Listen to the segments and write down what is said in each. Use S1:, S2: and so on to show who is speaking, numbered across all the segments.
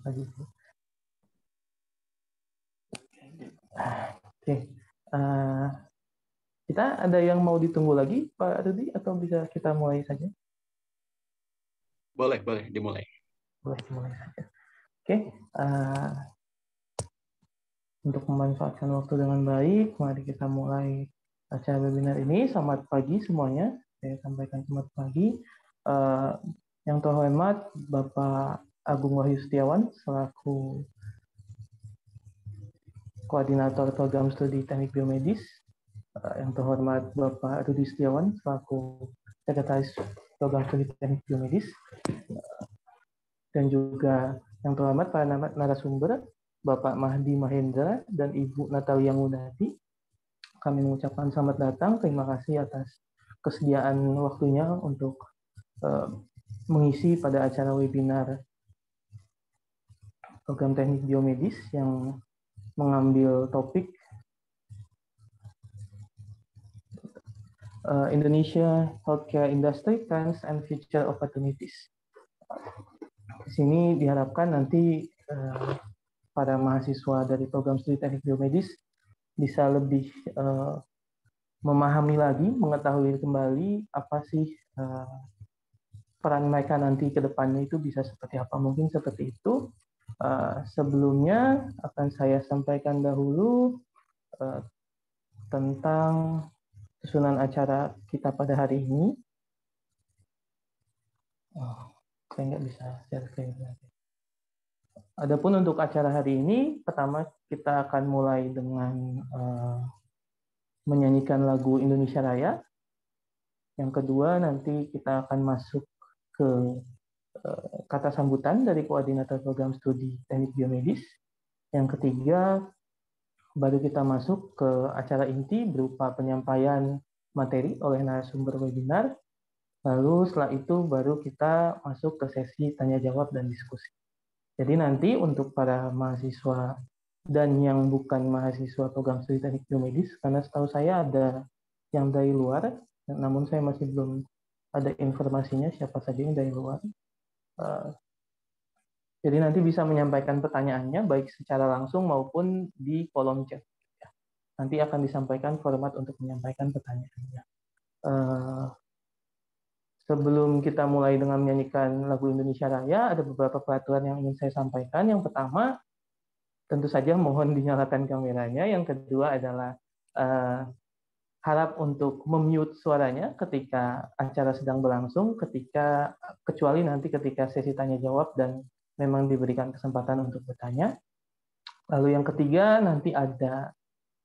S1: pagi lagi oke okay. uh, eh, kita ada yang mau ditunggu lagi Pak Rudi atau bisa kita mulai saja
S2: boleh boleh dimulai
S1: boleh dimulai saja oke okay. uh, eh, untuk memanfaatkan waktu dengan baik mari kita mulai acara webinar ini selamat pagi semuanya saya sampaikan selamat pagi uh, yang terhormat Bapak Agung Wahyu Setiawan selaku Koordinator Program Studi Teknik Biomedis, eh, yang terhormat Bapak Rudi Setiawan selaku Sekretaris Program Studi Teknik Biomedis, dan juga yang terhormat para narasumber, Bapak Mahdi Mahendra dan Ibu Natalia Ngunati. Kami mengucapkan selamat datang, terima kasih atas kesediaan waktunya untuk eh, mengisi pada acara webinar program teknik biomedis yang mengambil topik eh, Indonesia Healthcare Industry Trends and Future Opportunities. Di sini diharapkan nanti eh, para mahasiswa dari program studi teknik biomedis bisa lebih eh, memahami lagi, mengetahui kembali apa sih peran mereka nanti ke depannya itu bisa seperti apa. Mungkin seperti itu. Eh, sebelumnya akan saya sampaikan dahulu eh, tentang susunan acara kita pada hari ini. Oh, saya nggak bisa share screen lagi. Adapun untuk acara hari ini, pertama kita akan mulai dengan eh, menyanyikan lagu Indonesia Raya. Yang kedua nanti kita akan masuk ke Eh, kata sambutan dari koordinator program studi teknik biomedis. Yang ketiga, baru kita masuk ke acara inti berupa penyampaian materi oleh narasumber webinar. Lalu setelah itu baru kita masuk ke sesi tanya jawab dan diskusi. Jadi nanti untuk para mahasiswa dan yang bukan mahasiswa program studi teknik biomedis, karena setahu saya ada yang dari luar, namun saya masih belum ada informasinya siapa saja yang dari luar. Eh, jadi nanti bisa menyampaikan pertanyaannya baik secara langsung maupun di kolom chat. Ya. Nanti akan disampaikan format untuk menyampaikan pertanyaannya. Eh, sebelum kita mulai dengan menyanyikan lagu Indonesia Raya, ada beberapa peraturan yang ingin saya sampaikan. Yang pertama, tentu saja mohon dinyalakan kameranya. Yang kedua adalah eh, harap untuk memute suaranya ketika acara sedang berlangsung, ketika kecuali nanti ketika sesi tanya jawab dan memang diberikan kesempatan untuk bertanya. Lalu yang ketiga nanti ada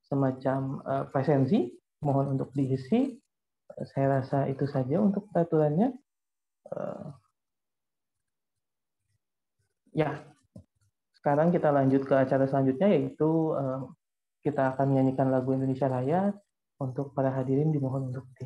S1: semacam eh, presensi, mohon untuk diisi. Saya rasa itu saja untuk peraturannya. Eh, ya, sekarang kita lanjut ke acara selanjutnya yaitu eh, kita akan menyanyikan lagu Indonesia Raya untuk para hadirin dimohon untuk di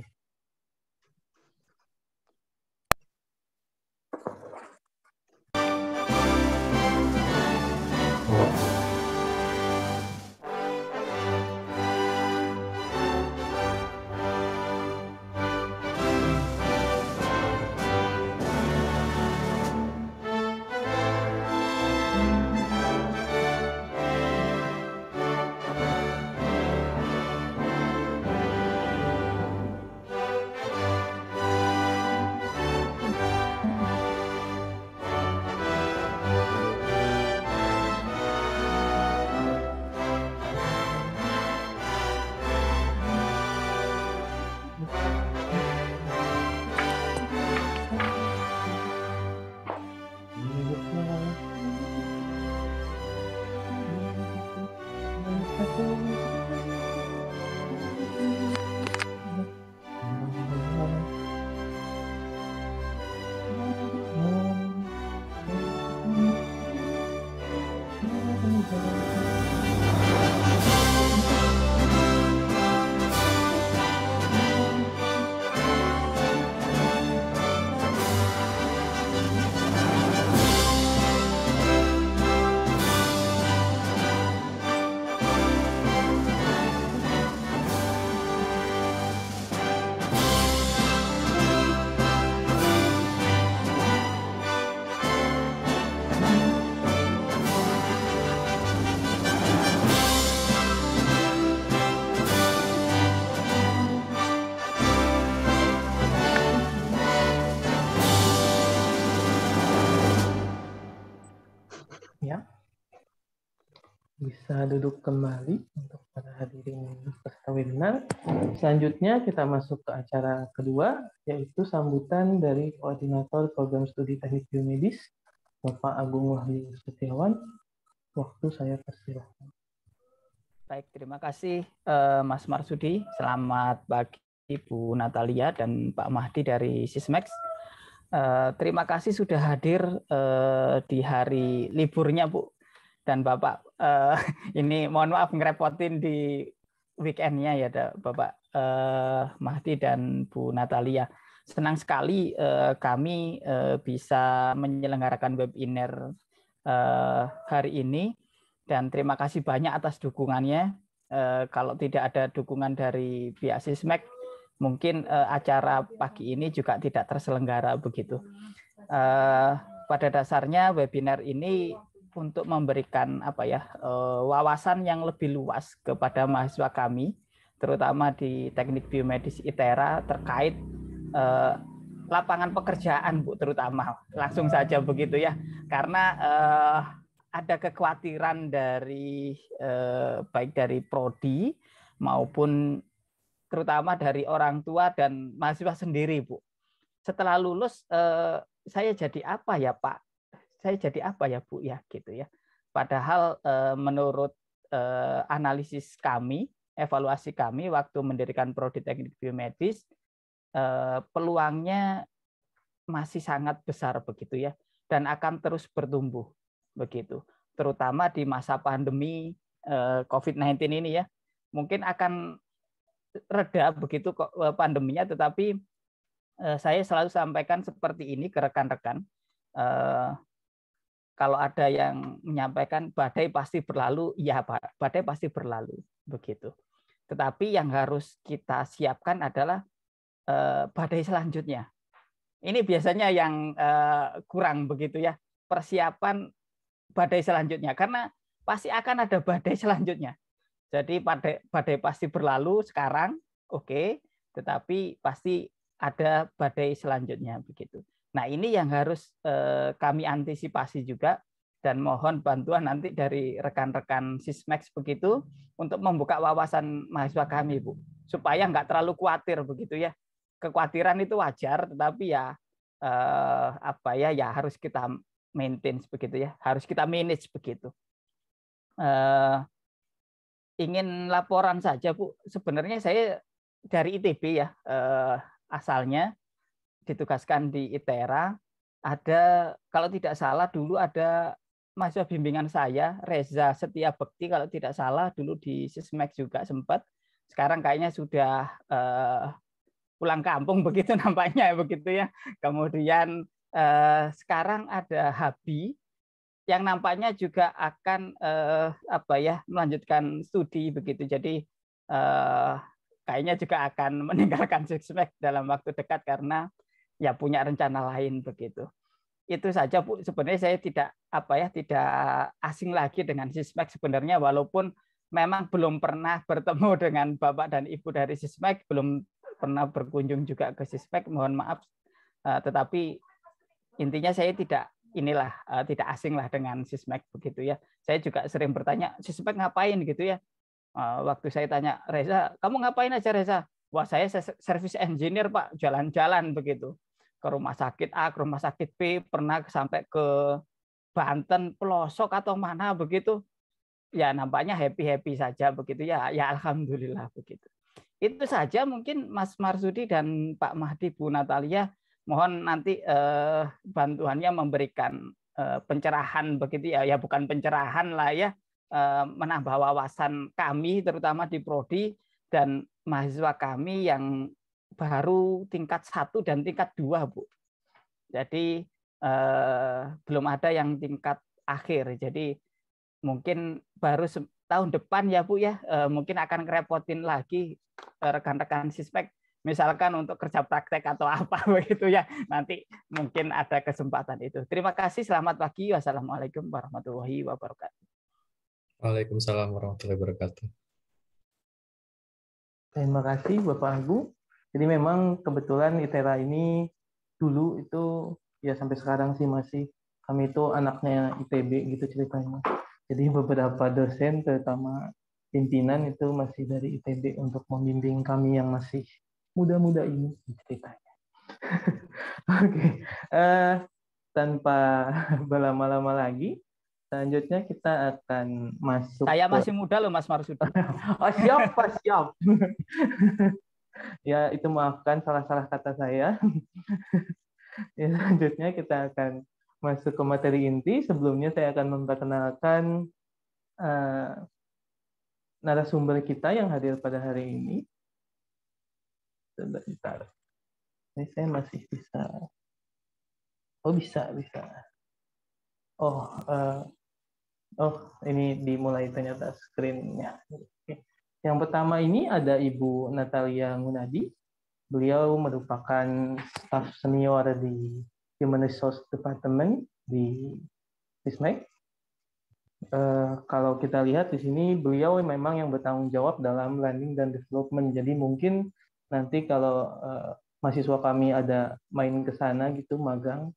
S1: bisa duduk kembali untuk para hadirin peserta webinar. Selanjutnya kita masuk ke acara kedua, yaitu sambutan dari Koordinator Program Studi Teknik Biomedis, Bapak Agung Wahyu Setiawan. Waktu saya persilahkan.
S3: Baik, terima kasih eh, Mas Marsudi. Selamat pagi Bu Natalia dan Pak Mahdi dari Sismex. Eh, terima kasih sudah hadir eh, di hari liburnya Bu dan Bapak uh, ini mohon maaf ngerepotin di weekendnya ya Bapak uh, Mahdi dan Bu Natalia. Senang sekali uh, kami uh, bisa menyelenggarakan webinar uh, hari ini dan terima kasih banyak atas dukungannya. Uh, kalau tidak ada dukungan dari pihak SISMEC, mungkin uh, acara pagi ini juga tidak terselenggara begitu. Uh, pada dasarnya webinar ini untuk memberikan apa ya eh, wawasan yang lebih luas kepada mahasiswa kami terutama di teknik biomedis ITERA terkait eh, lapangan pekerjaan Bu terutama langsung saja begitu ya karena eh, ada kekhawatiran dari eh, baik dari prodi maupun terutama dari orang tua dan mahasiswa sendiri Bu setelah lulus eh, saya jadi apa ya Pak saya jadi apa ya Bu ya gitu ya. Padahal eh, menurut eh, analisis kami, evaluasi kami waktu mendirikan prodi teknik biomedis eh, peluangnya masih sangat besar begitu ya dan akan terus bertumbuh begitu. Terutama di masa pandemi COVID-19 ini ya. Mungkin akan reda begitu pandeminya tetapi saya selalu sampaikan seperti ini ke rekan-rekan kalau ada yang menyampaikan badai pasti berlalu, ya badai pasti berlalu, begitu. Tetapi yang harus kita siapkan adalah eh, badai selanjutnya. Ini biasanya yang eh, kurang begitu ya persiapan badai selanjutnya, karena pasti akan ada badai selanjutnya. Jadi badai, badai pasti berlalu sekarang, oke, okay, tetapi pasti ada badai selanjutnya begitu. Nah ini yang harus eh, kami antisipasi juga dan mohon bantuan nanti dari rekan-rekan Sismax begitu untuk membuka wawasan mahasiswa kami, Bu, supaya nggak terlalu khawatir begitu ya. Kekhawatiran itu wajar, tetapi ya eh, apa ya ya harus kita maintain begitu ya, harus kita manage begitu. Eh, ingin laporan saja, Bu. Sebenarnya saya dari ITB ya eh, asalnya, ditugaskan di ITERA ada kalau tidak salah dulu ada mahasiswa bimbingan saya Reza Setia Bekti kalau tidak salah dulu di Sismek juga sempat sekarang kayaknya sudah uh, pulang kampung begitu nampaknya ya, begitu ya kemudian uh, sekarang ada Habi yang nampaknya juga akan uh, apa ya melanjutkan studi begitu jadi uh, kayaknya juga akan meninggalkan Sismek dalam waktu dekat karena ya punya rencana lain begitu. Itu saja Bu. Sebenarnya saya tidak apa ya tidak asing lagi dengan Sismek sebenarnya walaupun memang belum pernah bertemu dengan Bapak dan Ibu dari Sismek, belum pernah berkunjung juga ke Sismek, mohon maaf. Eh, tetapi intinya saya tidak inilah eh, tidak asing lah dengan Sismek begitu ya. Saya juga sering bertanya Sismek ngapain gitu ya. Eh, waktu saya tanya Reza, kamu ngapain aja Reza? Wah saya service engineer pak, jalan-jalan begitu ke rumah sakit A, ke rumah sakit B, pernah sampai ke Banten, pelosok atau mana begitu. Ya nampaknya happy-happy saja begitu ya. Ya alhamdulillah begitu. Itu saja mungkin Mas Marsudi dan Pak Mahdi Bu Natalia mohon nanti eh, bantuannya memberikan eh, pencerahan begitu ya. Ya bukan pencerahan lah ya, eh, menambah wawasan kami terutama di prodi dan mahasiswa kami yang baru tingkat satu dan tingkat dua Bu. Jadi eh, belum ada yang tingkat akhir. Jadi mungkin baru tahun depan ya Bu ya eh, mungkin akan kerepotin lagi eh, rekan-rekan sispek misalkan untuk kerja praktek atau apa begitu ya nanti mungkin ada kesempatan itu terima kasih selamat pagi wassalamualaikum warahmatullahi
S1: wabarakatuh
S2: Waalaikumsalam warahmatullahi wabarakatuh
S1: terima kasih Bapak Agung jadi memang kebetulan ITERA ini dulu itu ya sampai sekarang sih masih kami itu anaknya ITB gitu ceritanya. Jadi beberapa dosen terutama pimpinan itu masih dari ITB untuk membimbing kami yang masih muda-muda ini ceritanya. Oke, okay. uh, eh, tanpa berlama-lama lagi, selanjutnya kita akan masuk. Saya ke... masih
S3: muda loh Mas Marsuda. oh siap, siap
S1: ya itu maafkan salah-salah kata saya. ya, selanjutnya kita akan masuk ke materi inti. Sebelumnya saya akan memperkenalkan uh, narasumber kita yang hadir pada hari ini. Sebentar. Ini saya masih bisa. Oh bisa bisa. Oh uh, oh ini dimulai ternyata screennya. Oke. Yang pertama ini ada Ibu Natalia Munadi. Beliau merupakan staf senior di Human Resource Department di Sismek. Uh, eh, kalau kita lihat di sini, beliau memang yang bertanggung jawab dalam learning dan development. Jadi mungkin nanti kalau uh, mahasiswa kami ada main ke sana gitu, magang,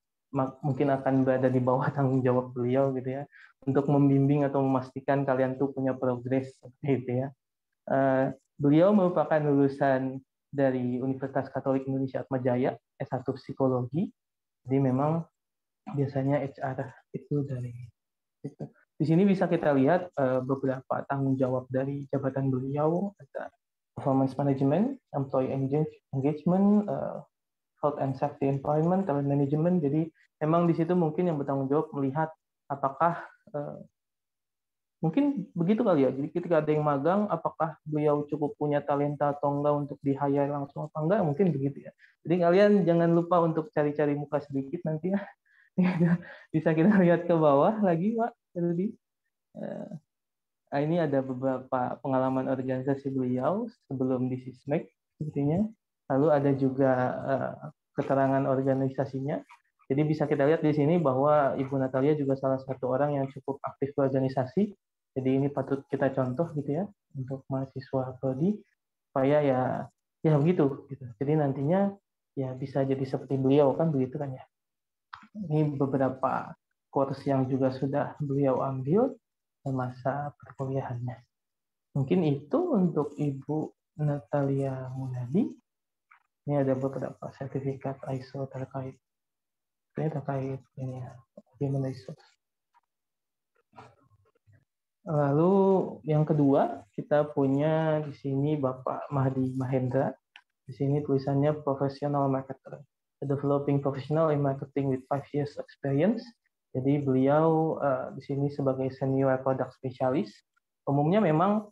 S1: mungkin akan berada di bawah tanggung jawab beliau gitu ya untuk membimbing atau memastikan kalian tuh punya progres seperti itu ya Eh, beliau merupakan lulusan dari Universitas Katolik Indonesia Atmajaya, S1 Psikologi. Jadi memang biasanya HR itu dari itu. Di sini bisa kita lihat eh, beberapa tanggung jawab dari jabatan beliau, ada performance management, employee engagement, eh, health and safety Employment talent management. Jadi memang di situ mungkin yang bertanggung jawab melihat apakah mungkin begitu kali ya. Jadi ketika ada yang magang, apakah beliau cukup punya talenta atau enggak untuk di hire langsung apa enggak? Mungkin begitu ya. Jadi kalian jangan lupa untuk cari-cari muka sedikit nanti ya. Bisa kita lihat ke bawah lagi, Pak. Jadi nah, eh, ini ada beberapa pengalaman organisasi beliau sebelum di Sismek sepertinya. Lalu ada juga eh, keterangan organisasinya. Jadi bisa kita lihat di sini bahwa Ibu Natalia juga salah satu orang yang cukup aktif berorganisasi jadi ini patut kita contoh gitu ya untuk mahasiswa prodi supaya ya ya begitu gitu. Jadi nantinya ya bisa jadi seperti beliau kan begitu kan ya. Ini beberapa kurs yang juga sudah beliau ambil masa perkuliahannya. Mungkin itu untuk Ibu Natalia Munadi. Ini ada beberapa sertifikat ISO terkait ini terkait ini ya, bagaimana ISO Lalu yang kedua, kita punya di sini Bapak Mahdi Mahendra. Di sini tulisannya Professional Marketer. A developing professional in marketing with five years experience. Jadi beliau eh, di sini sebagai senior product specialist. Umumnya memang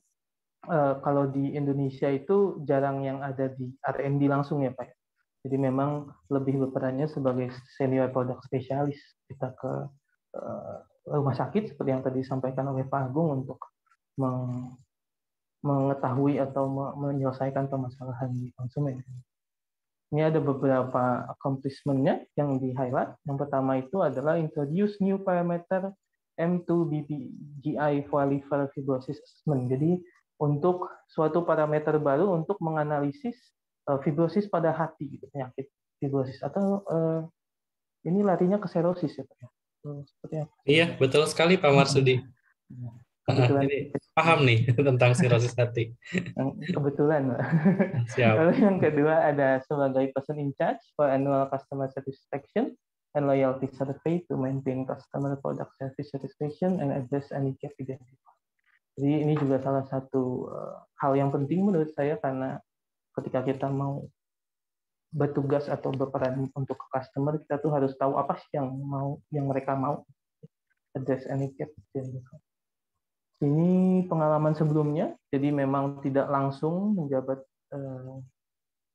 S1: eh, kalau di Indonesia itu jarang yang ada di R&D langsung ya Pak. Ya. Jadi memang lebih berperannya sebagai senior product specialist kita ke eh, rumah sakit seperti yang tadi disampaikan oleh Pak Agung untuk mengetahui atau menyelesaikan permasalahan di konsumen. Ini ada beberapa accomplishment-nya yang di-highlight. Yang pertama itu adalah introduce new parameter M2 BPGI for liver fibrosis assessment. Jadi untuk suatu parameter baru untuk menganalisis eh, fibrosis pada hati, gitu, penyakit fibrosis atau eh, ini larinya ke serosis ya Pak. Ya? Seperti apa?
S4: Iya, betul sekali Pak Marsudi.
S1: Kebetulan. Jadi,
S4: nah, paham nih tentang sirosis hati.
S1: Kebetulan. Siap. Lalu yang kedua ada sebagai person in charge for annual customer satisfaction and loyalty survey to maintain customer product service satisfaction and address any gap identified. Jadi ini juga salah satu eh, hal yang penting menurut saya karena ketika kita mau bertugas atau berperan untuk ke customer kita tuh harus tahu apa sih yang mau yang mereka mau address any gap gitu. ini pengalaman sebelumnya jadi memang tidak langsung menjabat eh,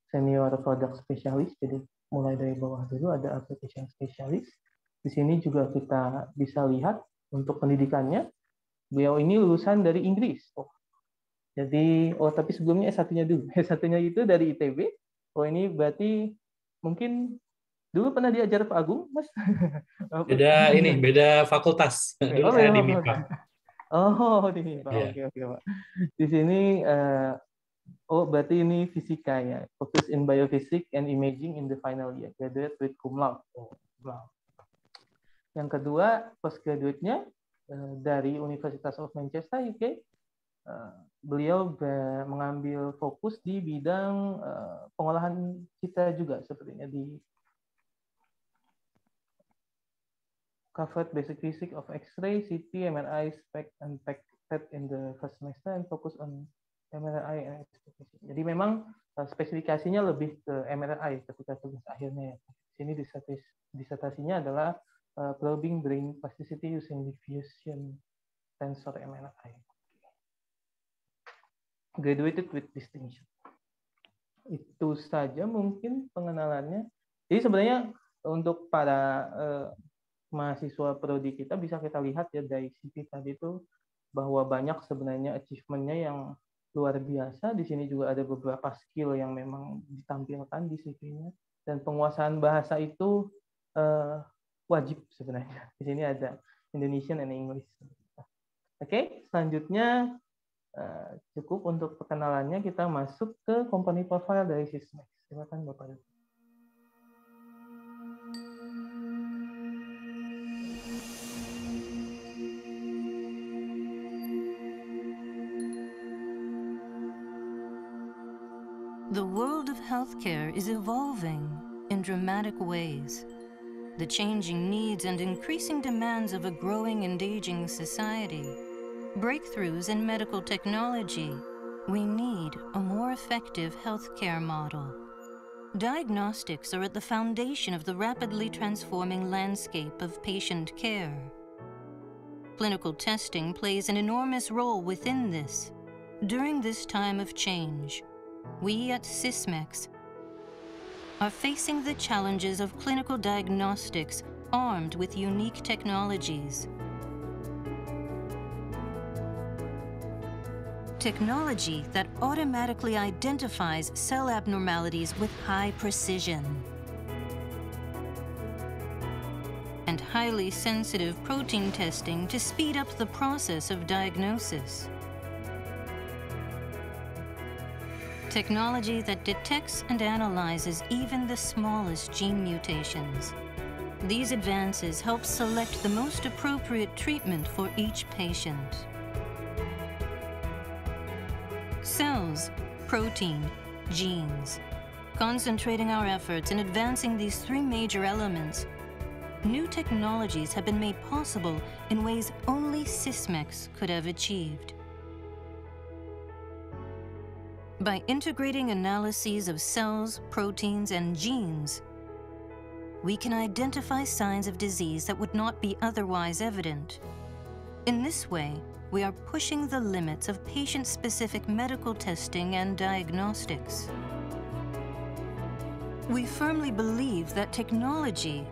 S1: senior product specialist jadi mulai dari bawah dulu ada application specialist di sini juga kita bisa lihat untuk pendidikannya beliau ini lulusan dari Inggris oh, jadi oh tapi sebelumnya S1-nya dulu S1-nya itu dari ITB Oh ini berarti mungkin dulu pernah diajar Pak Agung, Mas? beda ini,
S4: beda fakultas. Dulu oh, saya di MIPA.
S1: Oh, ya, oh, di MIPA. Iya. Oke, oke, Pak. Di sini uh, oh berarti ini fisika ya. Fokus in biophysics and imaging in the final year. Graduate with cum laude. Oh, wow. Yang kedua, postgraduate-nya eh, dari Universitas of Manchester UK Eh, beliau mengambil fokus di bidang eh, pengolahan kita juga sepertinya di covered basic physics of X-ray, CT, MRI, SPECT, and PET in the first semester and focus on MRI and X-ray. Jadi memang eh, spesifikasinya lebih ke MRI ketika tugas akhirnya. Sini ya. disertis, disertasinya adalah probing brain plasticity using diffusion sensor MRI graduated with distinction. Itu saja mungkin pengenalannya. Jadi sebenarnya untuk para eh, mahasiswa prodi kita bisa kita lihat ya dari sisi tadi itu bahwa banyak sebenarnya achievementnya yang luar biasa. Di sini juga ada beberapa skill yang memang ditampilkan di CV-nya dan penguasaan bahasa itu eh, wajib sebenarnya. Di sini ada Indonesian and English. Oke, okay, selanjutnya Eh, cukup untuk perkenalannya kita masuk ke company profile dari Sysmex. Silakan Bapak Ibu.
S5: The world of healthcare is evolving in dramatic ways. The changing needs and increasing demands of a growing and aging society breakthroughs in medical technology, we need a more effective healthcare model. Diagnostics are at the foundation of the rapidly transforming landscape of patient care. Clinical testing plays an enormous role within this. During this time of change, we at SysMex are facing the challenges of clinical diagnostics armed with unique technologies. technology that automatically identifies cell abnormalities with high precision. And highly sensitive protein testing to speed up the process of diagnosis. Technology that detects and analyzes even the smallest gene mutations. These advances help select the most appropriate treatment for each patient cells, protein, genes. Concentrating our efforts in advancing these three major elements, new technologies have been made possible in ways only SysMex could have achieved. By integrating analyses of cells, proteins, and genes, we can identify signs of disease that would not be otherwise evident. In this way, we are pushing the limits of patient-specific medical testing and diagnostics. We firmly believe that technology,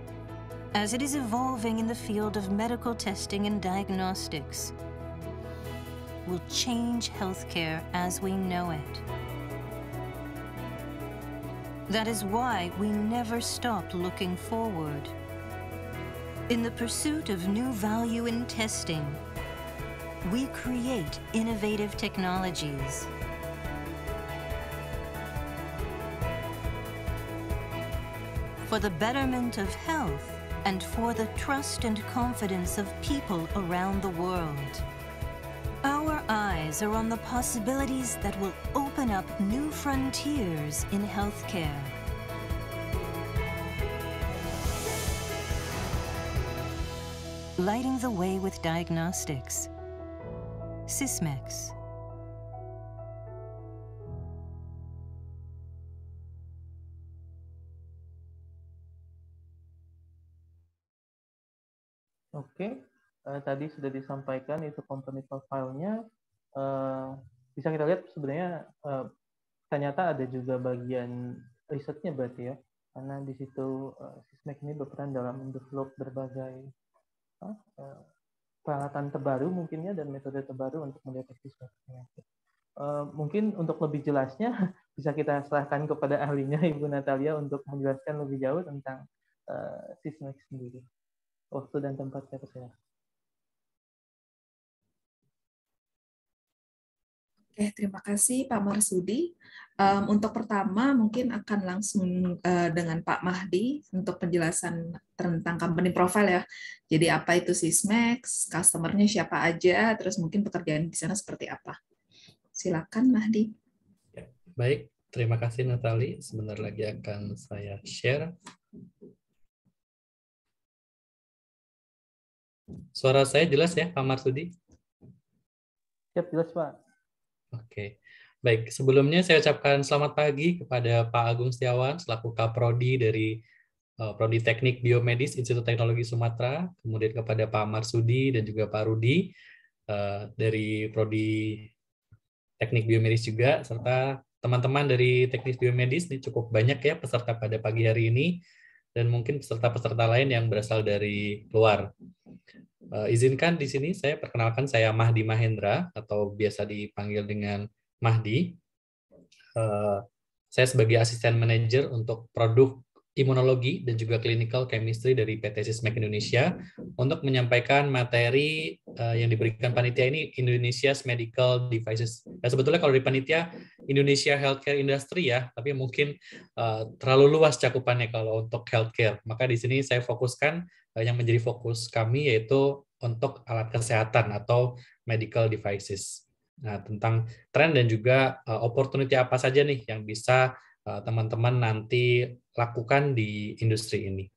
S5: as it is evolving in the field of medical testing and diagnostics, will change healthcare as we know it. That is why we never stop looking forward. In the pursuit of new value in testing, we create innovative technologies. For the betterment of health and for the trust and confidence of people around the world. Our eyes are on the possibilities that will open up new frontiers in healthcare. Lighting the way with diagnostics. Sysmex.
S1: Oke, uh, tadi sudah disampaikan itu komponen nya Uh, eh, bisa kita lihat sebenarnya uh, ternyata ada juga bagian risetnya berarti ya, karena di situ uh, Sysmex ini berperan dalam mendevelop berbagai uh, peralatan terbaru mungkinnya dan metode terbaru untuk mendeteksi suatu penyakit. Uh, mungkin untuk lebih jelasnya bisa kita serahkan kepada ahlinya Ibu Natalia untuk menjelaskan lebih jauh tentang uh, eh, sismik sendiri. Waktu dan tempat saya persilahkan.
S6: Oke, terima kasih Pak Marsudi.
S7: Um, untuk pertama, mungkin akan langsung uh, dengan Pak Mahdi untuk penjelasan tentang company profile ya. Jadi apa itu Sysmex, customernya siapa aja, terus mungkin pekerjaan di sana seperti apa. Silakan Mahdi.
S2: Ya, baik, terima kasih Natali. Sebentar lagi akan saya share.
S6: Suara saya jelas ya, Pak Marsudi?
S1: Siap, jelas Pak.
S6: Oke. Baik, sebelumnya saya
S4: ucapkan selamat pagi kepada Pak Agung Setiawan selaku Kaprodi dari eh, Prodi Teknik Biomedis Institut Teknologi Sumatera, kemudian kepada Pak Marsudi dan juga Pak Rudi eh, dari Prodi Teknik Biomedis juga serta teman-teman dari Teknik Biomedis ini cukup banyak ya peserta pada pagi hari ini dan mungkin peserta-peserta lain yang berasal dari luar. Uh, izinkan di sini saya perkenalkan saya Mahdi Mahendra atau biasa dipanggil dengan Mahdi. Uh, saya sebagai asisten manajer untuk produk imunologi dan juga clinical chemistry dari PT Sismek Indonesia untuk menyampaikan materi uh, yang diberikan panitia ini Indonesia's Medical Devices. Nah, sebetulnya kalau di panitia Indonesia Healthcare Industry ya, tapi mungkin uh, terlalu luas cakupannya kalau untuk healthcare. Maka di sini saya fokuskan uh, yang menjadi fokus kami yaitu untuk alat kesehatan atau medical devices. Nah, tentang tren dan juga uh, opportunity apa saja nih yang bisa Eh, teman-teman nanti lakukan di industri ini.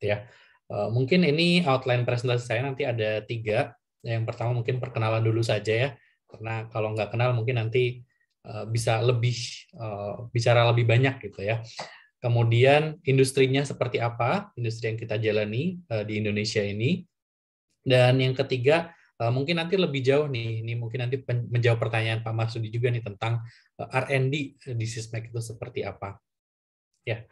S4: Ya, eh, mungkin ini outline presentasi saya nanti ada tiga. Yang pertama mungkin perkenalan dulu saja ya, karena kalau nggak kenal mungkin nanti eh, bisa lebih bicara lebih banyak gitu ya. Kemudian industrinya seperti apa, industri yang kita jalani di Indonesia ini. Dan yang ketiga Eh, mungkin nanti lebih jauh nih, ini mungkin nanti menjawab pertanyaan Pak Marsudi juga nih tentang eh, R&D eh, di Sismek itu seperti apa. Ya.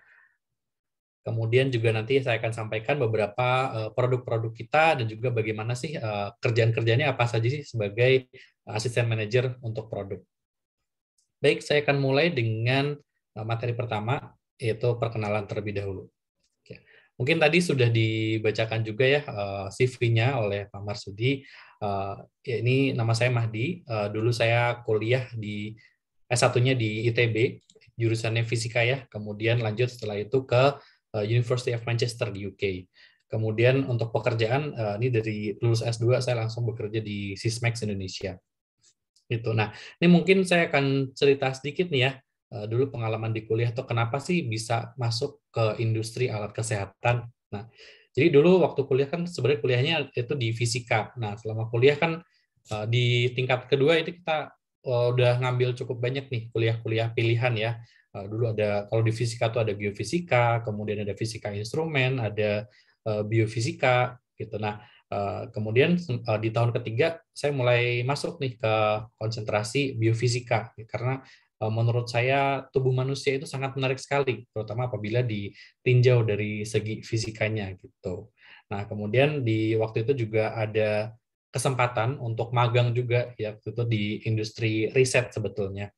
S4: Kemudian juga nanti saya akan sampaikan beberapa produk-produk kita dan juga bagaimana sih kerjaan-kerjanya apa saja sih sebagai asisten manajer untuk produk. Baik, saya akan mulai dengan materi pertama yaitu perkenalan terlebih dahulu. Ya. Mungkin tadi sudah dibacakan juga ya CV-nya oleh Pak Marsudi. Uh, ini nama saya Mahdi. Uh, dulu saya kuliah di eh, S1-nya di ITB, jurusannya fisika ya. Kemudian lanjut setelah itu ke uh, University of Manchester di UK. Kemudian untuk pekerjaan uh, ini dari lulus S2 saya langsung bekerja di Sismex Indonesia. Itu. Nah, ini mungkin saya akan cerita sedikit nih ya. dulu pengalaman di kuliah tuh kenapa sih bisa masuk ke industri alat kesehatan. Nah, jadi dulu waktu kuliah kan sebenarnya kuliahnya itu di fisika. Nah, selama kuliah kan eh, di tingkat kedua itu kita eh, udah ngambil cukup banyak nih kuliah-kuliah pilihan ya. Eh, dulu ada kalau di fisika tuh ada biofisika, kemudian ada fisika instrumen, ada biofisika gitu. Nah, kemudian di tahun ketiga saya mulai masuk nih ke konsentrasi biofisika karena Eh, menurut saya tubuh manusia itu sangat menarik sekali, terutama apabila ditinjau dari segi fisikanya gitu. Nah, kemudian di waktu itu juga ada kesempatan untuk magang juga ya itu di industri riset sebetulnya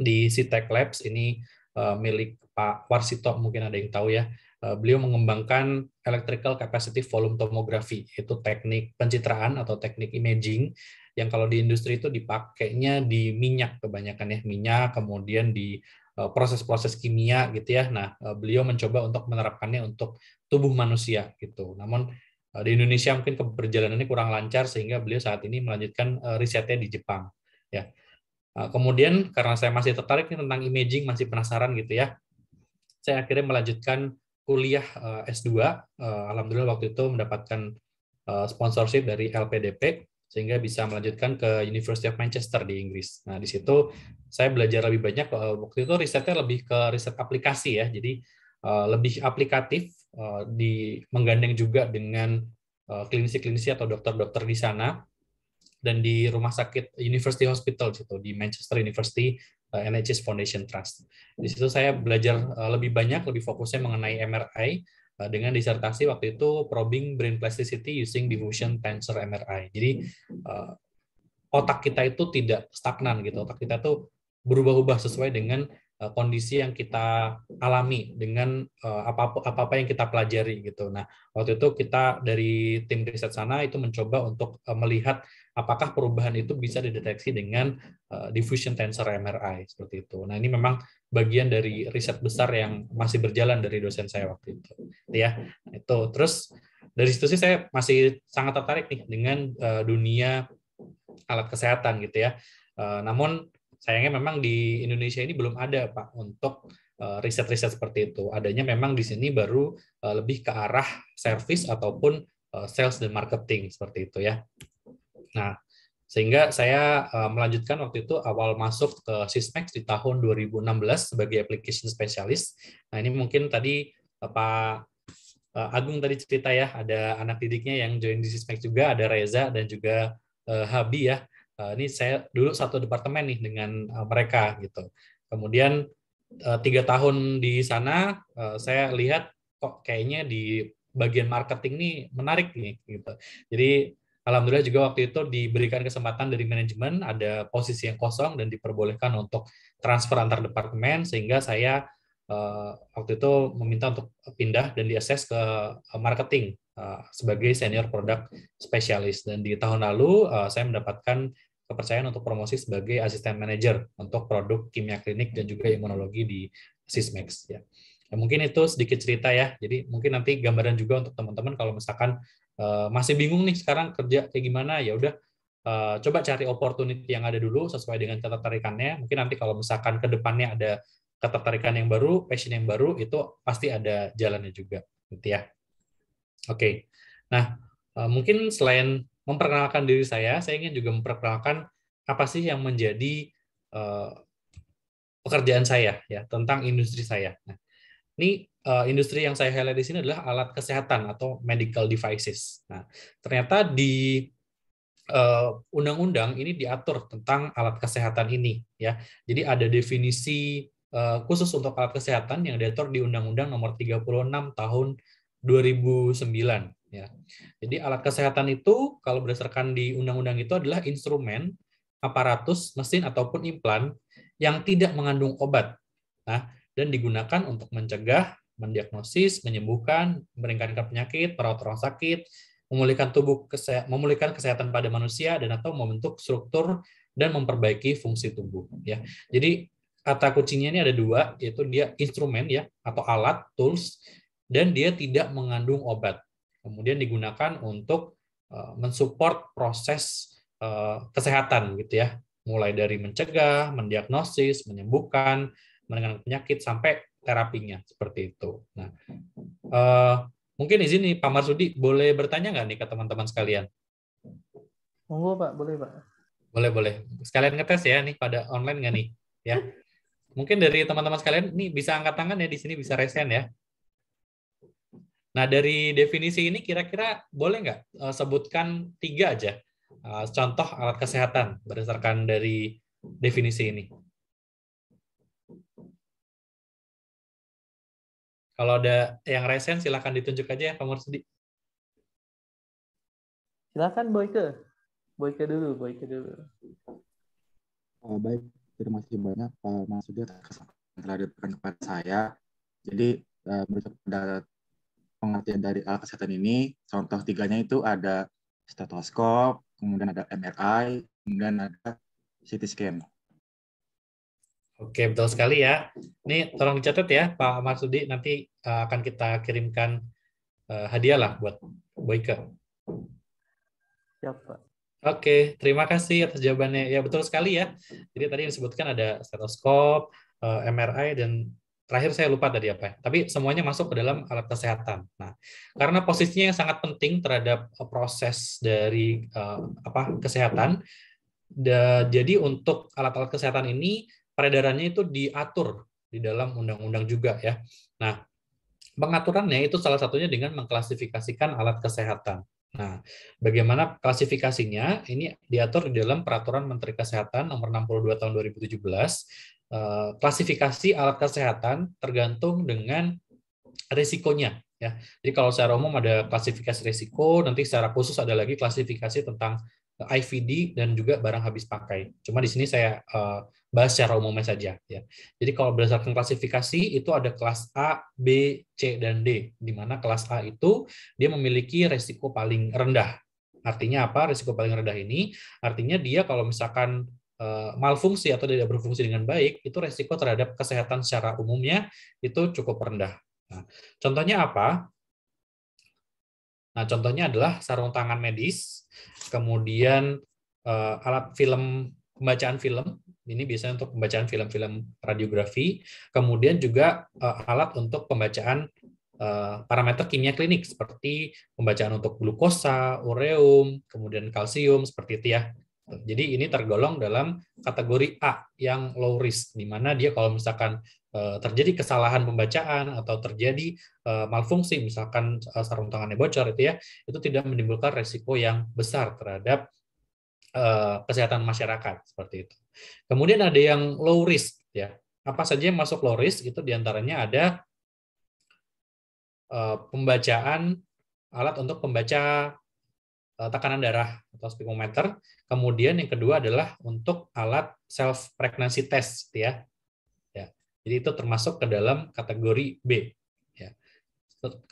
S4: di Citek Labs ini eh, milik Pak Warsito mungkin ada yang tahu ya Eh, beliau mengembangkan electrical capacity volume tomography, itu teknik pencitraan atau teknik imaging yang kalau di industri itu dipakainya di minyak kebanyakan ya, minyak kemudian di eh, proses-proses kimia gitu ya. Nah, eh, beliau mencoba untuk menerapkannya untuk tubuh manusia gitu. Namun di Indonesia mungkin perjalanannya kurang lancar sehingga beliau saat ini melanjutkan risetnya di Jepang ya. Kemudian karena saya masih tertarik nih tentang imaging, masih penasaran gitu ya. Saya akhirnya melanjutkan kuliah eh, S2, eh, alhamdulillah waktu itu mendapatkan eh, sponsorship dari LPDP sehingga bisa melanjutkan ke University of Manchester di Inggris. Nah, di situ saya belajar lebih banyak uh, waktu itu risetnya lebih ke riset aplikasi ya. Jadi lebih aplikatif di menggandeng juga dengan klinisi-klinisi atau dokter-dokter di sana dan di rumah sakit University Hospital gitu di Manchester University Eh, NHS Foundation Trust. Di situ saya belajar eh, lebih banyak, lebih fokusnya mengenai MRI eh, dengan disertasi waktu itu probing brain plasticity using diffusion tensor MRI. Jadi otak kita itu tidak stagnan gitu, otak kita tuh berubah-ubah sesuai dengan Eh, kondisi yang kita alami dengan eh, apa apa yang kita pelajari gitu. Nah, waktu itu kita dari tim riset sana itu mencoba untuk eh, melihat apakah perubahan itu bisa dideteksi dengan diffusion tensor MRI seperti itu. Nah, ini memang bagian dari riset besar yang masih berjalan dari dosen saya waktu itu. Ya, itu terus dari situ sih saya masih sangat tertarik nih dengan dunia alat kesehatan gitu ya. Namun sayangnya memang di Indonesia ini belum ada Pak untuk eh, riset-riset seperti itu. Adanya memang di sini baru eh, lebih ke arah service ataupun eh, sales dan marketing seperti itu ya. Nah, sehingga saya melanjutkan waktu itu awal masuk ke Sysmex di tahun 2016 sebagai application specialist. Nah, ini mungkin tadi Pak Agung tadi cerita ya, ada anak didiknya yang join di Sysmex juga, ada Reza dan juga Habi ya. Eh, ini saya dulu satu departemen nih dengan eh, mereka gitu. Kemudian eh, tiga tahun di sana saya lihat kok kayaknya di bagian marketing ini menarik nih gitu. Jadi alhamdulillah juga waktu itu diberikan kesempatan dari manajemen ada posisi yang kosong dan diperbolehkan untuk transfer antar departemen sehingga saya waktu itu meminta untuk pindah dan diakses ke marketing sebagai senior product specialist dan di tahun lalu saya mendapatkan kepercayaan untuk promosi sebagai asisten manajer untuk produk kimia klinik dan juga imunologi di Sismex ya. ya, mungkin itu sedikit cerita ya. Jadi mungkin nanti gambaran juga untuk teman-teman kalau misalkan uh, masih bingung nih sekarang kerja kayak gimana ya udah uh, coba cari opportunity yang ada dulu sesuai dengan ketertarikannya. Mungkin nanti kalau misalkan ke depannya ada ketertarikan yang baru, passion yang baru itu pasti ada jalannya juga gitu ya. Oke. Okay. Nah, eh, mungkin selain memperkenalkan diri saya, saya ingin juga memperkenalkan apa sih yang menjadi uh, pekerjaan saya ya tentang industri saya. Nah, ini uh, industri yang saya highlight di sini adalah alat kesehatan atau medical devices. Nah, ternyata di eh, undang-undang ini diatur tentang alat kesehatan ini ya. Jadi ada definisi uh, khusus untuk alat kesehatan yang diatur di Undang-Undang Nomor 36 Tahun 2009 ya. Jadi alat kesehatan itu kalau berdasarkan di undang-undang itu adalah instrumen, aparatus, mesin ataupun implan yang tidak mengandung obat. Nah, dan digunakan untuk mencegah, mendiagnosis, menyembuhkan, meringankan penyakit, merawat orang sakit, memulihkan tubuh kesehatan, memulihkan kesehatan pada manusia dan atau membentuk struktur dan memperbaiki fungsi tubuh ya. Jadi kata kucingnya ini ada dua, yaitu dia instrumen ya atau alat tools dan dia tidak mengandung obat kemudian digunakan untuk eh, mensupport proses eh, kesehatan gitu ya mulai dari mencegah, mendiagnosis, menyembuhkan, mengenang penyakit sampai terapinya seperti itu. Nah, eh, mungkin di sini Pak Marsudi boleh bertanya nggak nih ke teman-teman sekalian? Monggo Pak, boleh Pak. Boleh boleh. Sekalian ngetes ya nih pada online nggak nih? Ya. Mungkin dari teman-teman sekalian nih bisa angkat tangan ya di sini bisa resen ya. Nah, dari definisi ini kira-kira boleh nggak eh, sebutkan tiga aja
S2: eh, contoh alat kesehatan berdasarkan dari definisi ini?
S6: Kalau ada yang resen silahkan ditunjuk aja ya Pak Mursidi. Silahkan Boyke.
S1: Boyke dulu, Boyke dulu.
S4: Uh, baik, terima kasih banyak Pak Mas Sudi atas telah diberikan kepada saya. Jadi, uh, merujuk pengertian dari alat kesehatan ini, contoh tiganya itu ada stetoskop, kemudian
S2: ada MRI, kemudian ada CT scan.
S4: Oke, betul sekali ya. Ini tolong dicatat ya, Pak Marsudi. Nanti eh, akan kita kirimkan eh, hadiah lah buat Boyke. Ya, Pak. Oke, terima kasih atas jawabannya. Ya betul sekali ya. Jadi tadi yang disebutkan ada stetoskop, eh, MRI dan terakhir saya lupa tadi apa, ya. tapi semuanya masuk ke dalam alat kesehatan. Nah, karena posisinya yang sangat penting terhadap eh, proses dari uh, apa kesehatan, da, jadi untuk alat-alat kesehatan ini peredarannya itu diatur di dalam undang-undang juga ya. Nah, pengaturannya itu salah satunya dengan mengklasifikasikan alat kesehatan. Nah, bagaimana klasifikasinya? Ini diatur di dalam Peraturan Menteri Kesehatan Nomor 62 Tahun 2017 Eh, klasifikasi alat kesehatan tergantung dengan risikonya. ya. Jadi kalau secara umum ada klasifikasi risiko, nanti secara khusus ada lagi klasifikasi tentang eh, IVD dan juga barang habis pakai. Cuma di sini saya eh, bahas secara umumnya saja ya. Jadi kalau berdasarkan klasifikasi itu ada kelas A, B, C dan D di mana kelas A itu dia memiliki risiko paling rendah. Artinya apa? Risiko paling rendah ini artinya dia kalau misalkan Eh, malfungsi atau tidak berfungsi dengan baik, itu resiko terhadap kesehatan secara umumnya itu cukup rendah. Nah, contohnya apa? Nah, contohnya adalah sarung tangan medis, kemudian uh, alat film pembacaan film, ini biasanya untuk pembacaan film-film radiografi, kemudian juga uh, alat untuk pembacaan uh, parameter kimia klinik seperti pembacaan untuk glukosa, ureum, kemudian kalsium seperti itu ya. Gitu. Jadi ini tergolong dalam kategori A yang low risk, di mana dia kalau misalkan eh, terjadi kesalahan pembacaan atau terjadi eh, malfungsi, misalkan eh, sarung tangannya bocor itu ya, itu tidak menimbulkan resiko yang besar terhadap kesehatan masyarakat seperti itu. Kemudian ada yang low risk ya. Apa saja yang masuk low risk itu diantaranya ada pembacaan alat untuk pembaca Eh, tekanan darah atau Spikometer, Kemudian yang kedua adalah untuk alat self pregnancy test gitu ya. ya. Jadi itu termasuk ke dalam kategori B. Ya.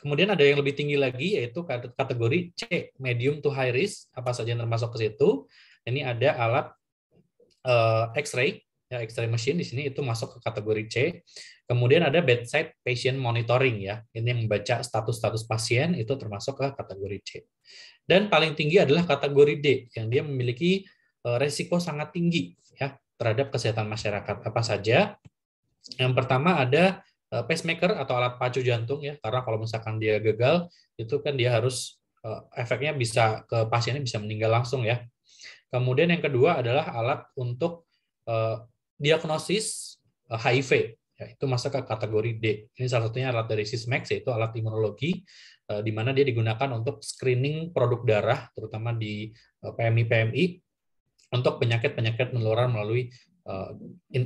S4: Kemudian ada yang lebih tinggi lagi yaitu kategori C, medium to high risk, apa saja yang termasuk ke situ. Ini ada alat uh, X-ray ya x machine di sini itu masuk ke kategori C. Kemudian ada bedside patient monitoring ya. Ini yang membaca status-status pasien itu termasuk ke kategori C. Dan paling tinggi adalah kategori D yang dia memiliki e, resiko sangat tinggi ya terhadap kesehatan masyarakat. Apa saja? Yang pertama ada e, pacemaker atau alat pacu jantung ya karena kalau misalkan dia gagal itu kan dia harus e, efeknya bisa ke pasiennya bisa meninggal langsung ya. Kemudian yang kedua adalah alat untuk diagnosis HIV eh, ya, itu masuk ke kategori D. Ini salah satunya alat dari Sysmex yaitu alat imunologi eh, di mana dia digunakan untuk screening produk darah terutama di eh, PMI-PMI untuk penyakit-penyakit menular melalui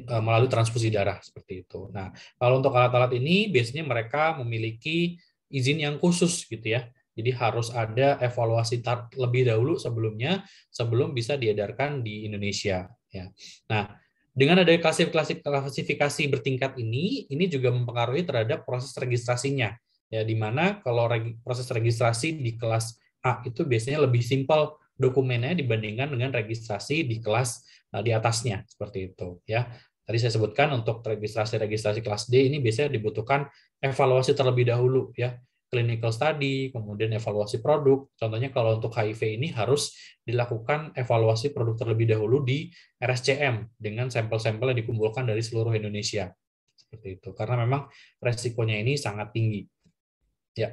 S4: melalui transfusi darah seperti itu. Nah, kalau untuk alat-alat ini biasanya mereka memiliki izin yang khusus gitu ya. Jadi harus ada evaluasi lebih dahulu sebelumnya sebelum bisa diedarkan di Indonesia ya. Nah, dengan ada klasifikasi bertingkat ini, ini juga mempengaruhi terhadap proses registrasinya. Ya, di mana kalau regi, proses registrasi di kelas A itu biasanya lebih simpel dokumennya dibandingkan dengan registrasi di kelas uh, di atasnya seperti itu ya. Tadi saya sebutkan untuk registrasi-registrasi kelas D ini biasanya dibutuhkan evaluasi terlebih dahulu ya clinical study, kemudian evaluasi produk. Contohnya kalau untuk HIV ini harus dilakukan evaluasi produk terlebih dahulu di RSCM dengan sampel-sampel yang dikumpulkan dari seluruh Indonesia. Seperti itu. Karena memang resikonya ini sangat tinggi. Ya.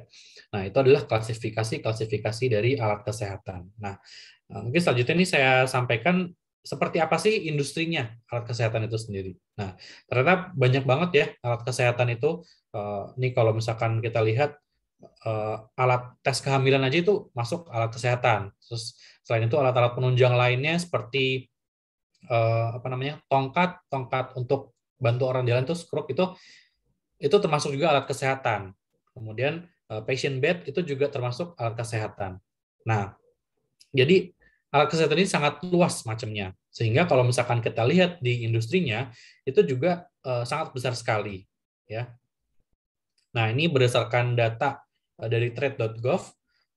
S4: Nah, itu adalah klasifikasi-klasifikasi dari alat kesehatan. Nah, eh, mungkin selanjutnya ini saya sampaikan seperti apa sih industrinya alat kesehatan itu sendiri. Nah, ternyata banyak banget ya alat kesehatan itu. Eh, ini kalau misalkan kita lihat uh, alat tes kehamilan aja itu masuk alat kesehatan. Terus selain itu alat-alat penunjang lainnya seperti uh, apa namanya tongkat, tongkat untuk bantu orang jalan itu skrup itu itu termasuk juga alat kesehatan. Kemudian uh, patient bed itu juga termasuk alat kesehatan. Nah, jadi alat kesehatan ini sangat luas macamnya. Sehingga kalau misalkan kita lihat di industrinya itu juga uh, sangat besar sekali, ya. Nah, ini berdasarkan data Eh, dari trade.gov,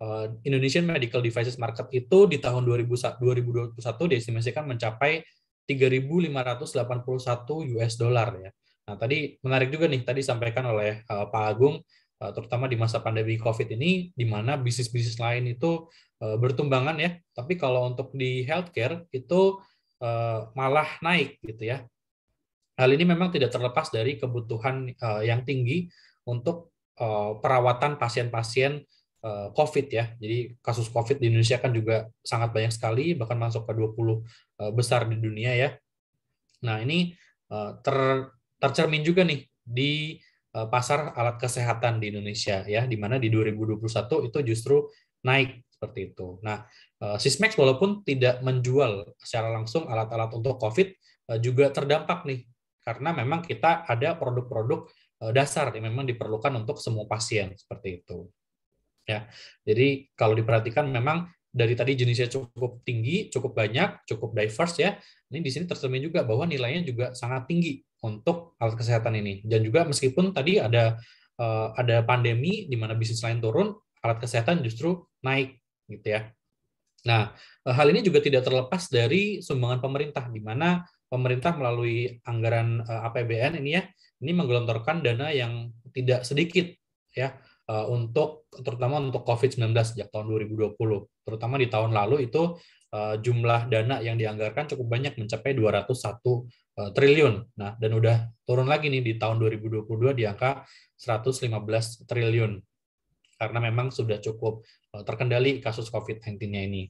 S4: eh, Indonesian Medical Devices Market itu di tahun 2021 diestimasikan mencapai 3.581 US dollar ya. Nah, tadi menarik juga nih tadi disampaikan oleh eh, Pak Agung terutama di masa pandemi Covid ini di mana bisnis-bisnis lain itu bertumbangan ya, tapi kalau untuk di healthcare itu malah naik gitu ya. Hal ini memang tidak terlepas dari kebutuhan yang tinggi untuk Eh, perawatan pasien-pasien eh, COVID ya. Jadi kasus COVID di Indonesia kan juga sangat banyak sekali, bahkan masuk ke 20 eh, besar di dunia ya. Nah ini ter, tercermin juga nih di pasar alat kesehatan di Indonesia ya, di mana di 2021 itu justru naik seperti itu. Nah, Sismex walaupun tidak menjual secara langsung alat-alat untuk COVID juga terdampak nih karena memang kita ada produk-produk Eh, dasar yang memang diperlukan untuk semua pasien seperti itu. Ya, jadi kalau diperhatikan memang dari tadi jenisnya cukup tinggi, cukup banyak, cukup diverse ya. Ini di sini tercermin juga bahwa nilainya juga sangat tinggi untuk alat kesehatan ini. Dan juga meskipun tadi ada eh, ada pandemi di mana bisnis lain turun, alat kesehatan justru naik gitu ya. Nah, eh, hal ini juga tidak terlepas dari sumbangan pemerintah di mana pemerintah melalui anggaran APBN ini ya ini menggelontorkan dana yang tidak sedikit ya eh, untuk terutama untuk COVID-19 sejak tahun 2020. Terutama di tahun lalu itu eh, jumlah dana yang dianggarkan cukup banyak mencapai 201 eh, triliun. Nah, dan udah turun lagi nih di tahun 2022 di angka 115 triliun. Karena memang sudah cukup terkendali kasus COVID-19-nya ini.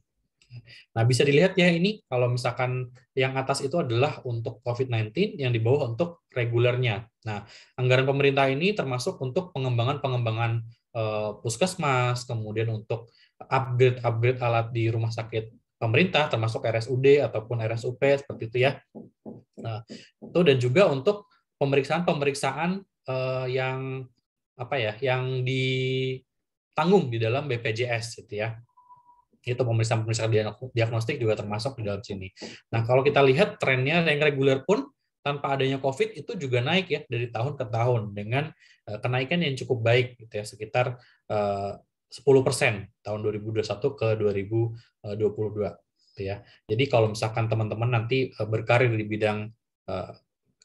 S4: Nah, bisa dilihat ya ini kalau misalkan yang atas itu adalah untuk COVID-19, yang di bawah untuk regulernya. Nah, anggaran pemerintah ini termasuk untuk pengembangan-pengembangan eh, puskesmas, kemudian untuk upgrade-upgrade alat di rumah sakit pemerintah, termasuk RSUD ataupun RSUP, seperti itu ya. Nah, itu dan juga untuk pemeriksaan-pemeriksaan eh, yang apa ya, yang ditanggung di dalam BPJS gitu ya itu pemeriksaan-pemeriksaan diagnostik juga termasuk di dalam sini. Nah, kalau kita lihat trennya yang reguler pun tanpa adanya COVID itu juga naik ya dari tahun ke tahun dengan eh, kenaikan yang cukup baik gitu ya sekitar 10% eh, tahun 2021 ke 2022 gitu ya. Jadi kalau misalkan teman-teman nanti eh, berkarir di bidang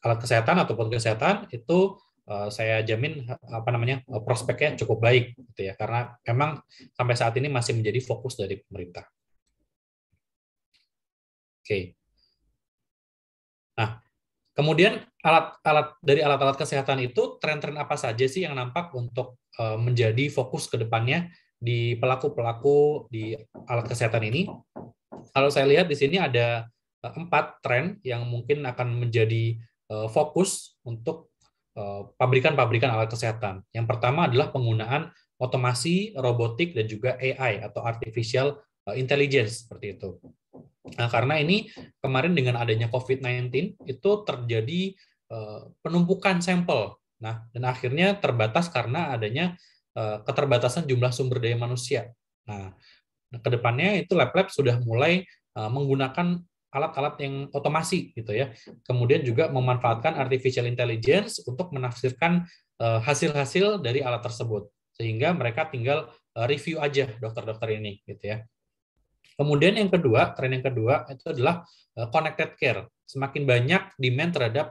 S4: alat kesehatan ataupun kesehatan itu Eh, saya jamin apa namanya eh, prospeknya cukup baik gitu ya karena
S2: memang sampai saat ini masih menjadi fokus dari pemerintah. Oke. Nah, kemudian alat-alat
S4: dari alat-alat kesehatan itu tren-tren apa saja sih yang nampak untuk eh, menjadi fokus ke depannya di pelaku-pelaku di alat kesehatan ini? Kalau saya lihat di sini ada empat tren yang mungkin akan menjadi fokus untuk Eh, pabrikan-pabrikan alat kesehatan. Yang pertama adalah penggunaan otomasi, robotik, dan juga AI atau artificial eh, intelligence seperti itu. Nah, karena ini kemarin dengan adanya COVID-19 itu terjadi eh, penumpukan sampel. Nah, dan akhirnya terbatas karena adanya keterbatasan jumlah sumber daya manusia. Nah, kedepannya itu lab-lab sudah mulai menggunakan alat-alat yang otomasi gitu ya. Kemudian juga memanfaatkan artificial intelligence untuk menafsirkan eh, hasil-hasil dari alat tersebut sehingga mereka tinggal eh, review aja dokter-dokter ini gitu ya. Kemudian yang kedua, tren yang kedua itu adalah eh, connected care. Semakin banyak demand terhadap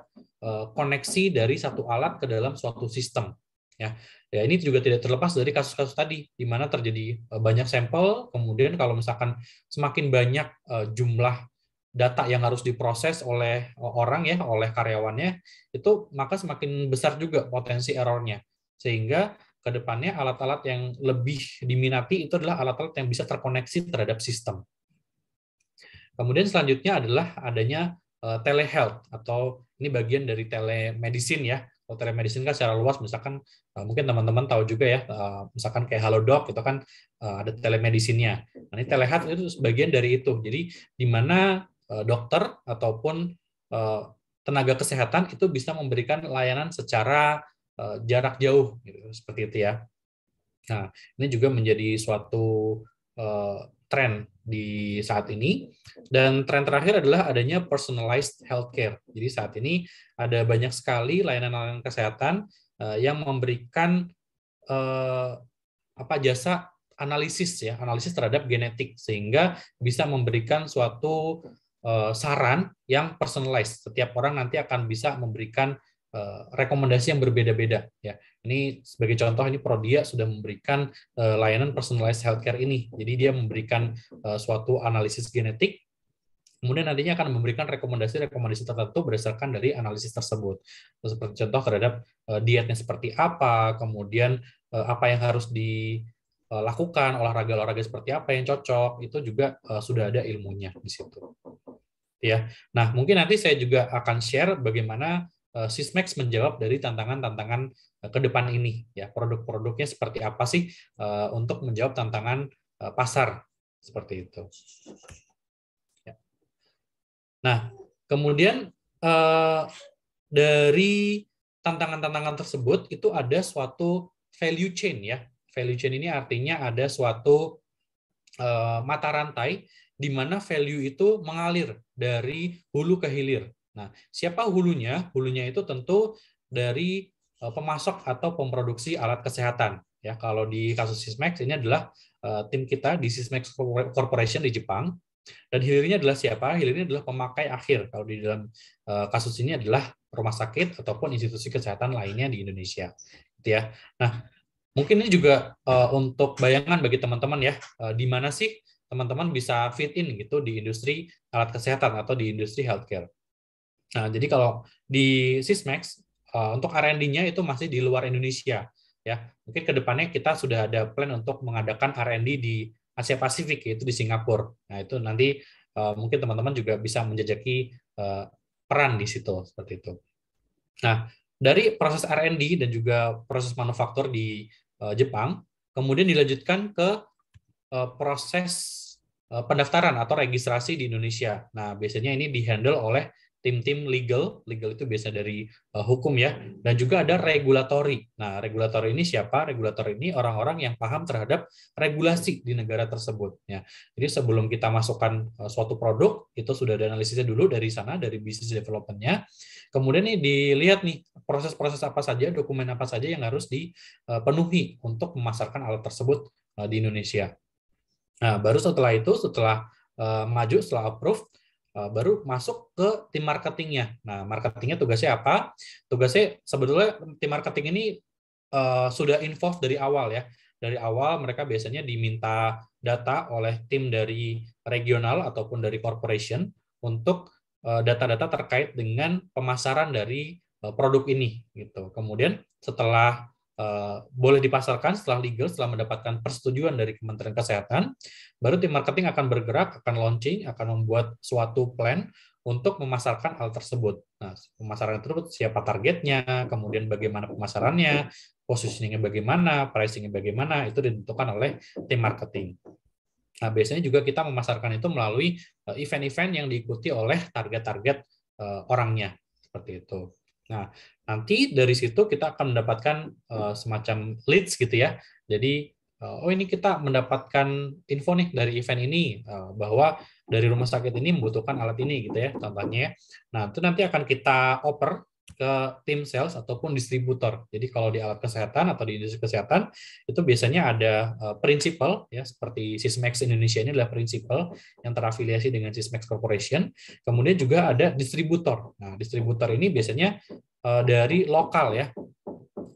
S4: koneksi dari satu alat ke dalam suatu sistem ya. Ya ini juga tidak terlepas dari kasus-kasus tadi di mana terjadi banyak sampel, kemudian kalau misalkan semakin banyak jumlah data yang harus diproses oleh orang ya, oleh karyawannya, itu maka semakin besar juga potensi errornya. Sehingga kedepannya alat-alat yang lebih diminati itu adalah alat-alat yang bisa terkoneksi terhadap sistem. Kemudian selanjutnya adalah adanya e, telehealth atau ini bagian dari telemedicine ya. Kalau telemedicine kan secara luas misalkan e, mungkin teman-teman tahu juga ya, e, misalkan kayak Halodoc itu kan ada telemedicine-nya. Nah, ini telehealth itu sebagian dari itu. Jadi di mana Eh, dokter ataupun eh, tenaga kesehatan itu bisa memberikan layanan secara eh, jarak jauh gitu, seperti itu ya. Nah, ini juga menjadi suatu tren di saat ini dan tren terakhir adalah adanya personalized healthcare. Jadi saat ini ada banyak sekali layanan-layanan kesehatan yang memberikan apa jasa analisis ya, analisis terhadap genetik sehingga bisa memberikan suatu Eh, saran yang personalized. Setiap orang nanti akan bisa memberikan eh, rekomendasi yang berbeda-beda ya. Ini sebagai contoh ini Prodia sudah memberikan eh, layanan personalized healthcare ini. Jadi dia memberikan suatu analisis genetik kemudian nantinya akan memberikan rekomendasi-rekomendasi tertentu berdasarkan dari analisis tersebut. Seperti contoh terhadap dietnya seperti apa, kemudian apa yang harus di Eh, lakukan, olahraga-olahraga seperti apa yang cocok, itu juga eh, sudah ada ilmunya di situ. Ya. Nah, mungkin nanti saya juga akan share bagaimana eh, Sysmax menjawab dari tantangan-tantangan ke depan ini ya produk-produknya seperti apa sih untuk menjawab tantangan pasar seperti itu. ya. Nah kemudian dari tantangan-tantangan tersebut itu ada suatu value chain ya Value chain ini artinya ada suatu uh, mata rantai di mana value itu mengalir dari hulu ke hilir. Nah, siapa hulunya? Hulunya itu tentu dari uh, pemasok atau pemproduksi alat kesehatan. Ya, kalau di kasus Sysmex ini adalah uh, tim kita di Sysmex Corporation di Jepang. Dan hilirnya adalah siapa? Hilirnya adalah pemakai akhir. Kalau di dalam uh, kasus ini adalah rumah sakit ataupun institusi kesehatan lainnya di Indonesia. Gitu ya. Nah, Mungkin ini juga uh, untuk bayangan bagi teman-teman ya, uh, di mana sih teman-teman bisa fit in gitu di industri alat kesehatan atau di industri healthcare. Nah, jadi kalau di Sysmex uh, eh, untuk R&D-nya itu masih di luar Indonesia ya. Mungkin ke depannya kita sudah ada plan untuk mengadakan R&D di Asia Pasifik yaitu di Singapura. Nah, itu nanti uh, mungkin teman-teman juga bisa menjajaki uh, peran di situ seperti itu. Nah, dari proses R&D dan juga proses manufaktur di uh, Jepang, kemudian dilanjutkan ke uh, proses uh, pendaftaran atau registrasi di Indonesia. Nah, biasanya ini dihandle oleh tim-tim legal, legal itu biasa dari uh, hukum ya, dan juga ada regulatory. Nah, regulator ini siapa? Regulator ini orang-orang yang paham terhadap regulasi di negara tersebut. Ya. Jadi sebelum kita masukkan uh, suatu produk, itu sudah ada analisisnya dulu dari sana, dari business development-nya. Kemudian nih dilihat nih proses-proses apa saja, dokumen apa saja yang harus dipenuhi eh, untuk memasarkan alat tersebut uh, di Indonesia. Nah, baru setelah itu, setelah uh, maju, setelah approve, Eh, baru masuk ke tim marketingnya. Nah, marketingnya tugasnya apa? Tugasnya sebetulnya tim marketing ini uh, sudah involved dari awal ya. Dari awal mereka biasanya diminta data oleh tim dari regional ataupun dari corporation untuk eh, data-data uh, terkait dengan pemasaran dari uh, produk ini gitu. Kemudian setelah Eh, boleh dipasarkan setelah legal, setelah mendapatkan persetujuan dari Kementerian Kesehatan, baru tim marketing akan bergerak, akan launching, akan membuat suatu plan untuk memasarkan hal tersebut. Nah, pemasaran tersebut siapa targetnya, kemudian bagaimana pemasarannya, positioningnya bagaimana, pricingnya bagaimana, itu ditentukan oleh tim marketing. Nah, biasanya juga kita memasarkan itu melalui eh, event-event yang diikuti oleh target-target eh, orangnya, seperti itu. Nah, nanti dari situ kita akan mendapatkan uh, semacam leads gitu ya. Jadi, uh, oh ini kita mendapatkan info nih dari event ini uh, bahwa dari rumah sakit ini membutuhkan alat ini gitu ya, contohnya. Ya. Nah, itu nanti akan kita oper ke tim sales ataupun distributor. Jadi kalau di alat kesehatan atau di industri kesehatan itu biasanya ada uh, eh, prinsipal ya seperti Sysmex Indonesia ini adalah prinsipal yang terafiliasi dengan Sysmex Corporation. Kemudian juga ada distributor. Nah, distributor ini biasanya eh, dari lokal ya.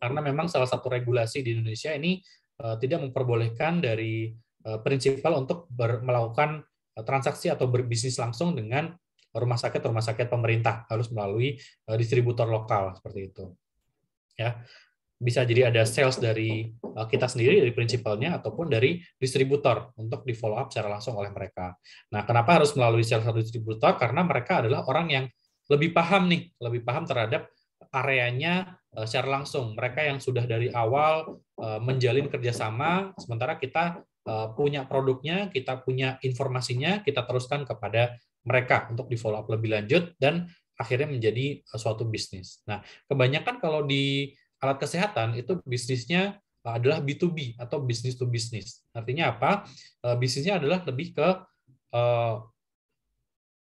S4: Karena memang salah satu regulasi di Indonesia ini eh, tidak memperbolehkan dari uh, prinsipal untuk melakukan transaksi atau berbisnis langsung dengan rumah sakit rumah sakit pemerintah harus melalui eh, distributor lokal seperti itu ya bisa jadi ada sales dari eh, kita sendiri dari prinsipalnya ataupun dari distributor untuk di follow up secara langsung oleh mereka. Nah, kenapa harus melalui sales atau distributor? Karena mereka adalah orang yang lebih paham nih, lebih paham terhadap areanya eh, secara langsung. Mereka yang sudah dari awal menjalin kerjasama, sementara kita punya produknya, kita punya informasinya, kita teruskan kepada mereka untuk di follow up lebih lanjut dan akhirnya menjadi e, suatu bisnis. Nah, kebanyakan kalau di alat kesehatan itu bisnisnya e, adalah B2B atau bisnis to bisnis. Artinya apa? E, bisnisnya adalah lebih ke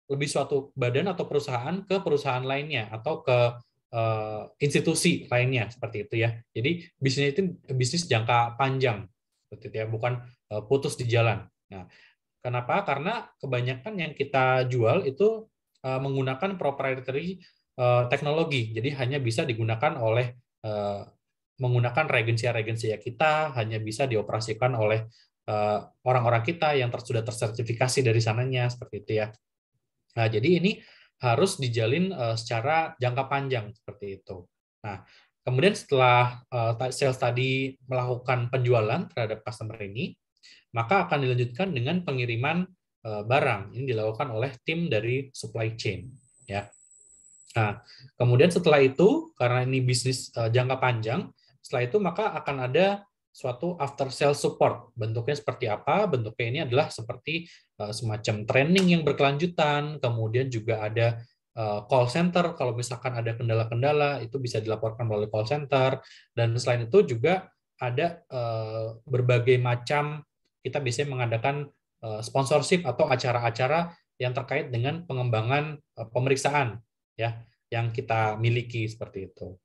S4: lebih suatu badan atau perusahaan ke perusahaan lainnya atau ke institusi lainnya seperti itu ya. Jadi bisnis itu bisnis jangka panjang seperti itu ya, bukan putus di jalan. Nah, Kenapa? Karena kebanyakan yang kita jual itu eh, menggunakan proprietary eh, teknologi. Jadi hanya bisa digunakan oleh eh, menggunakan regensi-regensi ya kita, hanya bisa dioperasikan oleh orang-orang kita yang ter, sudah tersertifikasi dari sananya seperti itu ya. Nah, jadi ini harus dijalin secara jangka panjang seperti itu. Nah, kemudian setelah uh, sales tadi melakukan penjualan terhadap customer ini, maka akan dilanjutkan dengan pengiriman eh, barang. Ini dilakukan oleh tim dari supply chain, ya. Nah, kemudian setelah itu karena ini bisnis eh, jangka panjang, setelah itu maka akan ada suatu after sales support. Bentuknya seperti apa? Bentuknya ini adalah seperti eh, semacam training yang berkelanjutan, kemudian juga ada call center kalau misalkan ada kendala-kendala itu bisa dilaporkan melalui call center dan selain itu juga ada berbagai macam kita biasanya mengadakan eh, sponsorship atau acara-acara yang terkait dengan pengembangan eh, pemeriksaan ya yang kita miliki seperti itu.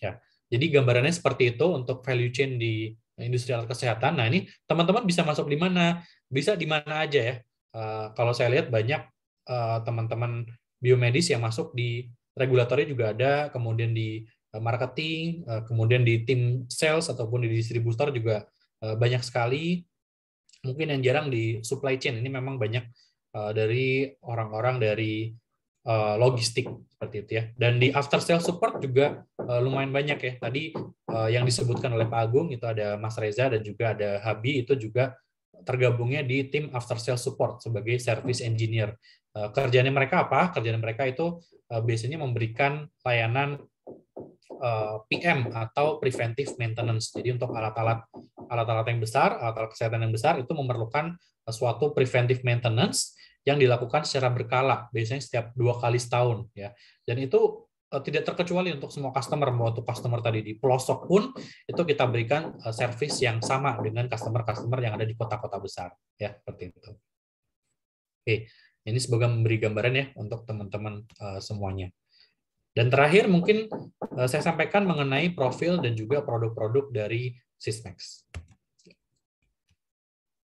S4: Ya. Jadi gambarannya seperti itu untuk value chain di industri alat kesehatan. Nah, ini teman-teman bisa masuk di mana? Bisa di mana aja ya. Eh, kalau saya lihat banyak teman-teman biomedis yang masuk di regulatory juga ada, kemudian di marketing, kemudian di tim sales ataupun di distributor juga banyak sekali mungkin yang jarang di supply chain ini memang banyak uh, dari orang-orang dari uh, logistik seperti itu ya. Dan di after sales support juga uh, lumayan banyak ya. Tadi uh, yang disebutkan oleh Pak Agung itu ada Mas Reza dan juga ada Habi itu juga tergabungnya di tim after sales support sebagai service engineer. Uh, kerjanya mereka apa? Kerjanya mereka itu uh, biasanya memberikan layanan Eh, PM atau preventive maintenance. Jadi untuk alat-alat alat-alat yang besar, alat-alat kesehatan yang besar itu memerlukan eh, suatu preventive maintenance yang dilakukan secara berkala, biasanya setiap dua kali setahun ya. Dan itu eh, tidak terkecuali untuk semua customer, mau untuk customer tadi di pelosok pun itu kita berikan service yang sama dengan customer-customer yang ada di kota-kota besar, ya seperti itu. Oke, ini sebagai memberi gambaran ya untuk teman-teman semuanya. Dan terakhir mungkin eh, saya sampaikan mengenai profil dan juga produk-produk dari Sysmex.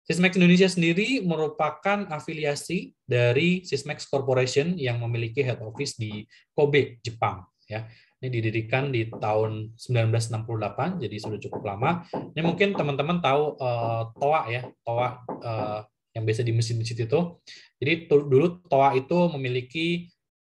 S4: Sysmex Indonesia sendiri merupakan afiliasi dari Sysmex Corporation yang memiliki head office di Kobe, Jepang. Ya, ini didirikan di tahun 1968, jadi sudah cukup lama. Ini mungkin teman-teman tahu uh, TOA ya, TOA uh, yang biasa di mesin-mesin itu. Jadi dulu TOA itu memiliki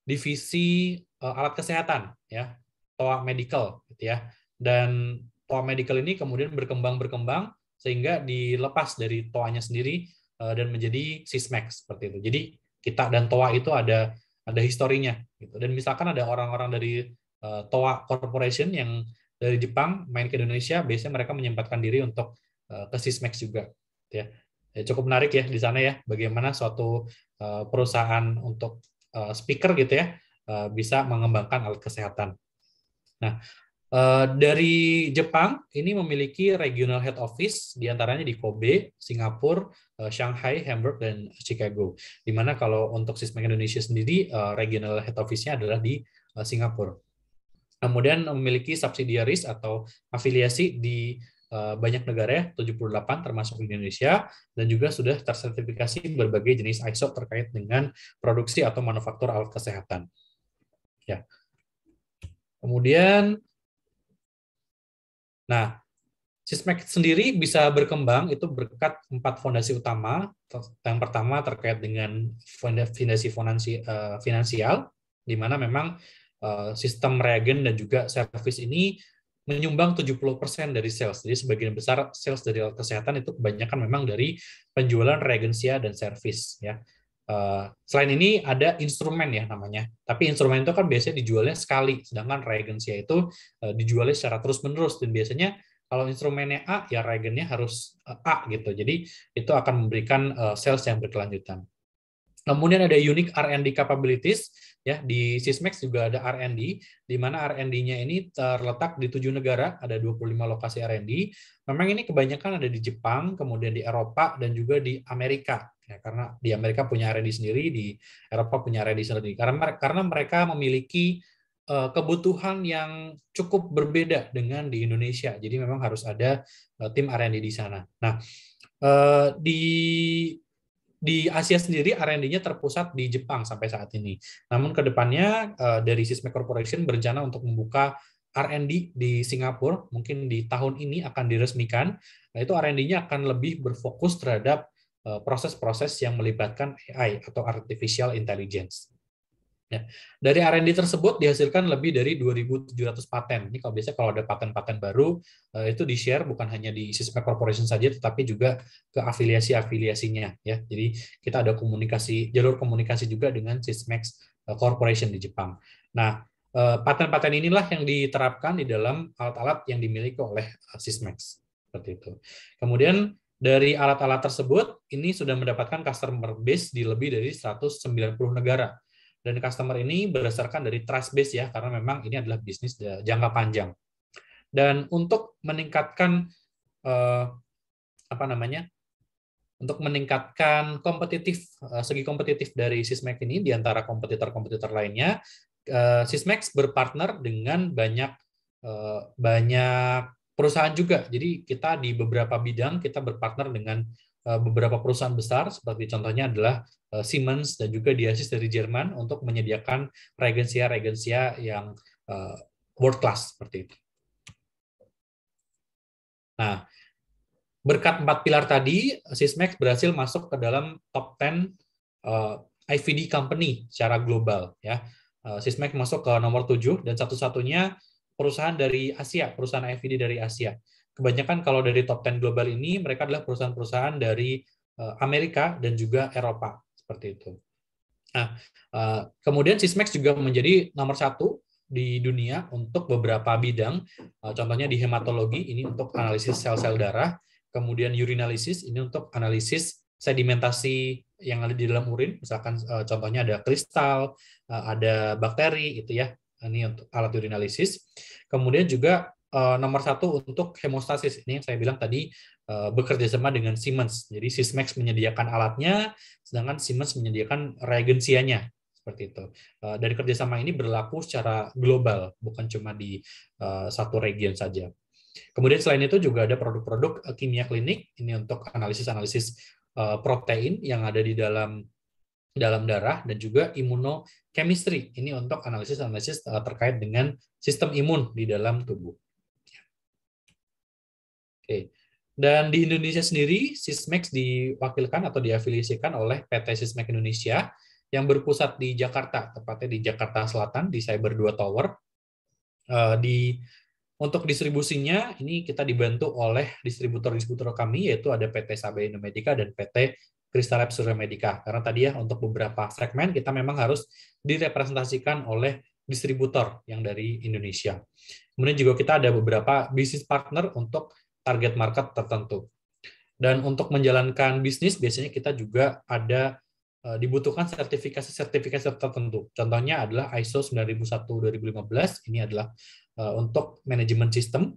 S4: divisi Eh, alat kesehatan ya toa medical gitu ya dan toa medical ini kemudian berkembang berkembang sehingga dilepas dari toanya sendiri eh, dan menjadi sismax seperti itu jadi kita dan toa itu ada ada historinya gitu dan misalkan ada orang-orang dari uh, toa corporation yang dari Jepang main ke Indonesia biasanya mereka menyempatkan diri untuk uh, ke sismax juga gitu ya ya, cukup menarik ya di sana ya bagaimana suatu uh, perusahaan untuk uh, speaker gitu ya Eh, bisa mengembangkan alat kesehatan. Nah, eh, dari Jepang ini memiliki regional head office diantaranya di Kobe, Singapura, eh, Shanghai, Hamburg, dan Chicago. Dimana kalau untuk sistem Indonesia sendiri regional head office-nya adalah di Singapura. Kemudian memiliki subsidiaris atau afiliasi di banyak negara ya, 78 termasuk Indonesia dan juga sudah tersertifikasi berbagai jenis ISO terkait dengan produksi atau manufaktur alat kesehatan ya. Kemudian nah Sysmex sendiri bisa berkembang itu berkat empat fondasi utama. Yang pertama terkait dengan fondasi eh, finansial, di mana memang eh, sistem reagen dan juga service ini menyumbang 70% dari sales. Jadi sebagian besar sales dari kesehatan itu kebanyakan memang dari penjualan reagensia dan service ya. Eh, selain ini ada instrumen ya namanya, tapi instrumen itu kan biasanya dijualnya sekali, sedangkan reagensia itu eh, dijualnya secara terus-menerus dan biasanya kalau instrumennya A ya reagennya harus eh, A gitu, jadi itu akan memberikan sales yang berkelanjutan. Kemudian ada unique R&D capabilities ya di Sismex juga ada R&D di mana R&D-nya ini terletak di tujuh negara ada 25 lokasi R&D memang ini kebanyakan ada di Jepang kemudian di Eropa dan juga di Amerika ya, karena di Amerika punya R&D sendiri di Eropa punya R&D sendiri karena karena mereka memiliki uh, kebutuhan yang cukup berbeda dengan di Indonesia jadi memang harus ada uh, tim R&D di sana nah uh, di di Asia sendiri R&D-nya terpusat di Jepang sampai saat ini. Namun ke depannya eh, dari Sisme Corporation berencana untuk membuka R&D di Singapura mungkin di tahun ini akan diresmikan. Nah, itu R&D-nya akan lebih berfokus terhadap eh, proses-proses yang melibatkan AI atau artificial intelligence. Ya. Dari R&D tersebut dihasilkan lebih dari 2.700 paten. Ini kalau biasanya kalau ada paten-paten baru eh, itu di share bukan hanya di sistem Corporation saja, tetapi juga ke afiliasi-afiliasinya. Ya, jadi kita ada komunikasi jalur komunikasi juga dengan Sysmex Corporation di Jepang. Nah, eh, paten-paten inilah yang diterapkan di dalam alat-alat yang dimiliki oleh eh, Sysmex seperti itu. Kemudian dari alat-alat tersebut ini sudah mendapatkan customer base di lebih dari 190 negara dan customer ini berdasarkan dari trust base ya karena memang ini adalah bisnis jangka panjang dan untuk meningkatkan eh, apa namanya untuk meningkatkan kompetitif eh, segi kompetitif dari Sysmex ini di antara kompetitor-kompetitor lainnya eh, Sysmex berpartner dengan banyak eh, banyak perusahaan juga jadi kita di beberapa bidang kita berpartner dengan Eh, beberapa perusahaan besar seperti contohnya adalah eh, Siemens dan juga Diasis dari Jerman untuk menyediakan regensia-regensia yang eh, world class seperti itu. Nah, berkat empat pilar tadi, Sysmex berhasil masuk ke dalam top 10 IVD company secara global ya. Sysmex masuk ke nomor 7 dan satu-satunya perusahaan dari Asia, perusahaan IVD dari Asia kebanyakan kalau dari top 10 global ini mereka adalah perusahaan-perusahaan dari eh, Amerika dan juga Eropa seperti itu. Nah, eh, kemudian Sysmex juga menjadi nomor satu di dunia untuk beberapa bidang, eh, contohnya di hematologi ini untuk analisis sel-sel darah, kemudian urinalisis ini untuk analisis sedimentasi yang ada di dalam urin, misalkan contohnya ada kristal, ada bakteri, itu ya, ini untuk alat urinalisis. Kemudian juga Eh, nomor satu untuk hemostasis ini yang saya bilang tadi eh, bekerja sama dengan Siemens. Jadi Sysmex menyediakan alatnya, sedangkan Siemens menyediakan reagensianya seperti itu. Uh, kerjasama ini berlaku secara global, bukan cuma di satu region saja. Kemudian selain itu juga ada produk-produk kimia klinik ini untuk analisis-analisis protein yang ada di dalam dalam darah dan juga imunochemistry ini untuk analisis-analisis terkait dengan sistem imun di dalam tubuh. Oke. Dan di Indonesia sendiri, Sismex diwakilkan atau diafiliasikan oleh PT Sismex Indonesia yang berpusat di Jakarta, tepatnya di Jakarta Selatan di Cyber 2 Tower. Eh, di untuk distribusinya ini kita dibantu oleh distributor-distributor kami yaitu ada PT Sabe Indomedica dan PT Crystal Lab Surya Medica. Karena tadi ya untuk beberapa segmen kita memang harus direpresentasikan oleh distributor yang dari Indonesia. Kemudian juga kita ada beberapa bisnis partner untuk target market tertentu. Dan untuk menjalankan bisnis biasanya kita juga ada eh, dibutuhkan sertifikasi-sertifikasi tertentu. Contohnya adalah ISO 9001-2015, ini adalah eh, untuk manajemen sistem.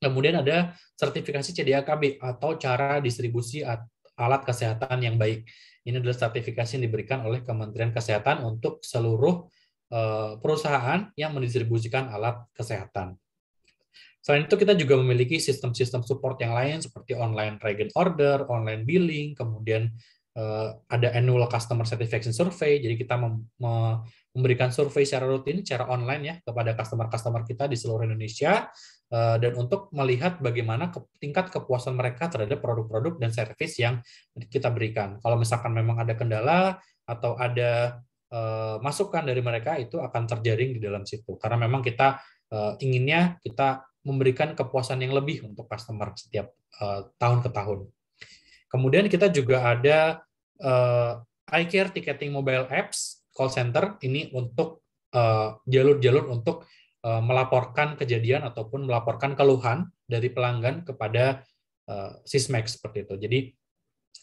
S4: Kemudian ada sertifikasi CDAKB atau cara distribusi alat kesehatan yang baik. Ini adalah sertifikasi yang diberikan oleh Kementerian Kesehatan untuk seluruh eh, perusahaan yang mendistribusikan alat kesehatan. Selain itu kita juga memiliki sistem-sistem support yang lain seperti online regen order, online billing, kemudian eh, ada annual customer satisfaction survey. Jadi kita memberikan survei secara rutin, secara online ya kepada customer-customer kita di seluruh Indonesia eh, dan untuk melihat bagaimana tingkat kepuasan mereka terhadap produk-produk dan service yang kita berikan. Kalau misalkan memang ada kendala atau ada eh, masukan dari mereka itu akan terjaring di dalam situ karena memang kita inginnya kita memberikan kepuasan yang lebih untuk customer setiap uh, tahun ke tahun. Kemudian kita juga ada uh, eh, iCare Ticketing Mobile Apps Call Center ini untuk eh, jalur-jalur uh, untuk uh, melaporkan kejadian ataupun melaporkan keluhan dari pelanggan kepada uh, Sysmex seperti itu. Jadi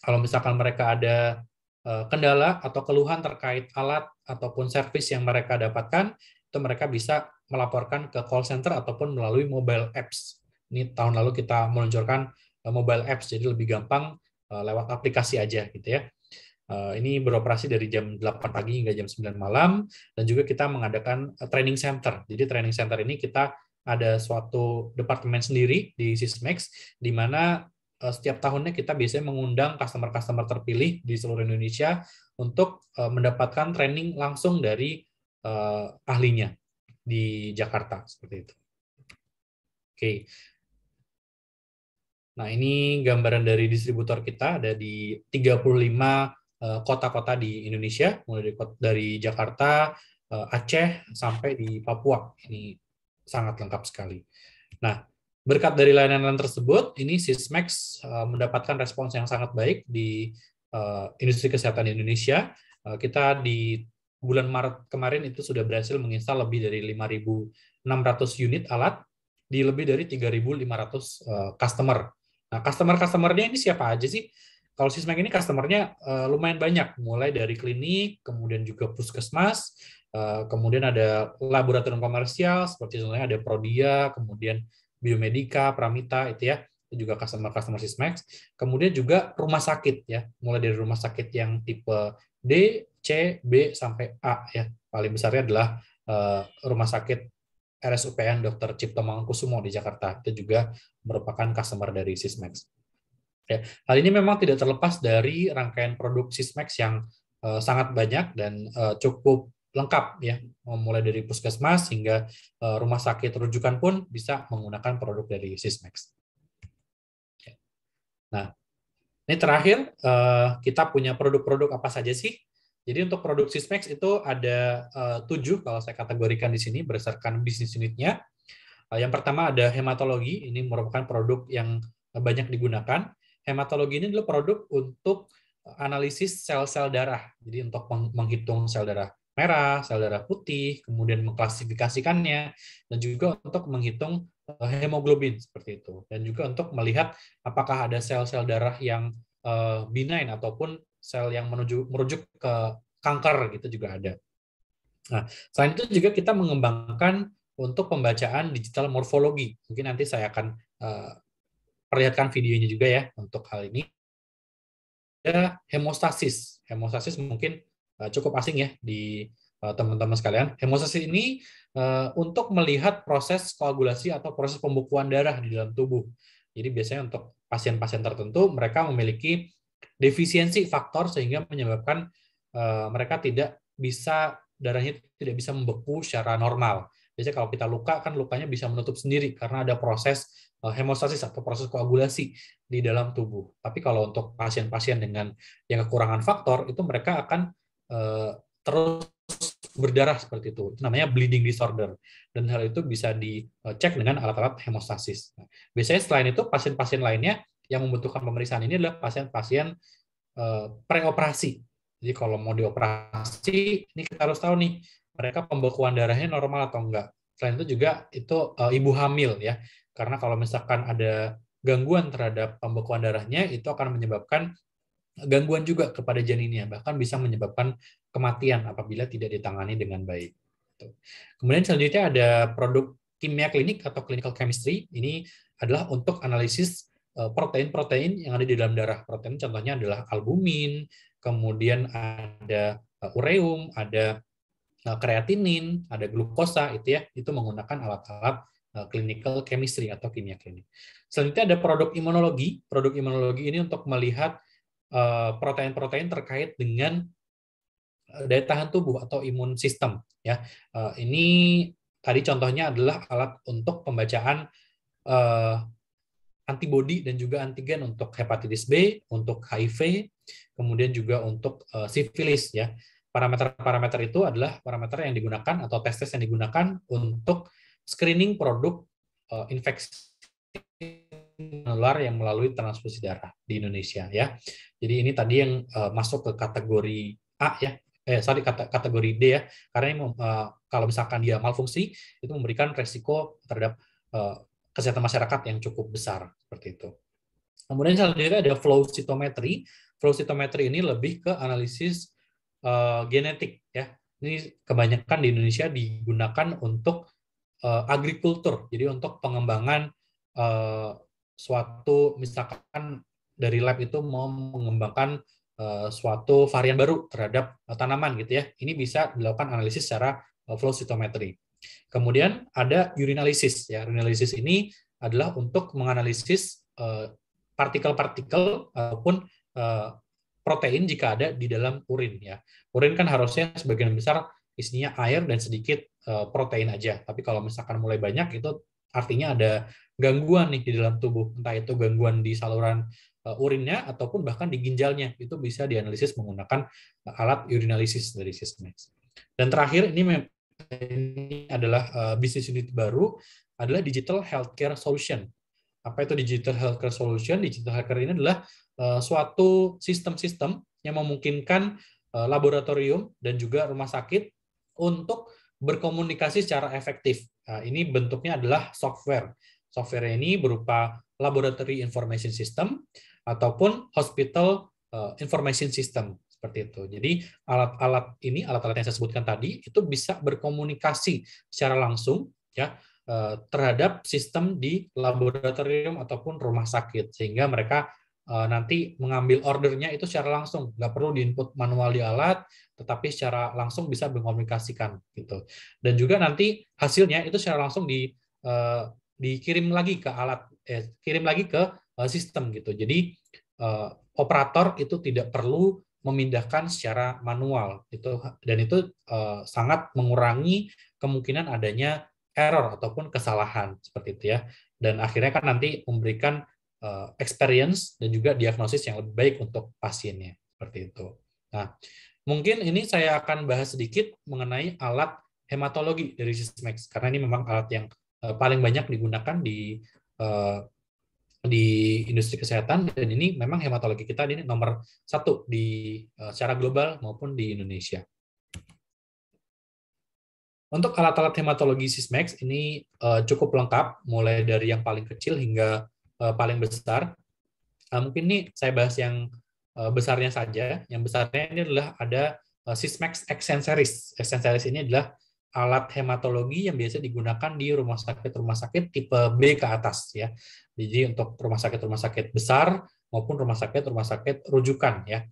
S4: kalau misalkan mereka ada uh, kendala atau keluhan terkait alat ataupun servis yang mereka dapatkan, itu mereka bisa melaporkan ke call center ataupun melalui mobile apps. Ini tahun lalu kita meluncurkan eh, mobile apps, jadi lebih gampang eh, lewat aplikasi aja gitu ya. Eh, ini beroperasi dari jam 8 pagi hingga jam 9 malam, dan juga kita mengadakan training center. Jadi training center ini kita ada suatu departemen sendiri di Sysmex, di mana setiap tahunnya kita biasanya mengundang customer-customer terpilih di seluruh Indonesia untuk mendapatkan training langsung dari ahlinya di Jakarta seperti itu. Oke. Nah, ini gambaran dari distributor kita ada di 35 eh, kota-kota di Indonesia, mulai dari Jakarta, eh, Aceh sampai di Papua. Ini sangat lengkap sekali. Nah, berkat dari layanan tersebut, ini Sismax eh, mendapatkan respons yang sangat baik di industri kesehatan di Indonesia. Kita di bulan Maret kemarin itu sudah berhasil menginstal lebih dari 5.600 unit alat di lebih dari 3.500 uh, eh, customer. Nah, customer-customernya ini siapa aja sih? Kalau Sismag ini customernya eh, lumayan banyak, mulai dari klinik, kemudian juga puskesmas, eh, kemudian ada laboratorium komersial, seperti contohnya ada Prodia, kemudian Biomedika, Pramita, itu ya, itu juga customer-customer Sysmax. Kemudian juga rumah sakit ya, mulai dari rumah sakit yang tipe D, C, B sampai A ya. Paling besarnya adalah uh, rumah sakit RSUPN Dr. Cipto Mangkusumo di Jakarta. Itu juga merupakan customer dari Sismax. Ya, hal ini memang tidak terlepas dari rangkaian produk Sismax yang uh, sangat banyak dan uh, cukup lengkap ya mulai dari puskesmas hingga rumah sakit rujukan pun bisa menggunakan produk dari Sismax.
S8: Ya. Nah,
S4: ini terakhir kita punya produk-produk apa saja sih jadi untuk produksi specs itu ada eh, tujuh kalau saya kategorikan di sini berdasarkan bisnis unitnya. Eh, yang pertama ada hematologi, ini merupakan produk yang banyak digunakan. Hematologi ini adalah produk untuk analisis sel-sel darah. Jadi untuk menghitung sel darah merah, sel darah putih, kemudian mengklasifikasikannya, dan juga untuk menghitung eh, hemoglobin seperti itu. Dan juga untuk melihat apakah ada sel-sel darah yang benign ataupun sel yang menuju merujuk ke kanker gitu juga ada. Nah, selain itu juga kita mengembangkan untuk pembacaan digital morfologi. Mungkin nanti saya akan uh, perlihatkan videonya juga ya untuk hal ini. Ada hemostasis. Hemostasis mungkin uh, cukup asing ya di eh, teman-teman uh, sekalian. Hemostasis ini uh, untuk melihat proses koagulasi atau proses pembukuan darah di dalam tubuh. Jadi biasanya untuk pasien-pasien tertentu mereka memiliki defisiensi faktor sehingga menyebabkan uh, mereka tidak bisa darahnya tidak bisa membeku secara normal. Biasanya kalau kita luka kan lukanya bisa menutup sendiri karena ada proses uh, hemostasis atau proses koagulasi di dalam tubuh. Tapi kalau untuk pasien-pasien dengan yang kekurangan faktor itu mereka akan uh, terus berdarah seperti itu. Itu namanya bleeding disorder. Dan hal itu bisa dicek dengan alat-alat hemostasis. Nah, biasanya selain itu pasien-pasien lainnya yang membutuhkan pemeriksaan ini adalah pasien-pasien eh, preoperasi. Jadi kalau mau dioperasi, ini kita harus tahu nih mereka pembekuan darahnya normal atau enggak. Selain itu juga itu e, ibu hamil ya, karena kalau misalkan ada gangguan terhadap pembekuan darahnya itu akan menyebabkan gangguan juga kepada janinnya, bahkan bisa menyebabkan kematian apabila tidak ditangani dengan baik. Gitu. Kemudian selanjutnya ada produk kimia klinik atau clinical chemistry. Ini adalah untuk analisis Eh, protein-protein yang ada di dalam darah. Protein contohnya adalah albumin, kemudian ada eh, ureum, ada eh, kreatinin, ada glukosa itu ya, itu menggunakan alat-alat clinical chemistry atau kimia klinik. Selanjutnya ada produk imunologi. Produk imunologi ini untuk melihat protein-protein terkait dengan daya tahan tubuh atau imun sistem ya. Ini tadi contohnya adalah alat untuk pembacaan antibody dan juga antigen untuk hepatitis B, untuk HIV, kemudian juga untuk eh, sifilis ya. Parameter-parameter itu adalah parameter yang digunakan atau tes-tes yang digunakan untuk screening produk eh, infeksi menular yang melalui transfusi darah di Indonesia ya. Jadi ini tadi yang eh, masuk ke kategori A ya, eh sorry kata, kategori D ya, karena ini uh, kalau misalkan dia malfungsi itu memberikan resiko terhadap uh, kesehatan masyarakat yang cukup besar. Seperti itu. Kemudian selanjutnya ada flow cytometry. Flow cytometry ini lebih ke analisis uh, genetik ya. Ini kebanyakan di Indonesia digunakan untuk uh, agrikultur. Jadi untuk pengembangan uh, suatu misalkan dari lab itu mau mengembangkan uh, suatu varian baru terhadap uh, tanaman gitu ya. Ini bisa dilakukan analisis secara uh, flow cytometry. Kemudian ada urinalisis ya. Urinalisis ini adalah untuk menganalisis eh, partikel-partikel ataupun eh, protein jika ada di dalam urin ya. Urin kan harusnya sebagian besar isinya air dan sedikit eh, protein aja. Tapi kalau misalkan mulai banyak itu artinya ada gangguan nih di dalam tubuh. Entah itu gangguan di saluran urinnya ataupun bahkan di ginjalnya. Itu bisa dianalisis menggunakan alat urinalisis dari Sysmex. Dan terakhir ini ini adalah bisnis unit baru adalah digital healthcare solution. Apa itu digital healthcare solution? Digital healthcare ini adalah uh, suatu sistem-sistem yang memungkinkan uh, laboratorium dan juga rumah sakit untuk berkomunikasi secara efektif. Nah, ini bentuknya adalah software. Software ini berupa laboratory information system ataupun hospital eh, information system seperti itu. Jadi alat-alat ini, alat-alat yang saya sebutkan tadi itu bisa berkomunikasi secara langsung ya Eh, terhadap sistem di laboratorium ataupun rumah sakit sehingga mereka eh, nanti mengambil ordernya itu secara langsung nggak perlu diinput manual di alat tetapi secara langsung bisa mengkomunikasikan gitu dan juga nanti hasilnya itu secara langsung di eh, dikirim lagi ke alat eh, kirim lagi ke sistem gitu jadi operator itu tidak perlu memindahkan secara manual itu dan itu sangat mengurangi kemungkinan adanya error ataupun kesalahan seperti itu ya. Dan akhirnya kan nanti memberikan eh, experience dan juga diagnosis yang lebih baik untuk pasiennya seperti itu. Nah, mungkin ini saya akan bahas sedikit mengenai alat hematologi dari Sysmex karena ini memang alat yang eh, paling banyak digunakan di eh, di industri kesehatan dan ini memang hematologi kita ini nomor satu di secara global maupun di Indonesia. Untuk alat-alat hematologi Sysmax ini uh, cukup lengkap, mulai dari yang paling kecil hingga uh, paling besar. Uh, mungkin ini saya bahas yang uh, besarnya saja. Yang besarnya ini adalah ada uh, Sysmex Series. ini adalah alat hematologi yang biasa digunakan di rumah sakit-rumah sakit tipe B ke atas ya. Jadi untuk rumah sakit-rumah sakit besar maupun rumah sakit-rumah sakit rujukan ya.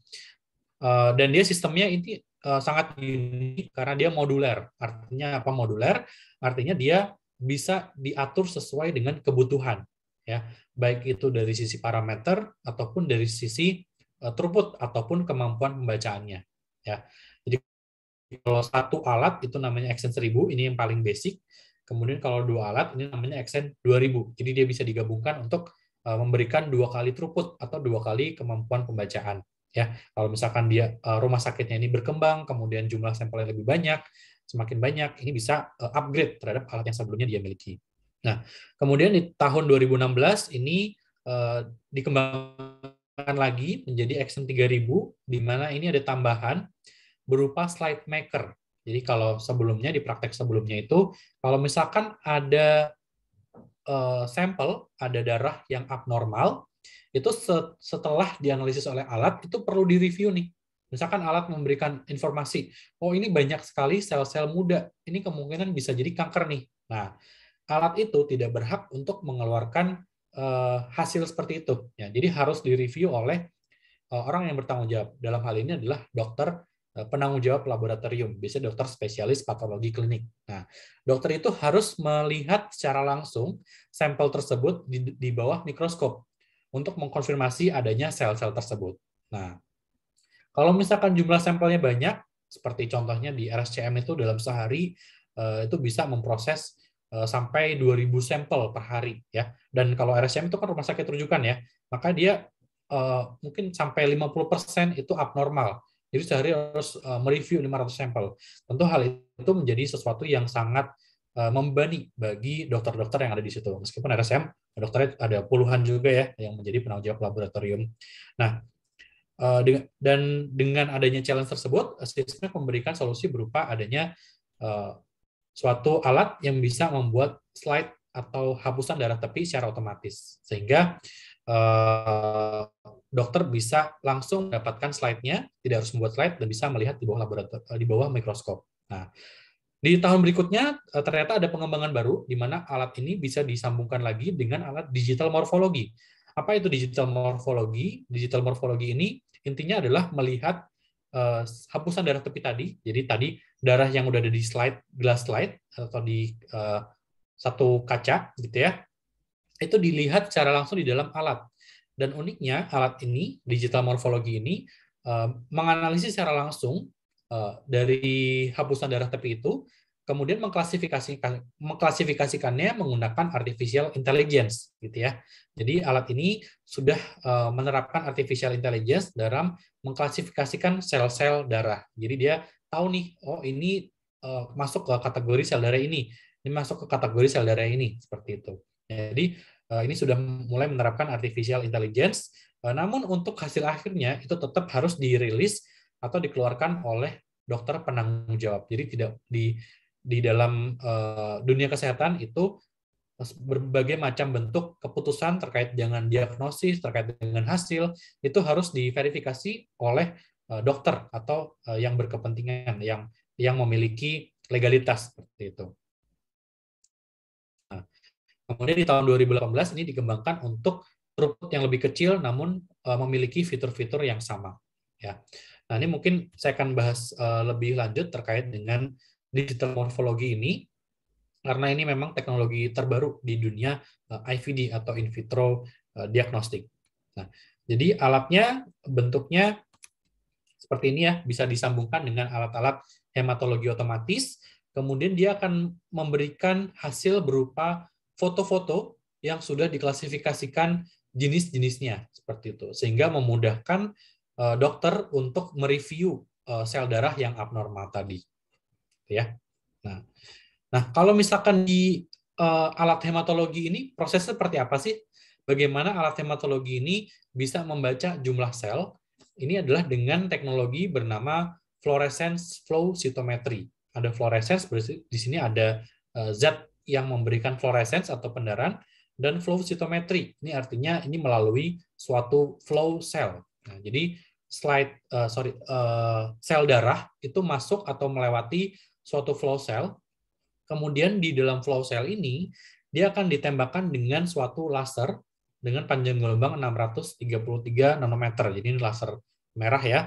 S4: Dan dia sistemnya ini Eh, sangat unik karena dia modular Artinya apa modular Artinya dia bisa diatur sesuai dengan kebutuhan ya, baik itu dari sisi parameter ataupun dari sisi uh, throughput ataupun kemampuan pembacaannya ya. Jadi kalau satu alat itu namanya XEN 1000, ini yang paling basic. Kemudian kalau dua alat ini namanya dua 2000. Jadi dia bisa digabungkan untuk eh, memberikan dua kali throughput atau dua kali kemampuan pembacaan ya kalau misalkan dia eh, rumah sakitnya ini berkembang kemudian jumlah sampelnya lebih banyak semakin banyak ini bisa eh, upgrade terhadap alat yang sebelumnya dia miliki nah kemudian di tahun 2016 ini eh, dikembangkan lagi menjadi Action 3000 di mana ini ada tambahan berupa slide maker jadi kalau sebelumnya di praktek sebelumnya itu kalau misalkan ada eh, sampel ada darah yang abnormal itu setelah dianalisis oleh alat itu perlu direview nih. Misalkan alat memberikan informasi, oh ini banyak sekali sel-sel muda, ini kemungkinan bisa jadi kanker nih. Nah, alat itu tidak berhak untuk mengeluarkan eh, hasil seperti itu. Ya, jadi harus direview oleh eh, orang yang bertanggung jawab. Dalam hal ini adalah dokter eh, penanggung jawab laboratorium, bisa dokter spesialis patologi klinik. Nah, dokter itu harus melihat secara langsung sampel tersebut di, di bawah mikroskop untuk mengkonfirmasi adanya sel-sel tersebut. Nah, kalau misalkan jumlah sampelnya banyak, seperti contohnya di RSCM itu dalam sehari eh, itu bisa memproses eh, sampai 2000 sampel per hari ya. Dan kalau RSCM itu kan rumah sakit rujukan ya, maka dia eh, mungkin sampai 50% itu abnormal. Jadi sehari harus mereview 500 sampel. Tentu hal itu menjadi sesuatu yang sangat Eh, membebani bagi dokter-dokter yang ada di situ. Meskipun RSM, dokternya ada puluhan juga ya yang menjadi penanggung jawab laboratorium. Nah, eh, dan dengan adanya challenge tersebut, sistemnya memberikan solusi berupa adanya eh, suatu alat yang bisa membuat slide atau hapusan darah tepi secara otomatis. Sehingga dokter bisa langsung mendapatkan slide-nya, tidak harus membuat slide, dan bisa melihat di bawah laborator di bawah mikroskop. Nah, di tahun berikutnya eh, ternyata ada pengembangan baru di mana alat ini bisa disambungkan lagi dengan alat digital morfologi. Apa itu digital morfologi? Digital morfologi ini intinya adalah melihat uh, eh, hapusan darah tepi tadi. Jadi tadi darah yang udah ada di slide glass slide atau di uh, satu kaca gitu ya. Itu dilihat secara langsung di dalam alat. Dan uniknya alat ini digital morfologi ini uh, menganalisis secara langsung Eh, dari hapusan darah tepi itu kemudian mengklasifikasikan mengklasifikasikannya menggunakan artificial intelligence gitu ya. Jadi alat ini sudah eh, menerapkan artificial intelligence dalam mengklasifikasikan sel-sel darah. Jadi dia tahu nih oh ini eh, masuk ke kategori sel darah ini, ini masuk ke kategori sel darah ini seperti itu. Jadi ini sudah mulai menerapkan artificial intelligence. namun untuk hasil akhirnya itu tetap harus dirilis atau dikeluarkan oleh dokter penanggung jawab. Jadi tidak di di dalam uh, dunia kesehatan itu eh, berbagai macam bentuk keputusan terkait dengan diagnosis, terkait dengan hasil itu harus diverifikasi oleh uh, dokter atau uh, yang berkepentingan yang yang memiliki legalitas seperti itu. Nah, kemudian di tahun 2018 ini dikembangkan untuk throughput yang lebih kecil namun uh, memiliki fitur-fitur yang sama ya. Nah, ini mungkin saya akan bahas eh, lebih lanjut terkait dengan digital morfologi ini karena ini memang teknologi terbaru di dunia eh, IVD atau in vitro eh, diagnostik. Nah, jadi alatnya bentuknya seperti ini ya, bisa disambungkan dengan alat-alat hematologi otomatis. Kemudian dia akan memberikan hasil berupa foto-foto yang sudah diklasifikasikan jenis-jenisnya seperti itu, sehingga memudahkan Eh, dokter untuk mereview eh, sel darah yang abnormal tadi. Gitu ya. Nah, nah kalau misalkan di eh, alat hematologi ini prosesnya seperti apa sih? Bagaimana alat hematologi ini bisa membaca jumlah sel? Ini adalah dengan teknologi bernama fluorescence flow cytometry. Ada fluorescence di sini ada zat yang memberikan fluorescence atau pendaran dan flow cytometry. Ini artinya ini melalui suatu flow cell. Nah, jadi slide uh, sorry uh, sel darah itu masuk atau melewati suatu flow cell. Kemudian di dalam flow cell ini dia akan ditembakkan dengan suatu laser dengan panjang gelombang 633 nanometer. Jadi ini laser merah ya.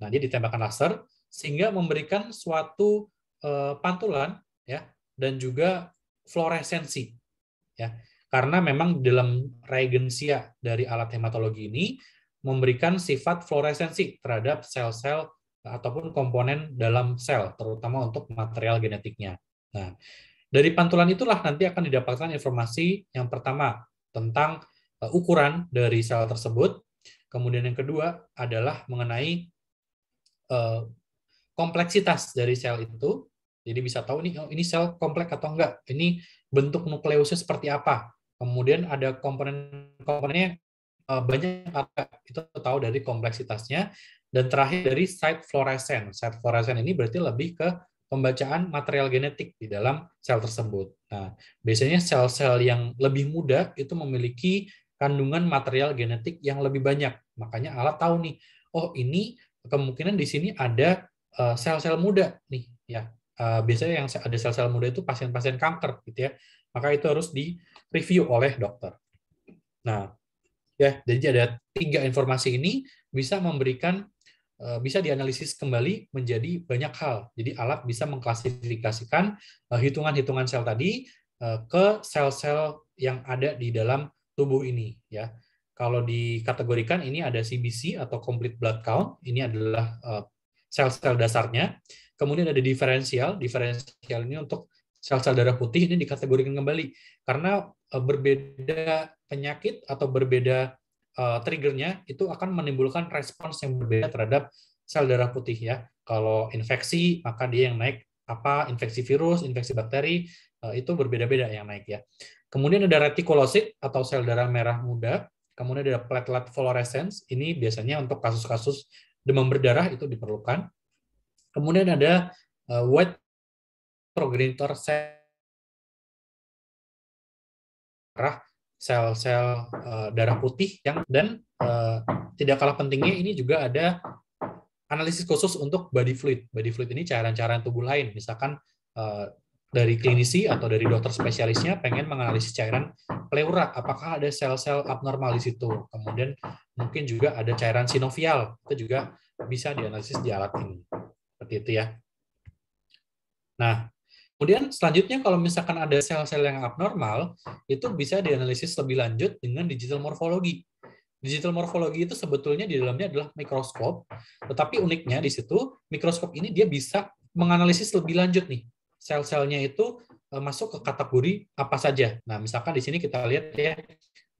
S4: Nah, dia ditembakkan laser sehingga memberikan suatu uh, pantulan ya dan juga fluoresensi ya. Karena memang dalam regensia dari alat hematologi ini memberikan sifat fluoresensi terhadap sel-sel ataupun komponen dalam sel, terutama untuk material genetiknya. Nah, dari pantulan itulah nanti akan didapatkan informasi yang pertama tentang eh, ukuran dari sel tersebut. Kemudian yang kedua adalah mengenai eh, kompleksitas dari sel itu. Jadi bisa tahu nih oh, ini sel kompleks atau enggak, ini bentuk nukleusnya seperti apa. Kemudian ada komponen-komponennya Eh, banyak itu tahu dari kompleksitasnya dan terakhir dari site fluorescent. Site fluorescent ini berarti lebih ke pembacaan material genetik di dalam sel tersebut. Nah, biasanya sel-sel yang lebih muda itu memiliki kandungan material genetik yang lebih banyak. Makanya alat tahu nih, oh ini kemungkinan di sini ada eh, sel-sel muda nih ya. Eh, biasanya yang ada sel-sel muda itu pasien-pasien kanker gitu ya. Maka itu harus di review oleh dokter. Nah, Ya, jadi ada tiga informasi ini bisa memberikan eh, bisa dianalisis kembali menjadi banyak hal. Jadi alat bisa mengklasifikasikan eh, hitungan-hitungan sel tadi eh, ke sel-sel yang ada di dalam tubuh ini ya. Kalau dikategorikan ini ada CBC atau complete blood count, ini adalah sel-sel dasarnya. Kemudian ada diferensial, diferensial ini untuk sel-sel darah putih ini dikategorikan kembali karena Eh, berbeda penyakit atau berbeda eh, triggernya itu akan menimbulkan respons yang berbeda terhadap sel darah putih ya. Kalau infeksi maka dia yang naik apa infeksi virus, infeksi bakteri eh, itu berbeda-beda yang naik ya. Kemudian ada retikulosit atau sel darah merah muda, kemudian ada platelet fluorescence, ini biasanya
S6: untuk kasus-kasus demam berdarah itu diperlukan. Kemudian ada white progenitor cell arah sel-sel uh, darah putih yang dan uh, tidak kalah
S4: pentingnya ini juga ada analisis khusus untuk body fluid. Body fluid ini cairan-cairan tubuh lain, misalkan uh, dari klinisi atau dari dokter spesialisnya pengen menganalisis cairan pleura, apakah ada sel-sel abnormal di situ. Kemudian mungkin juga ada cairan sinovial, itu juga bisa dianalisis di alat ini. Seperti itu ya. Nah, Kemudian selanjutnya kalau misalkan ada sel-sel yang abnormal, itu bisa dianalisis lebih lanjut dengan digital morfologi. Digital morfologi itu sebetulnya di dalamnya adalah mikroskop, tetapi uniknya di situ mikroskop ini dia bisa menganalisis lebih lanjut nih sel-selnya itu eh, masuk ke kategori apa saja. Nah, misalkan di sini kita lihat ya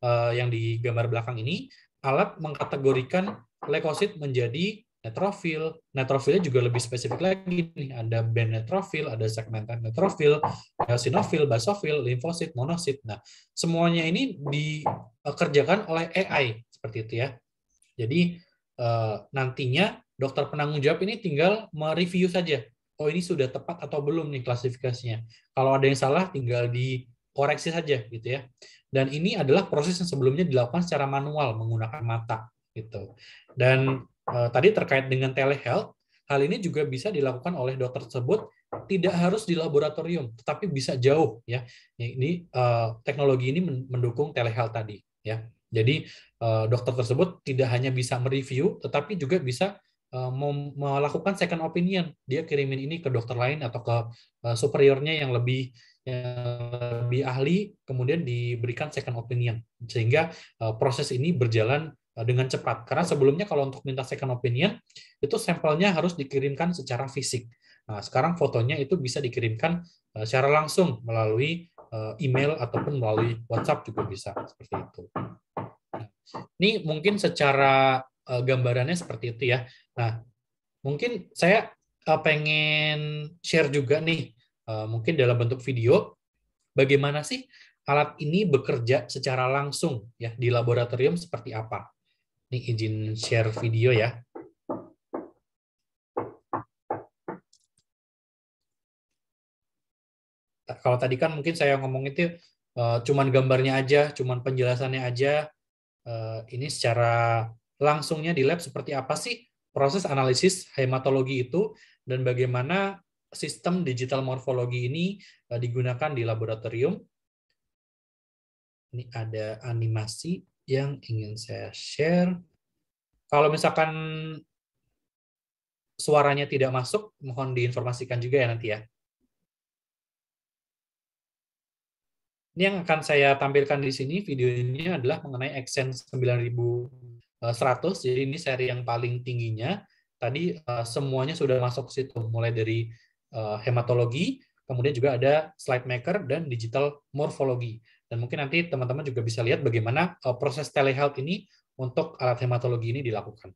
S4: eh, yang di gambar belakang ini alat mengkategorikan leukosit menjadi netrofil. Netrofilnya juga lebih spesifik lagi nih. Ada band netrofil, ada segmented netrofil, eosinofil, basofil, limfosit, monosit. Nah, semuanya ini dikerjakan oleh AI seperti itu ya. Jadi eh, nantinya dokter penanggung jawab ini tinggal mereview saja. Oh ini sudah tepat atau belum nih klasifikasinya. Kalau ada yang salah tinggal dikoreksi saja gitu ya. Dan ini adalah proses yang sebelumnya dilakukan secara manual menggunakan mata gitu. Dan Eh, tadi terkait dengan telehealth, hal ini juga bisa dilakukan oleh dokter tersebut tidak harus di laboratorium, tetapi bisa jauh ya. Ini eh, teknologi ini mendukung telehealth tadi ya. Jadi eh, dokter tersebut tidak hanya bisa mereview, tetapi juga bisa melakukan second opinion. Dia kirimin ini ke dokter lain atau ke superiornya yang lebih lebih ahli, kemudian diberikan second opinion sehingga proses ini berjalan Eh, dengan cepat. Karena sebelumnya kalau untuk minta second opinion, itu sampelnya harus dikirimkan secara fisik. Nah, sekarang fotonya itu bisa dikirimkan eh, secara langsung melalui eh, email ataupun melalui WhatsApp juga bisa seperti itu. Nah, ini mungkin secara gambarannya seperti itu ya. Nah, mungkin saya pengen share juga nih, mungkin dalam bentuk video, bagaimana sih alat ini bekerja secara langsung ya di laboratorium seperti apa. Ini izin share
S2: video ya. Kalau tadi kan mungkin saya ngomong itu uh, eh, cuman
S4: gambarnya aja, cuman penjelasannya aja. Uh, ini secara langsungnya di lab seperti apa sih proses analisis hematologi itu dan bagaimana sistem digital morfologi ini eh, digunakan di laboratorium. Ini ada animasi yang ingin saya share. Kalau misalkan suaranya tidak masuk, mohon diinformasikan juga ya nanti ya. Ini yang akan saya tampilkan di sini videonya adalah mengenai Exchange eh, 9100. Jadi ini seri yang paling tingginya. Tadi eh, semuanya sudah masuk ke situ, mulai dari eh, hematologi, kemudian juga ada slide maker dan digital morfologi. Dan mungkin nanti teman-teman juga bisa lihat bagaimana eh, proses telehealth ini untuk alat hematologi ini dilakukan.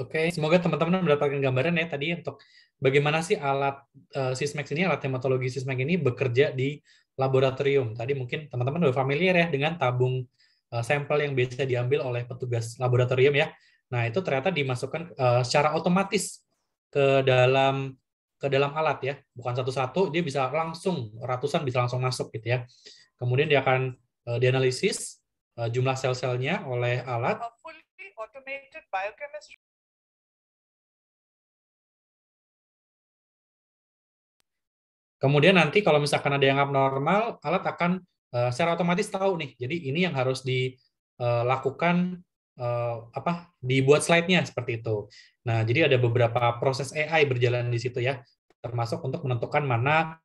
S6: Oke, okay. semoga teman-teman mendapatkan gambaran ya tadi untuk bagaimana sih alat uh, eh, Sismax ini, alat hematologi
S4: Sismax ini bekerja di laboratorium. Tadi mungkin teman-teman udah familiar ya dengan tabung uh, sampel yang biasa diambil oleh petugas laboratorium ya. Nah, itu ternyata dimasukkan uh, secara otomatis ke dalam ke dalam alat ya. Bukan satu-satu, dia bisa langsung ratusan bisa langsung masuk gitu ya. Kemudian dia akan uh, dianalisis
S6: uh, jumlah sel-selnya oleh alat. Kemudian nanti kalau misalkan ada yang abnormal, alat akan uh, secara otomatis tahu nih. Jadi ini yang harus
S4: dilakukan eh, uh, eh, apa dibuat slide-nya seperti itu. Nah, jadi ada beberapa proses AI berjalan di situ ya, termasuk untuk menentukan mana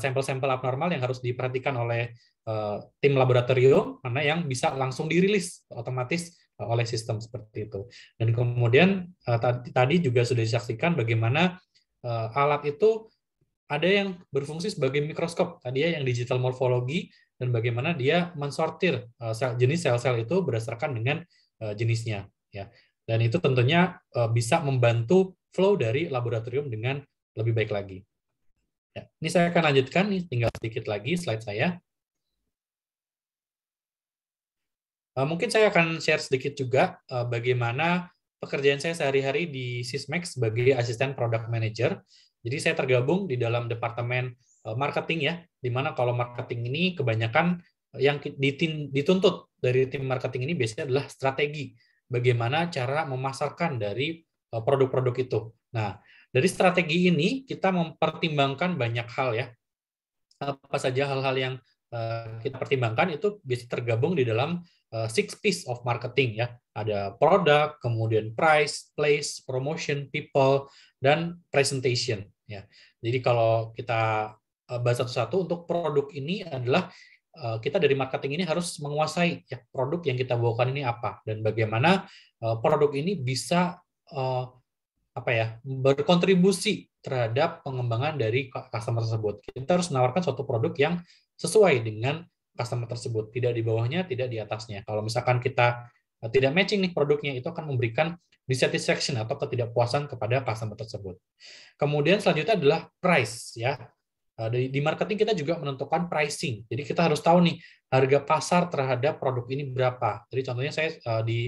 S4: sampel-sampel uh, abnormal yang harus diperhatikan oleh uh, tim laboratorium, mana yang bisa langsung dirilis otomatis oleh sistem seperti itu. Dan kemudian uh, tadi juga sudah disaksikan bagaimana alat itu ada yang berfungsi sebagai mikroskop tadi nah, ya yang digital morfologi dan bagaimana dia mensortir eh, sel, jenis sel-sel itu berdasarkan dengan eh, jenisnya ya dan itu tentunya eh, bisa membantu flow dari laboratorium dengan lebih baik lagi ya, ini saya akan lanjutkan nih tinggal sedikit lagi slide saya mungkin saya akan share sedikit juga bagaimana pekerjaan saya sehari-hari di Sysmex sebagai asisten product manager jadi saya tergabung di dalam departemen eh, marketing ya, di mana kalau marketing ini kebanyakan eh, yang dituntut dari tim marketing ini biasanya adalah strategi. Bagaimana cara memasarkan dari eh, produk-produk itu. Nah, dari strategi ini kita mempertimbangkan banyak hal ya. Apa saja hal-hal yang kita pertimbangkan itu biasanya tergabung di dalam six piece of marketing ya ada produk, kemudian price, place, promotion, people, dan presentation. Ya. Jadi kalau kita eh, bahas satu-satu untuk produk ini adalah eh, kita dari marketing ini harus menguasai ya, produk yang kita bawakan ini apa dan bagaimana eh, produk ini bisa apa ya berkontribusi terhadap pengembangan dari customer tersebut. Kita harus menawarkan suatu produk yang sesuai dengan customer tersebut, tidak di bawahnya, tidak di atasnya. Kalau misalkan kita Nah, tidak matching nih produknya itu akan memberikan dissatisfaction atau ketidakpuasan kepada customer tersebut. Kemudian selanjutnya adalah price ya. Eh, di, marketing kita juga menentukan pricing. Jadi kita harus tahu nih harga pasar terhadap produk ini berapa. Jadi contohnya saya eh, di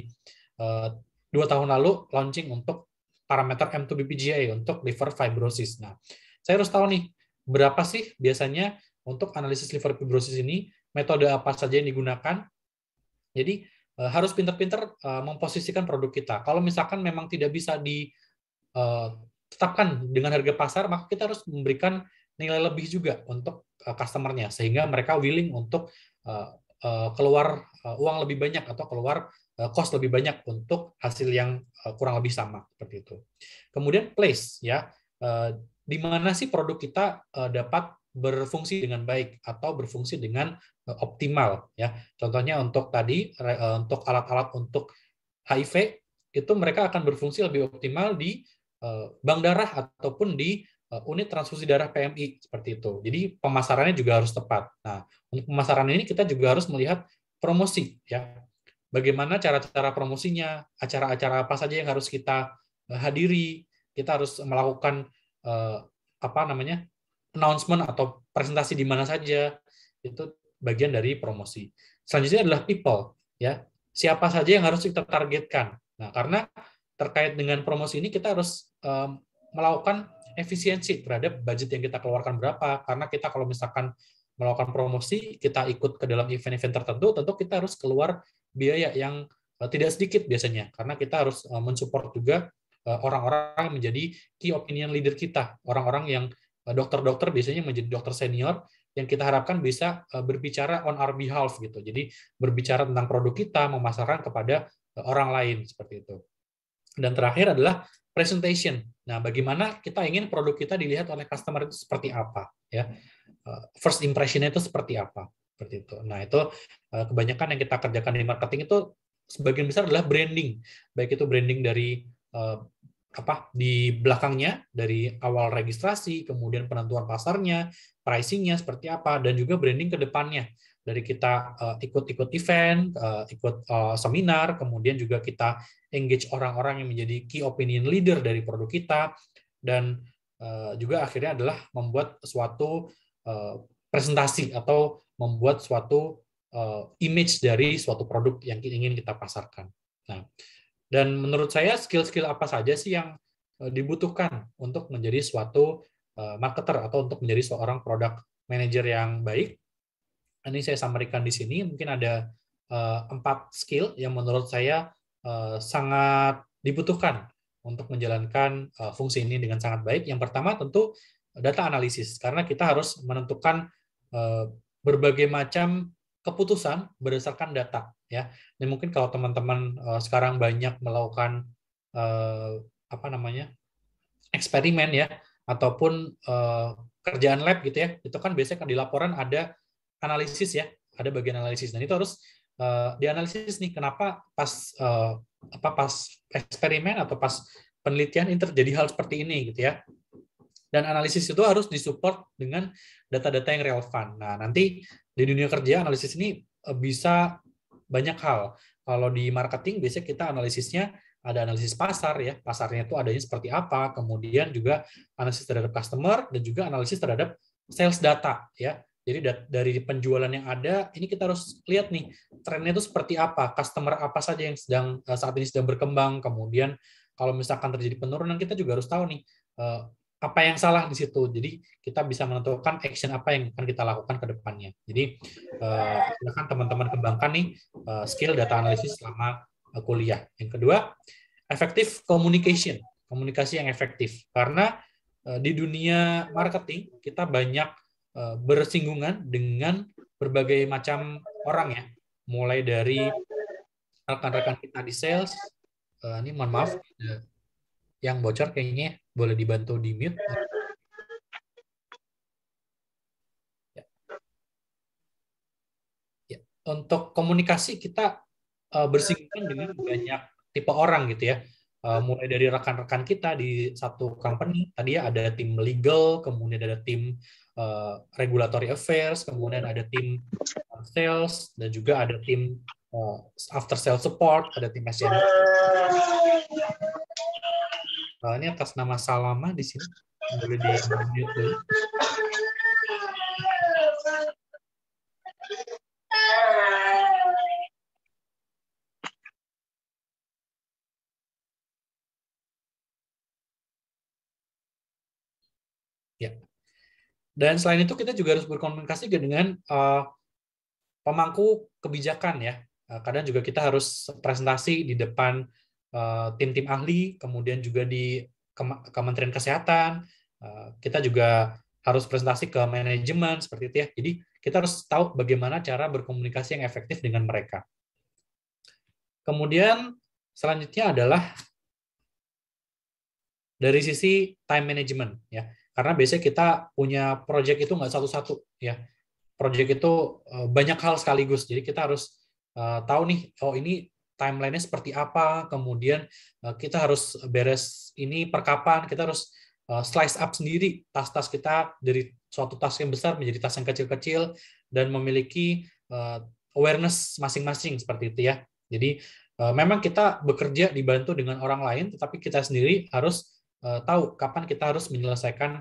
S4: eh, dua tahun lalu launching untuk parameter M2BPGA untuk liver fibrosis. Nah, saya harus tahu nih berapa sih biasanya untuk analisis liver fibrosis ini metode apa saja yang digunakan. Jadi Eh, harus pinter-pinter eh, memposisikan produk kita. Kalau misalkan memang tidak bisa ditetapkan eh, dengan harga pasar, maka kita harus memberikan nilai lebih juga untuk customernya, sehingga mereka willing untuk keluar uang lebih banyak atau keluar cost lebih banyak untuk hasil yang kurang lebih sama seperti itu. Kemudian place ya, di mana sih produk kita dapat berfungsi dengan baik atau berfungsi dengan optimal ya. Contohnya untuk tadi eh, untuk alat-alat untuk HIV itu mereka akan berfungsi lebih optimal di eh, bank darah ataupun di eh, unit transfusi darah PMI seperti itu. Jadi pemasarannya juga harus tepat. Nah, untuk pemasaran ini kita juga harus melihat promosi ya. Bagaimana cara-cara promosinya, acara-acara apa saja yang harus kita hadiri, kita harus melakukan apa namanya? announcement atau presentasi di mana saja. Itu bagian dari promosi. Selanjutnya adalah people, ya. Siapa saja yang harus kita targetkan. Nah, karena terkait dengan promosi ini kita harus um, melakukan efisiensi terhadap budget yang kita keluarkan berapa. Karena kita kalau misalkan melakukan promosi, kita ikut ke dalam event-event tertentu, tentu kita harus keluar biaya yang eh, tidak sedikit biasanya. Karena kita harus eh, mensupport juga eh, orang-orang menjadi key opinion leader kita, orang-orang yang dokter-dokter biasanya menjadi dokter senior yang kita harapkan bisa eh, berbicara on our behalf gitu. Jadi berbicara tentang produk kita, memasarkan kepada eh, orang lain seperti itu. Dan terakhir adalah presentation. Nah, bagaimana kita ingin produk kita dilihat oleh customer itu seperti apa ya? Eh, first impression itu seperti apa? Seperti itu. Nah, itu kebanyakan yang kita kerjakan di marketing itu sebagian besar adalah branding. Baik itu branding dari apa di belakangnya dari awal registrasi, kemudian penentuan pasarnya, pricingnya seperti apa, dan juga branding ke depannya dari kita eh, ikut-ikut uh, event, uh, ikut uh, seminar, kemudian juga kita engage orang-orang yang menjadi key opinion leader dari produk kita, dan uh, juga akhirnya adalah membuat suatu uh, presentasi atau membuat suatu uh, image dari suatu produk yang ingin kita pasarkan. Nah, dan menurut saya skill-skill apa saja sih yang e, dibutuhkan untuk menjadi suatu e, marketer atau untuk menjadi seorang product manager yang baik. Ini saya sampaikan di sini, mungkin ada e, empat skill yang menurut saya sangat dibutuhkan untuk menjalankan fungsi ini dengan sangat baik. Yang pertama tentu data analisis, karena kita harus menentukan berbagai macam keputusan berdasarkan data ya. Ini mungkin kalau teman-teman uh, sekarang banyak melakukan uh, apa namanya eksperimen ya ataupun uh, kerjaan lab gitu ya, itu kan biasanya kan di laporan ada analisis ya, ada bagian analisis. Dan nah, itu harus uh, dianalisis nih kenapa pas uh, apa pas eksperimen atau pas penelitian ini terjadi hal seperti ini gitu ya. Dan analisis itu harus disupport dengan data-data yang relevan. Nah, nanti di dunia kerja analisis ini bisa banyak hal. Kalau di marketing biasanya kita analisisnya ada analisis pasar ya, pasarnya itu adanya seperti apa, kemudian juga analisis terhadap customer dan juga analisis terhadap sales data ya. Jadi dari penjualan yang ada, ini kita harus lihat nih trennya itu seperti apa, customer apa saja yang sedang eh, saat ini sedang berkembang, kemudian kalau misalkan terjadi penurunan kita juga harus tahu nih eh, apa yang salah di situ. Jadi kita bisa menentukan action apa yang akan kita lakukan ke depannya. Jadi eh, silakan teman-teman kembangkan nih eh, skill data analisis selama eh, kuliah. Yang kedua, efektif communication, komunikasi yang efektif. Karena di dunia marketing kita banyak bersinggungan dengan berbagai macam orang ya, mulai dari rekan-rekan kita di sales. ini mohon maaf, yang bocor kayaknya boleh dibantu di mute. Ya. Ya. Untuk komunikasi kita uh, bersinggungan dengan banyak tipe orang gitu ya. Uh, mulai dari rekan-rekan kita di satu company, tadi ya ada tim legal, kemudian ada tim uh, regulatory affairs, kemudian ada tim sales, dan juga ada tim uh, after sales support, ada tim SDM Nah, ini atas nama Salama di sini. Boleh di mute dulu.
S6: Ya. Dan selain itu
S4: kita juga harus berkomunikasi dengan uh, pemangku kebijakan ya. Eh, kadang juga kita harus presentasi di depan Eh, tim-tim uh, ahli, kemudian juga di Kementerian Kesehatan. Uh, kita juga harus presentasi ke manajemen seperti itu ya. Jadi kita harus tahu bagaimana cara berkomunikasi yang efektif dengan mereka. Kemudian selanjutnya adalah dari sisi time management ya. Karena biasanya kita punya proyek itu nggak satu-satu ya. proyek itu eh, banyak hal sekaligus. Jadi kita harus uh, tahu nih oh ini timelinenya seperti apa, kemudian eh, kita harus beres ini perkapan, kita harus eh, slice up sendiri tas-tas kita dari suatu tas yang besar menjadi tas yang kecil-kecil dan memiliki eh, awareness masing-masing seperti itu ya. Jadi memang kita bekerja dibantu dengan orang lain, tetapi kita sendiri harus tahu kapan kita harus menyelesaikan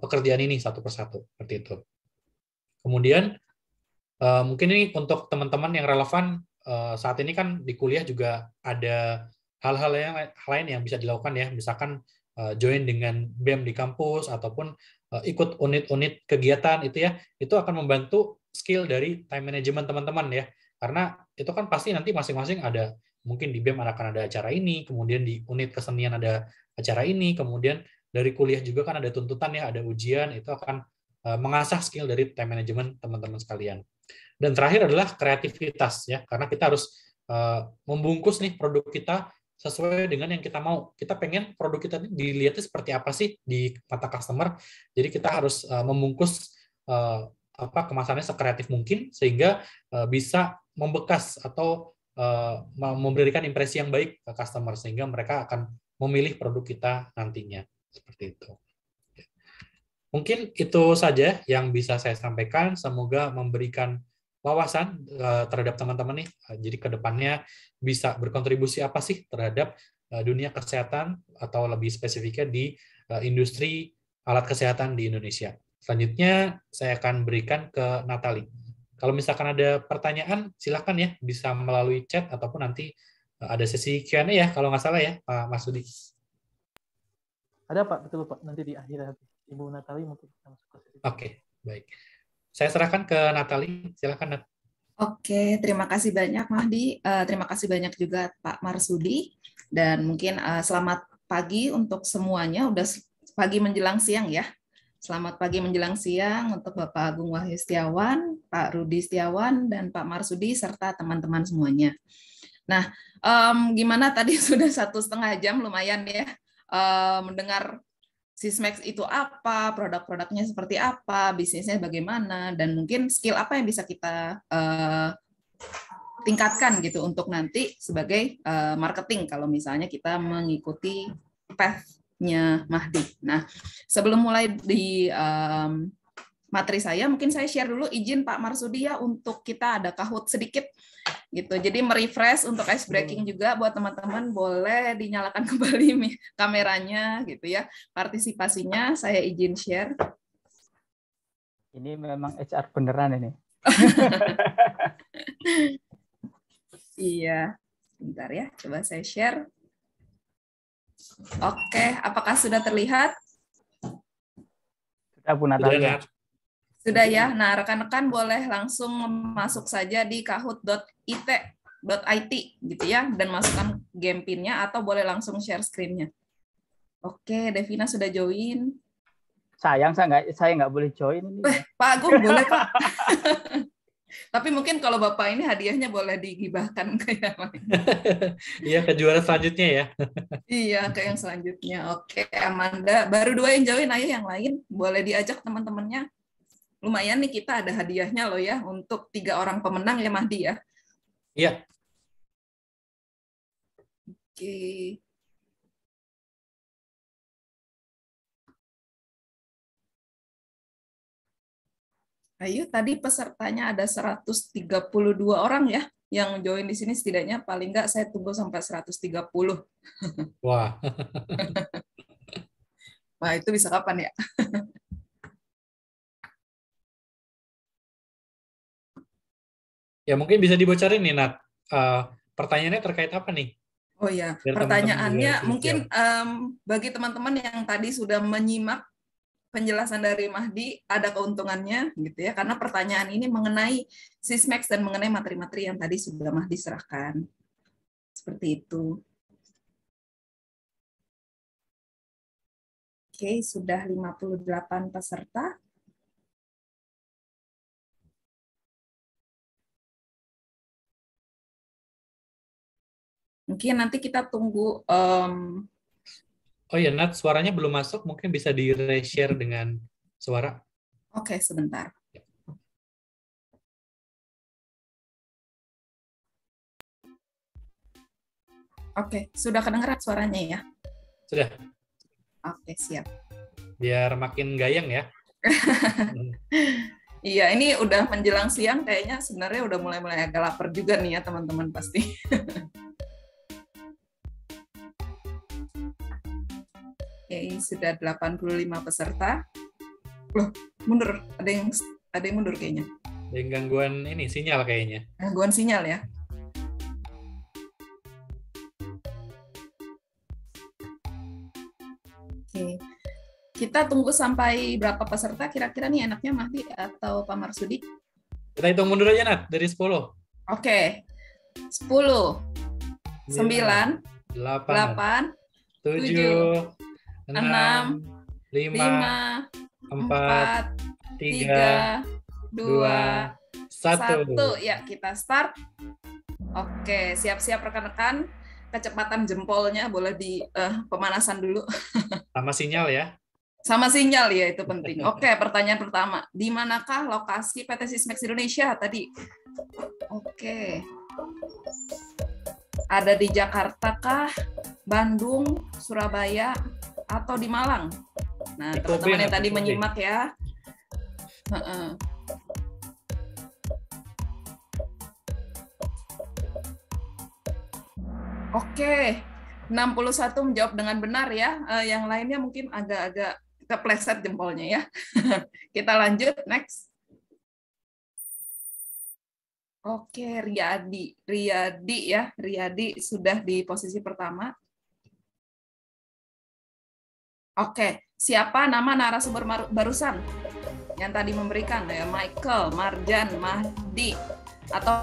S4: pekerjaan ini satu persatu seperti itu. Kemudian mungkin ini untuk teman-teman yang relevan Eh, saat ini kan di kuliah juga ada hal-hal yang lain yang bisa dilakukan ya, misalkan eh, join dengan BEM di kampus ataupun eh, ikut unit-unit kegiatan itu ya, itu akan membantu skill dari time management teman-teman ya. Karena itu kan pasti nanti masing-masing ada mungkin di BEM akan ada acara ini, kemudian di unit kesenian ada acara ini, kemudian dari kuliah juga kan ada tuntutan ya, ada ujian, itu akan mengasah skill dari time management teman-teman sekalian. Dan terakhir adalah kreativitas ya, karena kita harus uh, membungkus nih produk kita sesuai dengan yang kita mau. Kita pengen produk kita ini dilihatnya seperti apa sih di mata customer. Jadi kita harus uh, membungkus uh, apa kemasannya sekreatif mungkin sehingga uh, bisa membekas atau uh, memberikan impresi yang baik ke customer sehingga mereka akan memilih produk kita nantinya seperti itu. Mungkin itu saja yang bisa saya sampaikan. Semoga memberikan wawasan uh, terhadap teman-teman nih. Uh, jadi ke depannya bisa berkontribusi apa sih terhadap uh, dunia kesehatan atau lebih spesifiknya di uh, industri alat kesehatan di Indonesia. Selanjutnya saya akan berikan ke Natali. Kalau misalkan ada pertanyaan, silahkan ya bisa melalui chat ataupun nanti ada sesi Q&A ya kalau nggak salah ya Pak Mas
S1: Ada Pak, betul Pak. Nanti di akhir Ibu Natali mungkin kita
S4: masuk ke sesi. Oke, okay, baik. Saya serahkan ke Natali. Silakan Nat.
S1: Oke, terima kasih banyak
S7: Mahdi. Uh, terima kasih banyak juga Pak Marsudi. Dan mungkin uh, selamat pagi untuk semuanya. Udah pagi menjelang siang ya. Selamat pagi menjelang siang untuk Bapak Agung Wahyu Setiawan, Pak Rudi Setiawan, dan Pak Marsudi, serta teman-teman semuanya. Nah, um, gimana tadi sudah satu setengah jam lumayan ya uh, mendengar Sismax itu apa, produk-produknya seperti apa, bisnisnya bagaimana, dan mungkin skill apa yang bisa kita uh, tingkatkan gitu untuk nanti sebagai uh, marketing kalau misalnya kita mengikuti path-nya Mahdi. Nah, sebelum mulai di um, materi saya, mungkin saya share dulu izin Pak Marsudi ya untuk kita ada kahut sedikit gitu. Jadi merefresh untuk ice breaking juga buat teman-teman boleh dinyalakan kembali kameranya gitu ya. Partisipasinya saya izin share.
S3: Ini memang HR beneran ini. iya. Bentar ya, coba saya share. Oke,
S7: apakah sudah terlihat?
S3: Sudah, Bu Natalia.
S7: Sudah ya. Nah, rekan-rekan boleh langsung masuk saja di kahoot.it.it gitu ya dan masukkan game pinnya atau boleh langsung share screen-nya. Oke, Devina sudah join.
S3: Sayang saya nggak saya nggak boleh join. Eh, Pak Agung boleh Pak.
S7: Tapi mungkin kalau Bapak ini hadiahnya boleh digibahkan ke yang lain.
S4: Iya, ke juara selanjutnya ya.
S7: iya, ke yang selanjutnya. Oke, Amanda. Baru dua yang join, ayo yang lain. Boleh diajak teman-temannya lumayan nih kita ada hadiahnya loh ya untuk tiga orang pemenang ya Mahdi ya.
S8: Iya.
S6: Oke. Ayo tadi pesertanya ada 132 orang ya yang join
S7: di sini setidaknya paling nggak saya tunggu sampai 130.
S2: Wah.
S6: Wah itu bisa kapan ya? Ya mungkin bisa dibocorin nih Nat.
S2: Uh, pertanyaannya terkait apa nih? Oh ya, Biar pertanyaannya teman -teman mungkin
S6: um,
S7: bagi teman-teman yang tadi sudah menyimak penjelasan dari Mahdi ada keuntungannya gitu ya karena pertanyaan ini mengenai sismax dan mengenai materi-materi yang tadi sudah Mahdi
S6: serahkan. Seperti itu. Oke, sudah 58 peserta. Mungkin nanti kita tunggu. Um... Oh ya, Nat, suaranya belum masuk. Mungkin bisa di-reshare dengan suara. Oke, okay, sebentar. Oke, okay, sudah kedengeran suaranya ya? Sudah.
S7: Oke, okay, siap.
S4: Biar makin gayeng ya.
S7: Iya, ini udah menjelang siang kayaknya sebenarnya udah mulai-mulai agak lapar juga nih ya teman-teman pasti. YI sudah 85 peserta. Loh, mundur. Ada yang
S4: ada yang mundur kayaknya. Ada yang gangguan ini sinyal kayaknya.
S7: Gangguan sinyal ya. Oke. Kita tunggu sampai berapa peserta kira-kira nih enaknya Mahdi atau Pak Marsudi?
S4: Kita hitung mundur aja Nat, dari 10.
S7: Oke. 10 9 8
S2: 8 7, 7 enam, lima, empat, tiga, dua, satu.
S7: Ya, kita start. Oke, siap-siap rekan-rekan. Kecepatan jempolnya boleh di uh, pemanasan dulu.
S4: Sama sinyal ya.
S7: Sama sinyal ya, itu penting. Oke, pertanyaan pertama. Di manakah lokasi PT Sismex Indonesia tadi? Oke. Ada di Jakarta kah? Bandung, Surabaya, atau di Malang. Nah, teman-teman yang tadi menyimak ya. Uh -uh. Oke, 61 menjawab dengan benar ya. Eh, yang lainnya mungkin agak-agak kepleset jempolnya ya. Kita lanjut next. Oke, Riyadi. Riyadi ya, Riyadi sudah di posisi pertama. Oke, siapa nama narasumber barusan yang tadi memberikan
S6: ya Michael, Marjan, Mahdi atau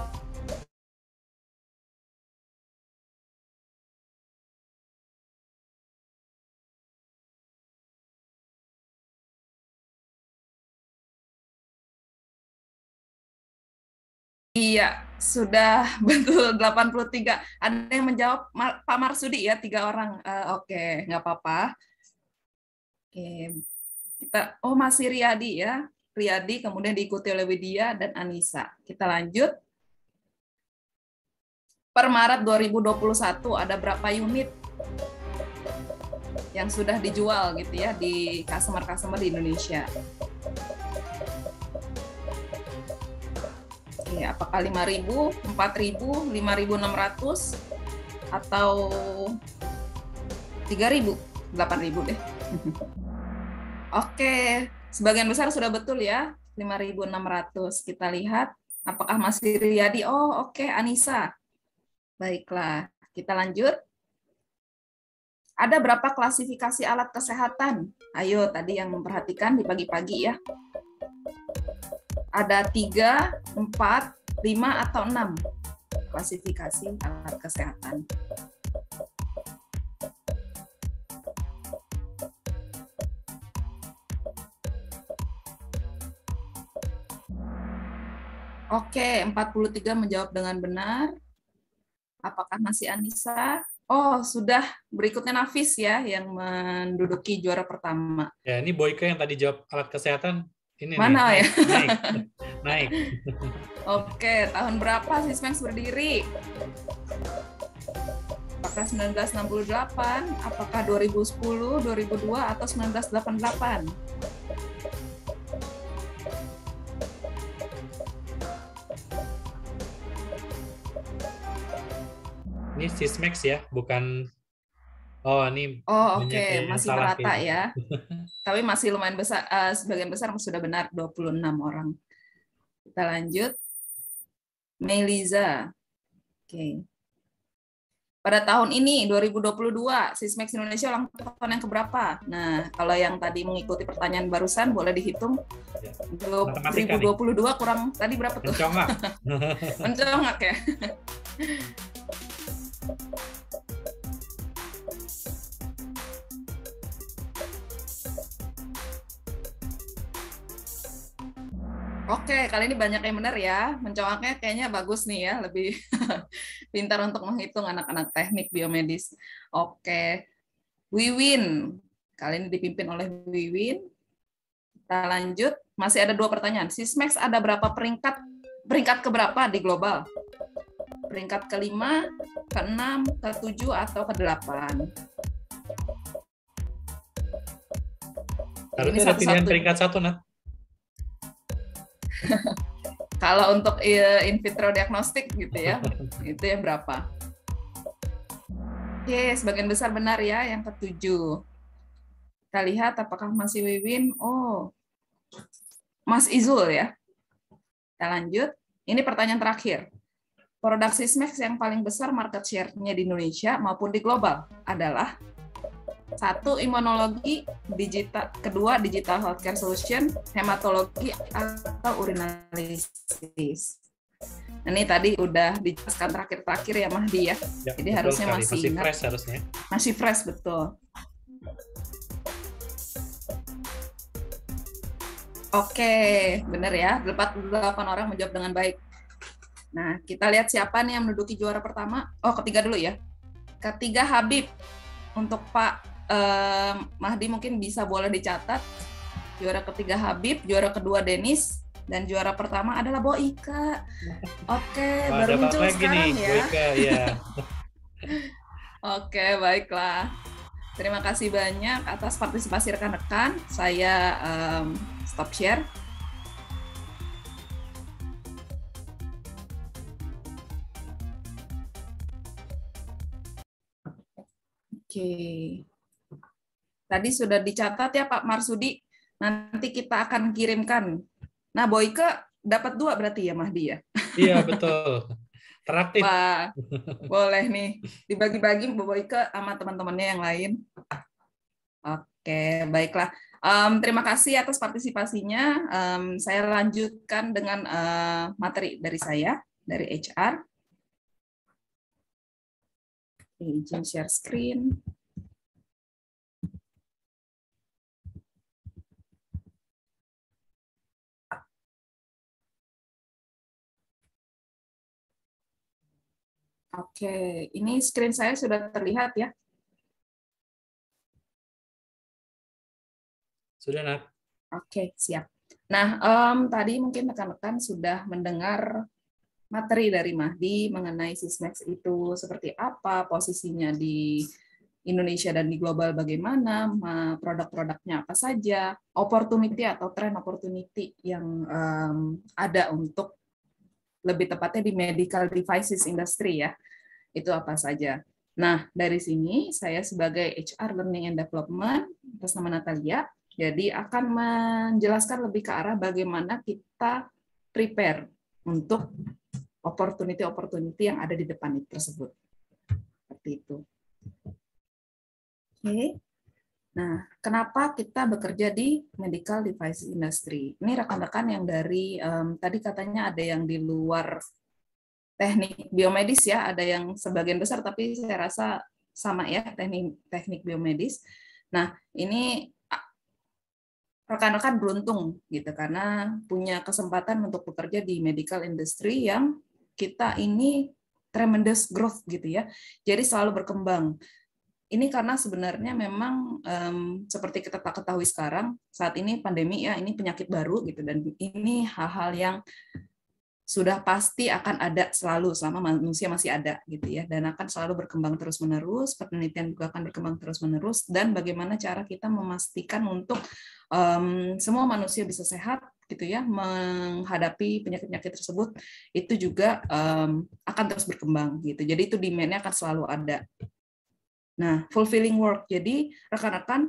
S6: Iya, sudah betul
S7: 83. Ada yang menjawab Pak Marsudi ya, tiga orang. Uh, Oke, okay, nggak apa-apa. Oke. Kita oh masih Riyadi ya. Riyadi kemudian diikuti oleh Widya dan Anissa. Kita lanjut. Per Maret 2021 ada berapa unit yang sudah dijual gitu ya di customer-customer di Indonesia? Oke, iya, apakah 5.000, 4.000, 5.600 atau 3.000? 8.000 deh. Oke, sebagian besar sudah betul ya, 5.600. Kita lihat apakah Mas Riyadi? Oh, oke, okay, Anissa. Baiklah, kita lanjut. Ada berapa klasifikasi alat kesehatan? Ayo, tadi yang memperhatikan di pagi-pagi ya. Ada tiga, empat, lima, atau enam klasifikasi alat kesehatan. Oke, 43 menjawab dengan benar. Apakah masih Anissa? Oh, sudah. Berikutnya Nafis ya yang menduduki juara pertama.
S4: Ya, ini Boyke yang tadi jawab alat kesehatan. Ini Mana nih, ya?
S7: Naik.
S8: naik. Oke,
S7: Oke, tahun berapa Sismax berdiri? Apakah 1968, apakah 2010, 2002, atau 1988? ini
S4: Sysmex ya, bukan Oh, ini Oh, oke, okay.
S7: masih merata ya. Tapi masih lumayan besar uh, sebagian besar sudah benar 26 orang. Kita lanjut. Meliza. Oke. Okay. Pada tahun ini 2022 Sismex Indonesia ulang tahun yang keberapa? Nah, kalau yang tadi mengikuti pertanyaan barusan boleh dihitung ya. 2022 nih. kurang tadi berapa tuh?
S8: Mencongak.
S7: Mencongak ya. Oke, kali ini banyak yang benar ya. Mencoaknya kayaknya bagus nih ya, lebih pintar untuk menghitung anak-anak teknik biomedis. Oke, Wiwin. Kali ini dipimpin oleh Wiwin. Kita lanjut. Masih ada dua pertanyaan. Sismex ada berapa peringkat peringkat keberapa di global? peringkat kelima, keenam, ketujuh, atau kedelapan.
S4: Harusnya ada pilihan peringkat satu, Nat.
S7: Kalau untuk iya, in vitro diagnostik gitu ya, itu yang berapa? Oke, yes, sebagian besar benar ya, yang ketujuh. Kita lihat apakah masih Wiwin. Oh, Mas Izul ya. Kita lanjut. Ini pertanyaan terakhir. Produk smex yang paling besar market share-nya di Indonesia maupun di global adalah satu imunologi, digital kedua digital healthcare solution, hematologi atau
S8: urinalisis.
S7: Nah, ini tadi udah dijelaskan terakhir-terakhir ya Mahdi ya. ya Jadi harusnya sekali. masih, masih fresh harusnya. Ya. Masih fresh betul. Oke, benar ya. 48 orang menjawab dengan baik. Nah, kita lihat siapa nih yang menduduki juara pertama. Oh, ketiga dulu ya. Ketiga Habib. Untuk Pak eh, Mahdi mungkin bisa boleh dicatat. Juara ketiga Habib, juara kedua Denis, dan juara pertama adalah Bo Ika Oke, oh, baru muncul sekarang gini, ya. ya. Oke, baiklah. Terima kasih banyak atas partisipasi rekan-rekan. Saya um, stop share. Oke. Tadi sudah dicatat ya Pak Marsudi. Nanti kita akan kirimkan. Nah Boyke dapat dua berarti ya Mahdi ya?
S4: Iya betul. Teraktif. Wah,
S7: boleh nih dibagi-bagi Boyke sama teman-temannya yang lain. Oke, baiklah. Um, terima kasih atas partisipasinya. Um, saya lanjutkan dengan uh, materi dari saya dari HR.
S6: Oke, izin share screen. Oke, ini screen saya sudah terlihat ya? Sudah, Nak. Oke, siap. Nah, um, tadi
S7: mungkin rekan-rekan sudah mendengar materi dari Mahdi mengenai Sismex itu seperti apa, posisinya di Indonesia dan di global bagaimana, produk-produknya apa saja, opportunity atau tren opportunity yang um, ada untuk lebih tepatnya di medical devices industry ya, itu apa saja. Nah, dari sini saya sebagai HR Learning and Development atas nama Natalia, jadi akan menjelaskan lebih ke arah bagaimana kita prepare untuk opportunity-opportunity yang ada di depan itu tersebut. Seperti itu. Oke. Okay. Nah, kenapa kita bekerja di medical device industry? Ini rekan-rekan yang dari um, tadi katanya ada yang di luar teknik biomedis ya, ada yang sebagian besar tapi saya rasa sama ya teknik teknik biomedis. Nah, ini rekan-rekan beruntung gitu karena punya kesempatan untuk bekerja di medical industry yang kita ini tremendous growth gitu ya. Jadi selalu berkembang. Ini karena sebenarnya memang um, seperti kita tak ketahui sekarang saat ini pandemi ya ini penyakit baru gitu dan ini hal-hal yang sudah pasti akan ada selalu selama manusia masih ada gitu ya dan akan selalu berkembang terus menerus penelitian juga akan berkembang terus menerus dan bagaimana cara kita memastikan untuk um, semua manusia bisa sehat gitu ya menghadapi penyakit-penyakit tersebut itu juga um, akan terus berkembang gitu. Jadi itu demand akan selalu ada. Nah, fulfilling work. Jadi rekan-rekan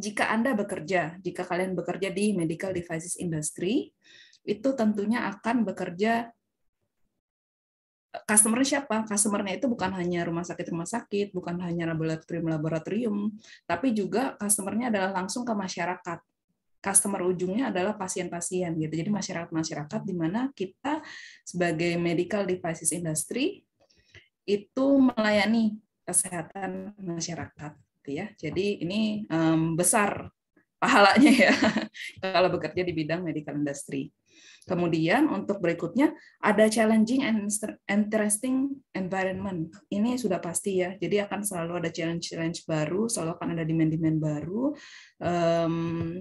S7: jika Anda bekerja, jika kalian bekerja di medical devices industry, itu tentunya akan bekerja eh, customer siapa? Customernya itu bukan hanya rumah sakit-rumah sakit, bukan hanya laboratorium-laboratorium, tapi juga customernya adalah langsung ke masyarakat customer ujungnya adalah pasien-pasien gitu. Jadi masyarakat-masyarakat di mana kita sebagai medical devices industry itu melayani kesehatan masyarakat gitu ya. Jadi ini um, besar pahalanya ya kalau bekerja di bidang medical industry. Kemudian untuk berikutnya ada challenging and interesting environment. Ini sudah pasti ya. Jadi akan selalu ada challenge-challenge baru, selalu akan ada demand-demand baru. Um,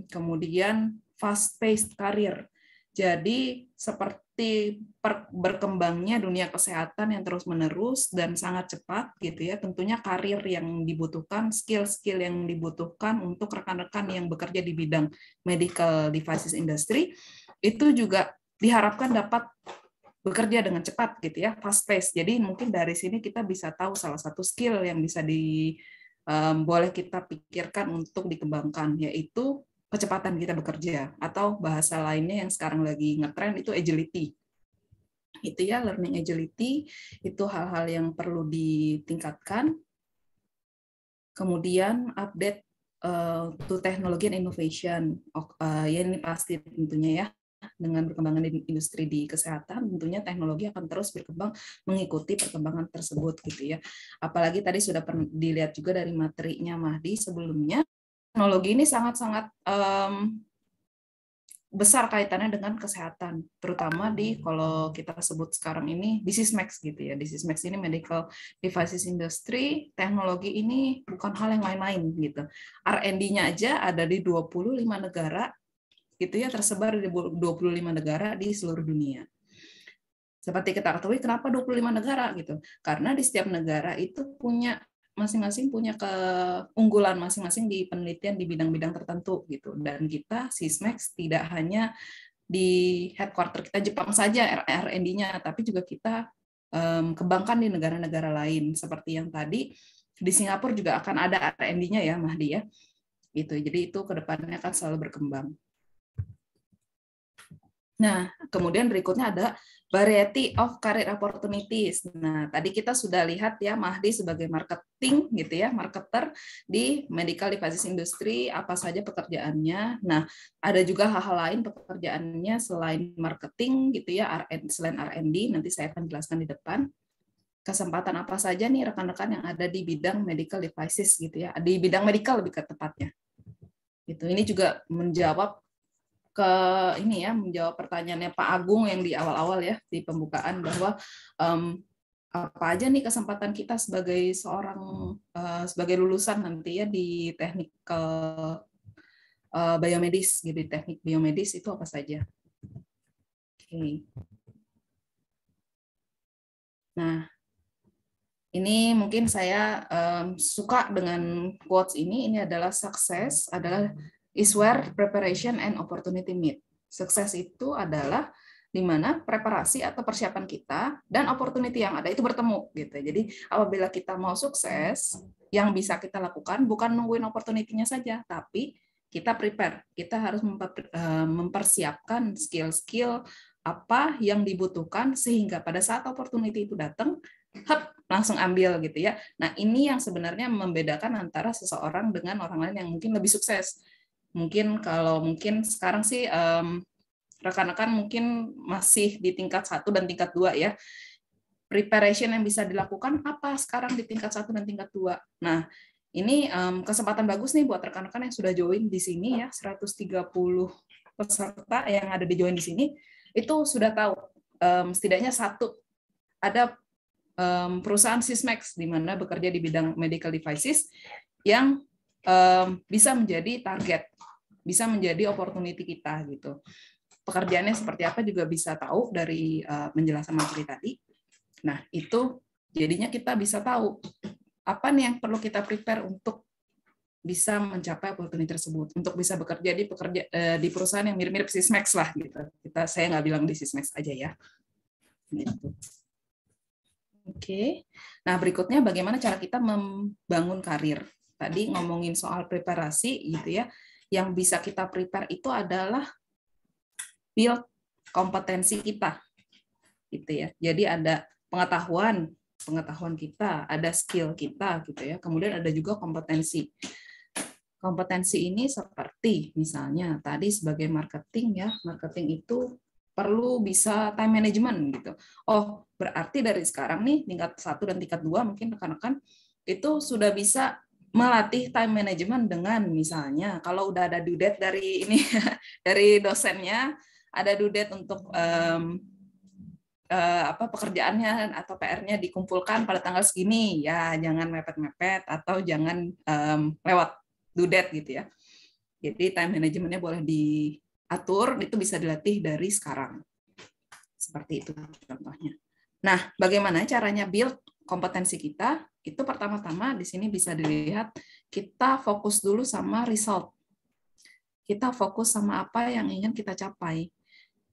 S7: kemudian fast-paced career. Jadi seperti per, berkembangnya dunia kesehatan yang terus-menerus dan sangat cepat gitu ya, tentunya karir yang dibutuhkan, skill-skill yang dibutuhkan untuk rekan-rekan yang bekerja di bidang medical devices industry itu juga diharapkan dapat bekerja dengan cepat gitu ya, fast pace. Jadi mungkin dari sini kita bisa tahu salah satu skill yang bisa di um, boleh kita pikirkan untuk dikembangkan yaitu kecepatan kita bekerja atau bahasa lainnya yang sekarang lagi ngetrend itu agility. Itu ya learning agility itu hal-hal yang perlu ditingkatkan. Kemudian update uh, to technology and innovation. Uh, ya ini pasti tentunya ya dengan perkembangan industri di kesehatan tentunya teknologi akan terus berkembang mengikuti perkembangan tersebut gitu ya. Apalagi tadi sudah dilihat juga dari materinya Mahdi sebelumnya teknologi ini sangat-sangat um, besar kaitannya dengan kesehatan, terutama di kalau kita sebut sekarang ini disease max gitu ya. Disease max ini medical devices industry, teknologi ini bukan hal yang main-main gitu. R&D-nya aja ada di 25 negara gitu ya tersebar di 25 negara di seluruh dunia. Seperti kita ketahui kenapa 25 negara gitu? Karena di setiap negara itu punya masing-masing punya keunggulan masing-masing di penelitian di bidang-bidang tertentu gitu. Dan kita Sismex tidak hanya di headquarter kita Jepang saja R&D-nya, tapi juga kita um, kembangkan di negara-negara lain seperti yang tadi di Singapura juga akan ada R&D-nya ya Mahdi ya. Gitu. Jadi itu kedepannya akan selalu berkembang. Nah, kemudian berikutnya ada variety of career opportunities. Nah, tadi kita sudah lihat ya Mahdi sebagai marketing gitu ya, marketer di medical devices industry apa saja pekerjaannya. Nah, ada juga hal-hal lain pekerjaannya selain marketing gitu ya, R&D, selain R&D nanti saya akan jelaskan di depan kesempatan apa saja nih rekan-rekan yang ada di bidang medical devices gitu ya, di bidang medical lebih ke tepatnya. Itu ini juga menjawab ke ini ya menjawab pertanyaannya Pak Agung yang di awal-awal ya di pembukaan bahwa um, apa aja nih kesempatan kita sebagai seorang uh, sebagai lulusan nanti ya di teknik uh, eh, biomedis gitu teknik biomedis itu apa saja? Oke. Okay. Nah, ini mungkin saya um, suka dengan quotes ini. Ini adalah sukses adalah is where preparation and opportunity meet. Sukses itu adalah di mana preparasi atau persiapan kita dan opportunity yang ada itu bertemu gitu. Jadi apabila kita mau sukses, yang bisa kita lakukan bukan nungguin opportunity-nya saja, tapi kita prepare. Kita harus eh, mempersiapkan skill-skill apa yang dibutuhkan sehingga pada saat opportunity itu datang, hap, langsung ambil gitu ya. Nah, ini yang sebenarnya membedakan antara seseorang dengan orang lain yang mungkin lebih sukses mungkin kalau mungkin sekarang sih um, rekan-rekan mungkin masih di tingkat satu dan tingkat dua ya. Preparation yang bisa dilakukan apa sekarang di tingkat satu dan tingkat dua. Nah, ini um, kesempatan bagus nih buat rekan-rekan yang sudah join di sini ya, 130 peserta yang ada di join di sini itu sudah tahu um, setidaknya satu ada um, perusahaan Sysmex di mana bekerja di bidang medical devices yang um, bisa menjadi target, bisa menjadi opportunity kita gitu. Pekerjaannya seperti apa juga bisa tahu dari uh, penjelasan materi tadi. Nah, itu jadinya kita bisa tahu apa nih yang perlu kita prepare untuk bisa mencapai opportunity tersebut untuk bisa bekerja di pekerja eh, di perusahaan yang mirip-mirip Sismex lah gitu kita saya nggak bilang di Sismex aja ya gitu. Oke, okay. nah berikutnya bagaimana cara kita membangun karir tadi ngomongin soal preparasi gitu ya, yang bisa kita prepare itu adalah build kompetensi kita. Gitu ya. Jadi ada pengetahuan, pengetahuan kita, ada skill kita gitu ya. Kemudian ada juga kompetensi. Kompetensi ini seperti misalnya tadi sebagai marketing ya, marketing itu perlu bisa time management gitu. Oh, berarti dari sekarang nih tingkat satu dan tingkat dua mungkin rekan-rekan itu sudah bisa melatih time management dengan misalnya kalau udah ada due date dari ini dari dosennya ada due date untuk um, uh, apa pekerjaannya atau PR-nya dikumpulkan pada tanggal segini ya jangan mepet-mepet atau jangan um, lewat due date gitu ya jadi time manajemennya boleh diatur itu bisa dilatih dari sekarang seperti itu contohnya nah bagaimana caranya build kompetensi kita, itu pertama-tama di sini bisa dilihat kita fokus dulu sama result. Kita fokus sama apa yang ingin kita capai.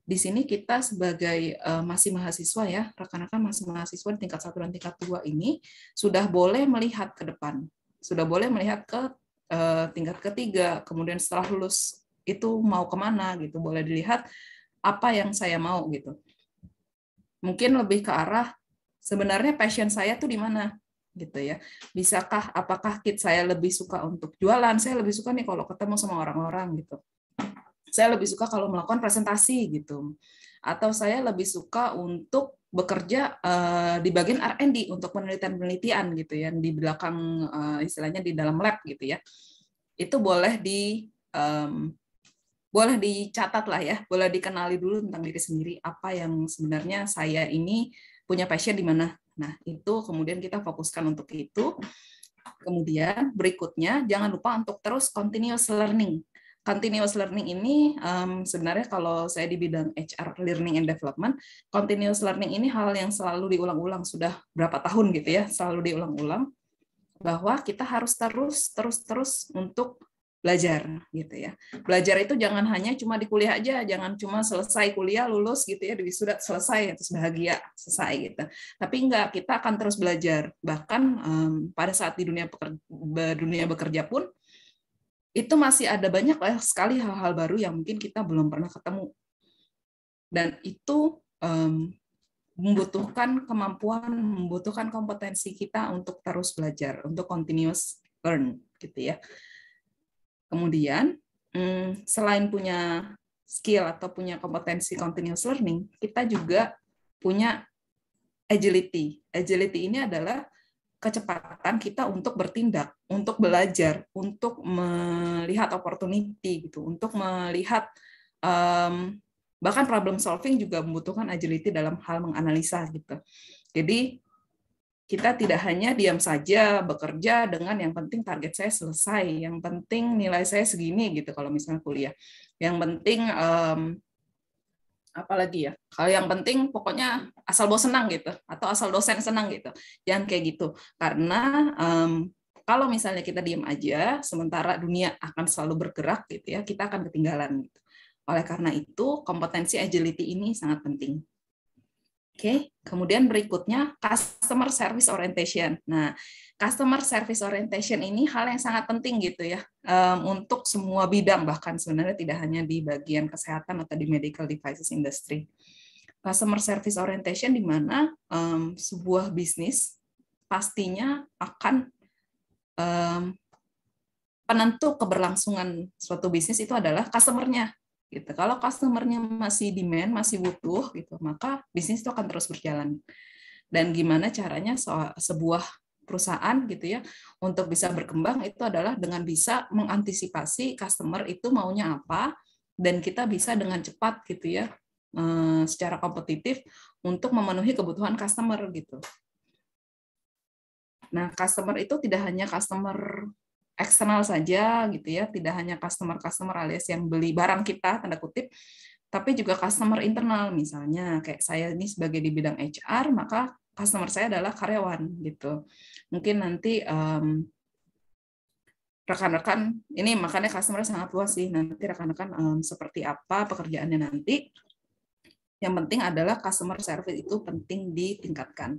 S7: Di sini kita sebagai uh, masih mahasiswa ya, rekan-rekan masih mahasiswa di tingkat satu dan tingkat dua ini sudah boleh melihat ke depan, sudah boleh melihat ke uh, tingkat ketiga, kemudian setelah lulus itu mau kemana gitu, boleh dilihat apa yang saya mau gitu. Mungkin lebih ke arah sebenarnya passion saya tuh di mana gitu ya. Bisakah apakah kit saya lebih suka untuk jualan? Saya lebih suka nih kalau ketemu sama orang-orang gitu. Saya lebih suka kalau melakukan presentasi gitu. Atau saya lebih suka untuk bekerja uh, di bagian R&D untuk penelitian-penelitian gitu ya di belakang uh, istilahnya di dalam lab gitu ya. Itu boleh di um, boleh dicatat lah ya, boleh dikenali dulu tentang diri sendiri apa yang sebenarnya saya ini punya passion di mana. Nah, itu kemudian kita fokuskan untuk itu. Kemudian berikutnya jangan lupa untuk terus continuous learning. Continuous learning ini um, sebenarnya kalau saya di bidang HR learning and development, continuous learning ini hal yang selalu diulang-ulang sudah berapa tahun gitu ya, selalu diulang-ulang bahwa kita harus terus terus terus untuk belajar gitu ya. Belajar itu jangan hanya cuma di kuliah aja, jangan cuma selesai kuliah lulus gitu ya, sudah selesai ya, terus bahagia selesai gitu. Tapi enggak, kita akan terus belajar. Bahkan um, pada saat di dunia pekerja, dunia bekerja pun itu masih ada banyak sekali hal-hal baru yang mungkin kita belum pernah ketemu. Dan itu um, membutuhkan kemampuan, membutuhkan kompetensi kita untuk terus belajar, untuk continuous learn gitu ya. Kemudian hmm, selain punya skill atau punya kompetensi continuous learning, kita juga punya agility. Agility ini adalah kecepatan kita untuk bertindak, untuk belajar, untuk melihat opportunity gitu, untuk melihat um, bahkan problem solving juga membutuhkan agility dalam hal menganalisa gitu. Jadi kita tidak hanya diam saja bekerja dengan yang penting target saya selesai, yang penting nilai saya segini gitu kalau misalnya kuliah, yang penting um, apalagi ya kalau yang penting pokoknya asal bos senang gitu atau asal dosen senang gitu, jangan kayak gitu karena um, kalau misalnya kita diam aja, sementara dunia akan selalu bergerak gitu ya, kita akan ketinggalan. Gitu. Oleh karena itu kompetensi agility ini sangat penting. Oke, kemudian berikutnya customer service orientation. Nah, customer service orientation ini hal yang sangat penting gitu ya um, untuk semua bidang bahkan sebenarnya tidak hanya di bagian kesehatan atau di medical devices industry. Customer service orientation di mana um, sebuah bisnis pastinya akan um, penentu keberlangsungan suatu bisnis itu adalah customernya gitu kalau customernya masih demand masih butuh gitu maka bisnis itu akan terus berjalan dan gimana caranya sebuah perusahaan gitu ya untuk bisa berkembang itu adalah dengan bisa mengantisipasi customer itu maunya apa dan kita bisa dengan cepat gitu ya eh, secara kompetitif untuk memenuhi kebutuhan customer gitu. Nah, customer itu tidak hanya customer eksternal saja gitu ya, tidak hanya customer-customer alias yang beli barang kita tanda kutip, tapi juga customer internal misalnya kayak saya ini sebagai di bidang HR maka customer saya adalah karyawan gitu. Mungkin nanti um, rekan-rekan ini makanya customer sangat luas sih nanti rekan-rekan um, seperti apa pekerjaannya nanti. Yang penting adalah customer service itu penting ditingkatkan.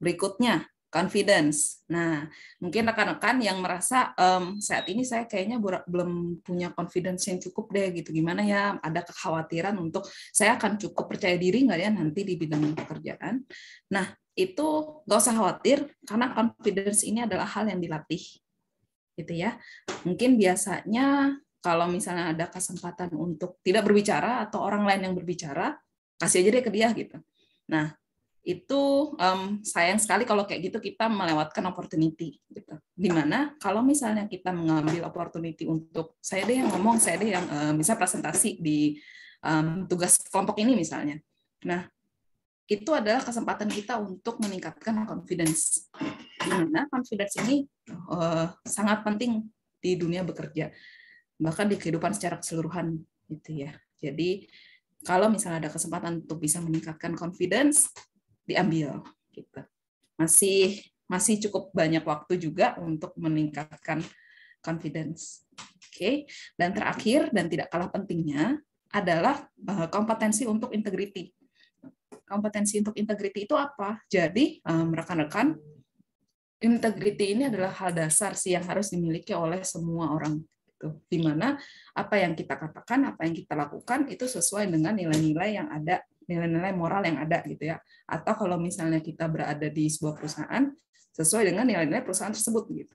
S7: Berikutnya, confidence. Nah, mungkin hmm. rekan-rekan yang merasa um, saat ini saya kayaknya belum punya confidence yang cukup deh gitu. Gimana ya? Ada kekhawatiran untuk saya akan cukup percaya diri nggak ya nanti di bidang pekerjaan. Nah, itu nggak usah khawatir karena confidence ini adalah hal yang dilatih, gitu ya. Mungkin biasanya kalau misalnya ada kesempatan untuk tidak berbicara atau orang lain yang berbicara, kasih aja deh ke dia gitu. Nah, itu um, sayang sekali kalau kayak gitu kita melewatkan opportunity gitu. Dimana kalau misalnya kita mengambil opportunity untuk saya deh yang ngomong, saya deh yang eh, bisa presentasi di um, tugas kelompok ini misalnya. Nah itu adalah kesempatan kita untuk meningkatkan confidence. Dimana confidence ini uh, sangat penting di dunia bekerja, bahkan di kehidupan secara keseluruhan gitu ya. Jadi kalau misalnya ada kesempatan untuk bisa meningkatkan confidence, diambil gitu. Masih masih cukup banyak waktu juga untuk meningkatkan confidence. Oke, okay. dan terakhir dan tidak kalah pentingnya adalah eh, kompetensi untuk integrity. Kompetensi untuk integrity itu apa? Jadi eh, rekan-rekan, integrity ini adalah hal dasar sih yang harus dimiliki oleh semua orang gitu. Di mana apa yang kita katakan, apa yang kita lakukan itu sesuai dengan nilai-nilai yang ada nilai-nilai moral yang ada gitu ya. Atau kalau misalnya kita berada di sebuah perusahaan sesuai dengan nilai-nilai perusahaan tersebut gitu.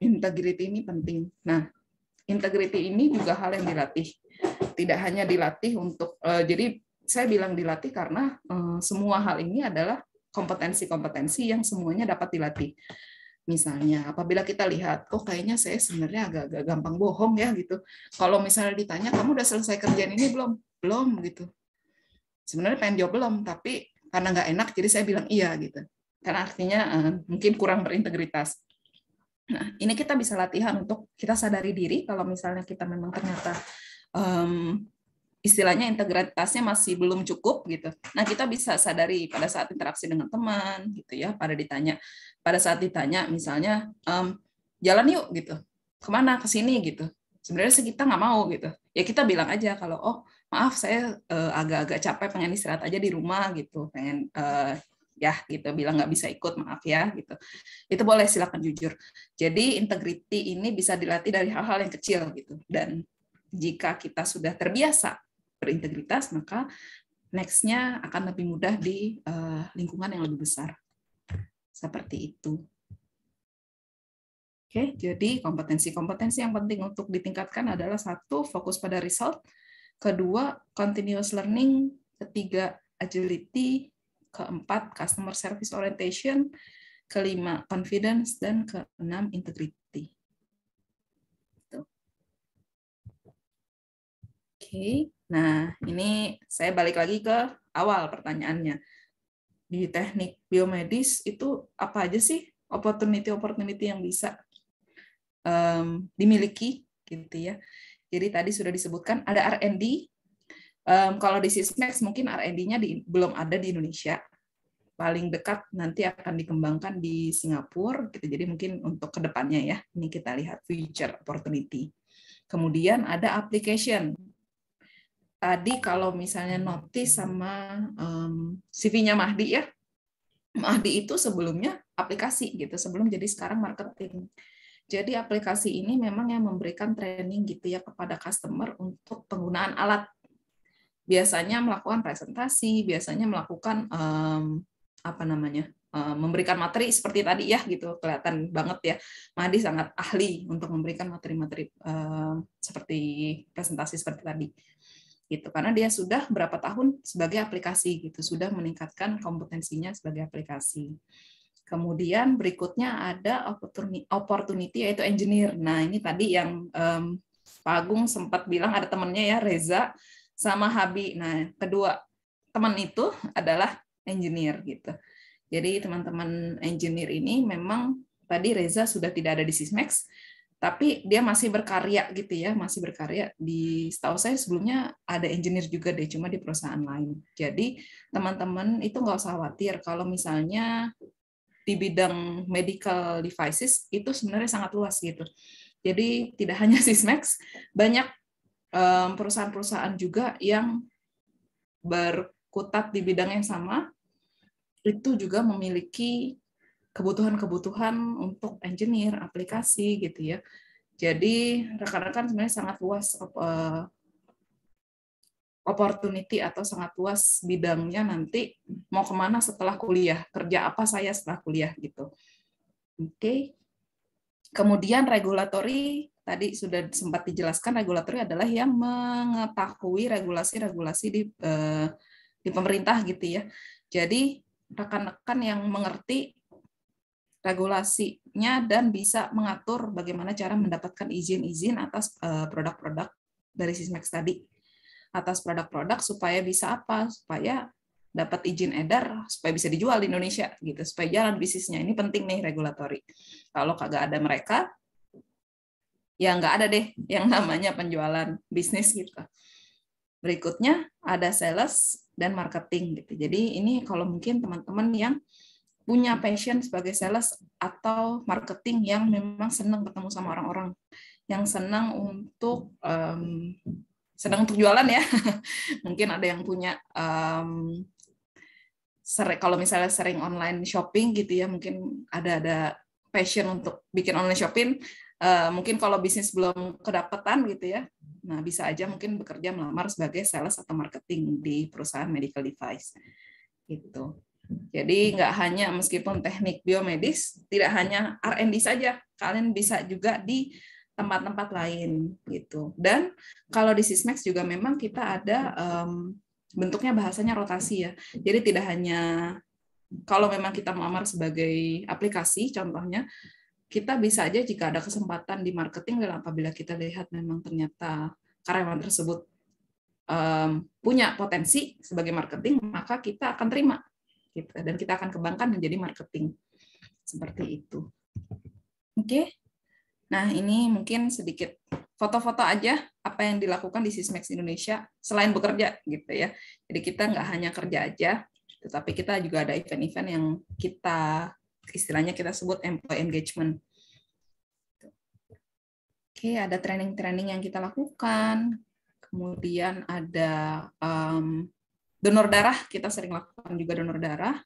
S7: Integriti ini penting. Nah, integriti ini juga hal yang dilatih. Tidak hanya dilatih untuk uh, jadi saya bilang dilatih karena uh, semua hal ini adalah kompetensi-kompetensi yang semuanya dapat dilatih. Misalnya, apabila kita lihat, kok oh, kayaknya saya sebenarnya agak-agak gampang bohong ya gitu. Kalau misalnya ditanya, kamu udah selesai kerjaan ini belum? Belum gitu sebenarnya pengen jawab belum tapi karena nggak enak jadi saya bilang iya gitu karena artinya uh, mungkin kurang berintegritas nah ini kita bisa latihan untuk kita sadari diri kalau misalnya kita memang ternyata um, istilahnya integritasnya masih belum cukup gitu. Nah kita bisa sadari pada saat interaksi dengan teman gitu ya, pada ditanya, pada saat ditanya misalnya um, jalan yuk gitu, kemana ke sini gitu. Sebenarnya sih kita nggak mau gitu. Ya kita bilang aja kalau oh maaf saya eh, agak-agak uh, capek pengen istirahat aja di rumah gitu pengen uh, ya gitu bilang nggak bisa ikut maaf ya gitu itu boleh silakan jujur jadi integriti ini bisa dilatih dari hal-hal yang kecil gitu dan jika kita sudah terbiasa berintegritas maka nextnya akan lebih mudah di uh, lingkungan yang lebih besar seperti itu Oke, okay, jadi kompetensi-kompetensi yang penting untuk ditingkatkan adalah satu fokus pada result, kedua continuous learning, ketiga agility, keempat customer service orientation, kelima confidence dan keenam integrity. Oke. Oke, nah ini saya balik lagi ke awal pertanyaannya. Di teknik biomedis itu apa aja sih opportunity-opportunity yang bisa um, dimiliki gitu ya? Jadi tadi sudah disebutkan ada R&D. Um, kalau di Sysmex mungkin R&D-nya belum ada di Indonesia. Paling dekat nanti akan dikembangkan di Singapura. Gitu. Jadi mungkin untuk kedepannya ya. Ini kita lihat future opportunity. Kemudian ada application. Tadi kalau misalnya notice sama um, CV-nya Mahdi ya, Mahdi itu sebelumnya aplikasi gitu, sebelum jadi sekarang marketing. Jadi aplikasi ini memang yang memberikan training gitu ya kepada customer untuk penggunaan alat. Biasanya melakukan presentasi, biasanya melakukan um, apa namanya? Eh, memberikan materi seperti tadi ya gitu kelihatan banget ya Mahdi sangat ahli untuk memberikan materi-materi um, seperti presentasi seperti tadi gitu karena dia sudah berapa tahun sebagai aplikasi gitu sudah meningkatkan kompetensinya sebagai aplikasi Kemudian berikutnya ada opportunity yaitu engineer. Nah ini tadi yang um, Pak Agung sempat bilang ada temannya ya Reza sama Habi. Nah kedua teman itu adalah engineer gitu. Jadi teman-teman engineer ini memang tadi Reza sudah tidak ada di Sismex, tapi dia masih berkarya gitu ya, masih berkarya di setahu saya sebelumnya ada engineer juga deh, cuma di perusahaan lain. Jadi teman-teman itu nggak usah khawatir kalau misalnya di bidang medical devices itu sebenarnya sangat luas gitu. Jadi tidak hanya Sysmex, banyak perusahaan-perusahaan juga yang berkutat di bidang yang sama itu juga memiliki kebutuhan-kebutuhan untuk engineer aplikasi gitu ya. Jadi rekan-rekan sebenarnya sangat luas opportunity atau sangat luas bidangnya nanti mau kemana setelah kuliah, kerja apa saya setelah kuliah gitu. Oke. Okay. Kemudian regulatory tadi sudah sempat dijelaskan regulatory adalah yang mengetahui regulasi-regulasi di eh, di pemerintah gitu ya. Jadi rekan-rekan yang mengerti regulasinya dan bisa mengatur bagaimana cara mendapatkan izin-izin atas eh, produk-produk dari Sismex tadi atas produk-produk supaya bisa apa? Supaya dapat izin edar supaya bisa dijual di Indonesia gitu supaya jalan bisnisnya ini penting nih regulatory. kalau kagak ada mereka ya nggak ada deh yang namanya penjualan bisnis gitu berikutnya ada sales dan marketing gitu jadi ini kalau mungkin teman-teman yang punya passion sebagai sales atau marketing yang memang senang ketemu sama orang-orang yang senang untuk um, sedang untuk jualan ya. Mungkin ada yang punya um, kalau misalnya sering online shopping gitu ya, mungkin ada ada passion untuk bikin online shopping. Uh, mungkin kalau bisnis belum kedapatan gitu ya, nah bisa aja mungkin bekerja melamar sebagai sales atau marketing di perusahaan medical device gitu. Jadi nggak hanya meskipun teknik biomedis, tidak hanya R&D saja, kalian bisa juga di tempat-tempat lain gitu. Dan kalau di Sismax juga memang kita ada um, bentuknya bahasanya rotasi ya. Jadi tidak hanya kalau memang kita melamar sebagai aplikasi contohnya kita bisa aja jika ada kesempatan di marketing dan apabila kita lihat memang ternyata karyawan tersebut um, punya potensi sebagai marketing maka kita akan terima gitu dan kita akan kembangkan menjadi marketing seperti itu. Oke. Okay. Nah, ini mungkin sedikit foto-foto aja apa yang dilakukan di Sismex Indonesia selain bekerja gitu ya. Jadi kita nggak hanya kerja aja, tetapi kita juga ada event-event yang kita istilahnya kita sebut employee engagement. Oke, ada training-training yang kita lakukan. Kemudian ada um, donor darah, kita sering lakukan juga donor darah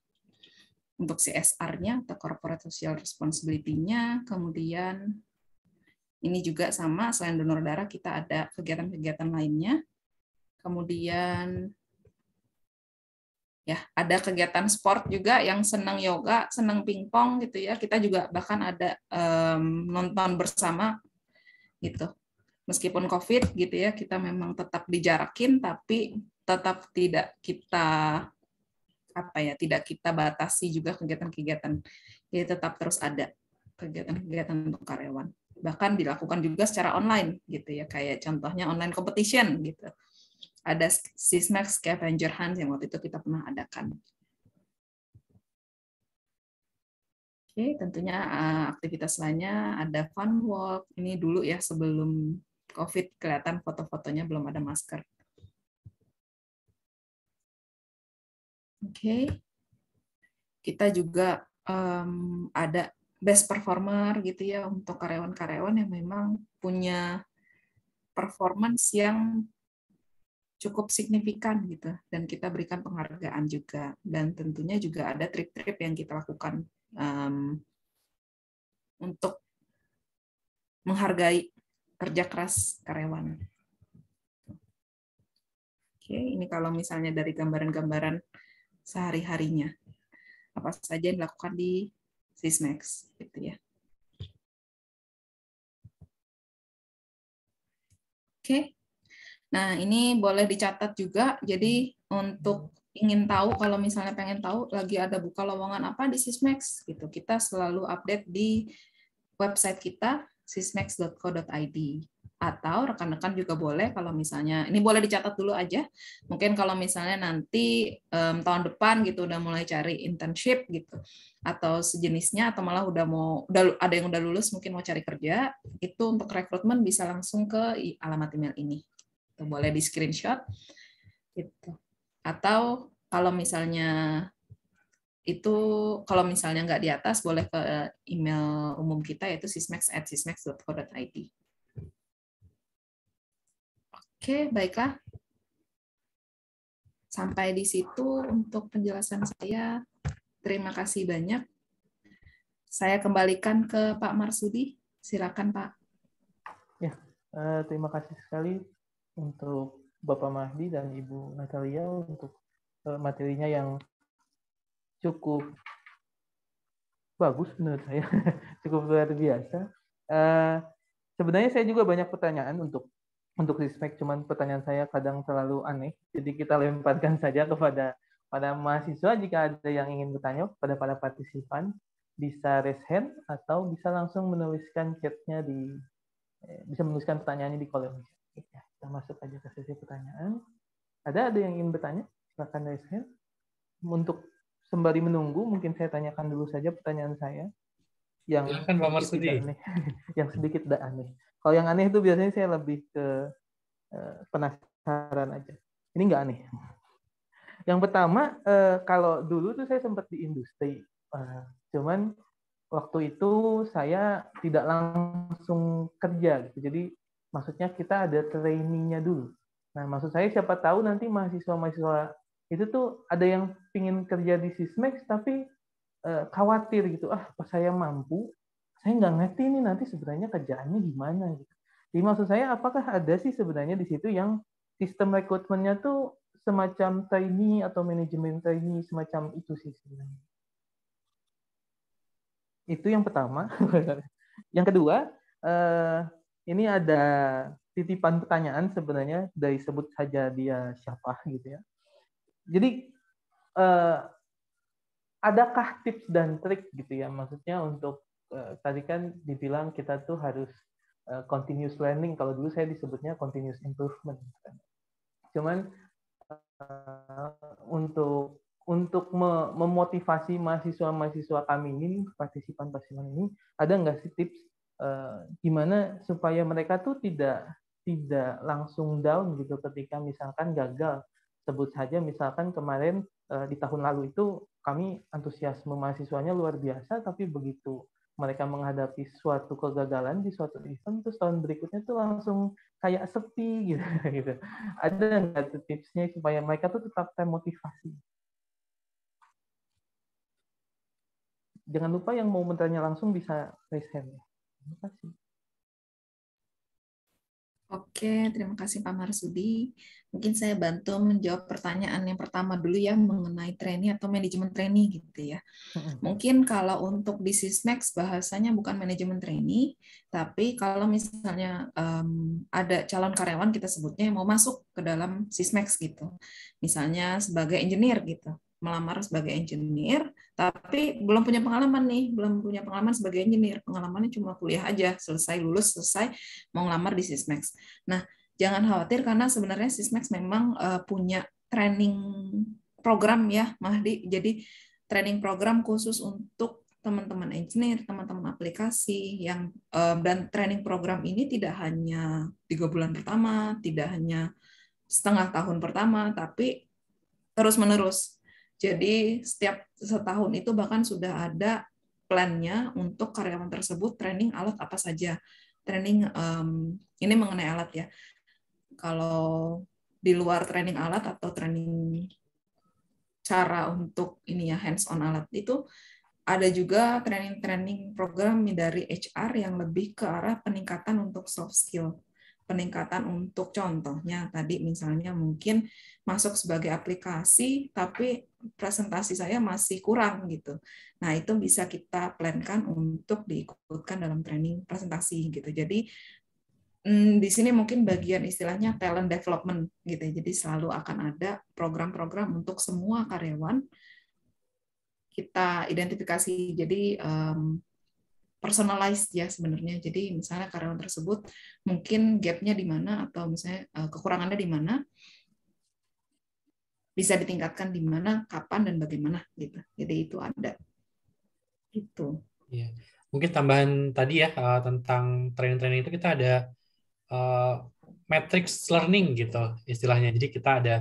S7: untuk CSR-nya atau corporate social responsibility-nya. Kemudian ini juga sama, selain donor darah kita ada kegiatan-kegiatan lainnya. Kemudian ya ada kegiatan sport juga yang senang yoga, senang pingpong gitu ya. Kita juga bahkan ada um, nonton bersama gitu. Meskipun COVID gitu ya, kita memang tetap dijarakin tapi tetap tidak kita apa ya, tidak kita batasi juga kegiatan-kegiatan. Jadi tetap terus ada kegiatan-kegiatan untuk karyawan bahkan dilakukan juga secara online gitu ya kayak contohnya online competition gitu ada Sysmax Scavenger Hunt yang waktu itu kita pernah adakan. Oke, tentunya eh, aktivitas lainnya ada fun walk. Ini dulu ya sebelum COVID kelihatan foto-fotonya belum ada masker. Oke, kita juga um, ada best performer gitu ya untuk karyawan-karyawan yang memang punya performance yang cukup signifikan gitu dan kita berikan penghargaan juga dan tentunya juga ada trip-trip yang kita lakukan um, untuk menghargai kerja keras karyawan. Oke, ini kalau misalnya dari gambaran-gambaran sehari-harinya apa saja yang dilakukan di
S6: Sismex gitu ya. Oke. Okay. Nah, ini boleh dicatat juga. Jadi
S7: untuk ingin tahu kalau misalnya pengen tahu lagi ada buka lowongan apa di Sismex gitu. Kita selalu update di website kita sismex.co.id atau rekan-rekan juga boleh kalau misalnya ini boleh dicatat dulu aja mungkin kalau misalnya nanti um, tahun depan gitu udah mulai cari internship gitu atau sejenisnya atau malah udah mau udah ada yang udah lulus mungkin mau cari kerja itu untuk rekrutmen bisa langsung ke alamat email ini atau boleh di screenshot gitu atau kalau misalnya itu kalau misalnya nggak di atas boleh ke email umum kita yaitu sismax@sismax.co.id at Oke, baiklah. Sampai di situ untuk penjelasan saya. Terima kasih banyak. Saya kembalikan ke Pak Marsudi. Silakan, Pak.
S8: Ya,
S1: eh, terima kasih sekali untuk Bapak Mahdi dan Ibu Natalia untuk eh, materinya yang cukup bagus menurut saya, cukup luar biasa. Eh, sebenarnya saya juga banyak pertanyaan untuk untuk respect cuman pertanyaan saya kadang terlalu aneh. Jadi kita lemparkan saja kepada pada mahasiswa jika ada yang ingin bertanya kepada para partisipan bisa raise hand atau bisa langsung menuliskan chatnya di eh, bisa menuliskan pertanyaannya di kolom chat. Ya, kita masuk aja ke sesi pertanyaan. Ada ada yang ingin bertanya? Silakan raise hand. Untuk sembari menunggu, mungkin saya tanyakan dulu saja pertanyaan saya yang kan Pak Marsudi. yang sedikit tidak aneh. Kalau yang aneh itu biasanya saya lebih ke eh, penasaran aja. Ini nggak aneh. Yang pertama, eh, kalau dulu tuh saya sempat di industri. Eh, cuman waktu itu saya tidak langsung kerja gitu. Jadi maksudnya kita ada trainingnya dulu. Nah, maksud saya siapa tahu nanti mahasiswa-mahasiswa itu tuh ada yang pingin kerja di Sismex tapi Eh, khawatir gitu ah pas saya mampu saya nggak ngerti ini nanti sebenarnya kerjaannya gimana gitu jadi maksud saya apakah ada sih sebenarnya di situ yang sistem rekrutmennya tuh semacam trainee atau manajemen trainee semacam itu sih sebenarnya itu yang pertama yang kedua eh, ini ada titipan pertanyaan sebenarnya dari sebut saja dia siapa gitu ya jadi eh, adakah tips dan trik gitu ya maksudnya untuk uh, tadi kan dibilang kita tuh harus uh, continuous learning kalau dulu saya disebutnya continuous improvement cuman
S8: uh,
S1: untuk untuk memotivasi mahasiswa-mahasiswa kami ini partisipan-partisipan ini ada nggak sih tips uh, gimana supaya mereka tuh tidak tidak langsung down gitu ketika misalkan gagal sebut saja misalkan kemarin Eh, di tahun lalu itu kami antusiasme mahasiswanya luar biasa, tapi begitu mereka menghadapi suatu kegagalan di suatu event, terus tahun berikutnya itu langsung kayak sepi gitu. gitu. Ada nggak tipsnya supaya mereka tuh tetap termotivasi? Jangan lupa yang mau bertanya langsung bisa raise hand. Terima kasih.
S7: Oke, terima kasih Pak Marsudi. Mungkin saya bantu menjawab pertanyaan yang pertama dulu ya mengenai trainee atau manajemen trainee gitu ya. Mungkin kalau untuk di Sismex bahasanya bukan manajemen trainee, tapi kalau misalnya um, ada calon karyawan kita sebutnya yang mau masuk ke dalam Sysmex gitu. Misalnya sebagai engineer gitu melamar sebagai engineer, tapi belum punya pengalaman nih, belum punya pengalaman sebagai engineer. Pengalamannya cuma kuliah aja, selesai lulus, selesai mau ngelamar di Sismex. Nah, jangan khawatir karena sebenarnya Sismex memang uh, punya training program ya, Mahdi. Jadi training program khusus untuk teman-teman engineer, teman-teman aplikasi yang eh, dan training program ini tidak hanya tiga bulan pertama, tidak hanya setengah tahun pertama, tapi terus menerus jadi setiap setahun itu bahkan sudah ada plannya untuk karyawan tersebut training alat apa saja. Training um, ini mengenai alat ya. Kalau di luar training alat atau training cara untuk ini ya hands on alat itu ada juga training-training program dari HR yang lebih ke arah peningkatan untuk soft skill peningkatan untuk contohnya tadi misalnya mungkin masuk sebagai aplikasi tapi presentasi saya masih kurang gitu. Nah, itu bisa kita plankan untuk diikutkan dalam training presentasi gitu. Jadi mm, di sini mungkin bagian istilahnya talent development gitu. Ya. Jadi selalu akan ada program-program untuk semua karyawan kita identifikasi. Jadi um, personalized ya sebenarnya. Jadi misalnya karyawan tersebut mungkin gapnya di mana atau misalnya eh, kekurangannya di mana, bisa ditingkatkan di mana, kapan dan bagaimana gitu. Jadi itu ada. Itu.
S4: Ya. Mungkin tambahan tadi ya eh, tentang training-training itu kita ada uh, matrix learning gitu istilahnya. Jadi kita ada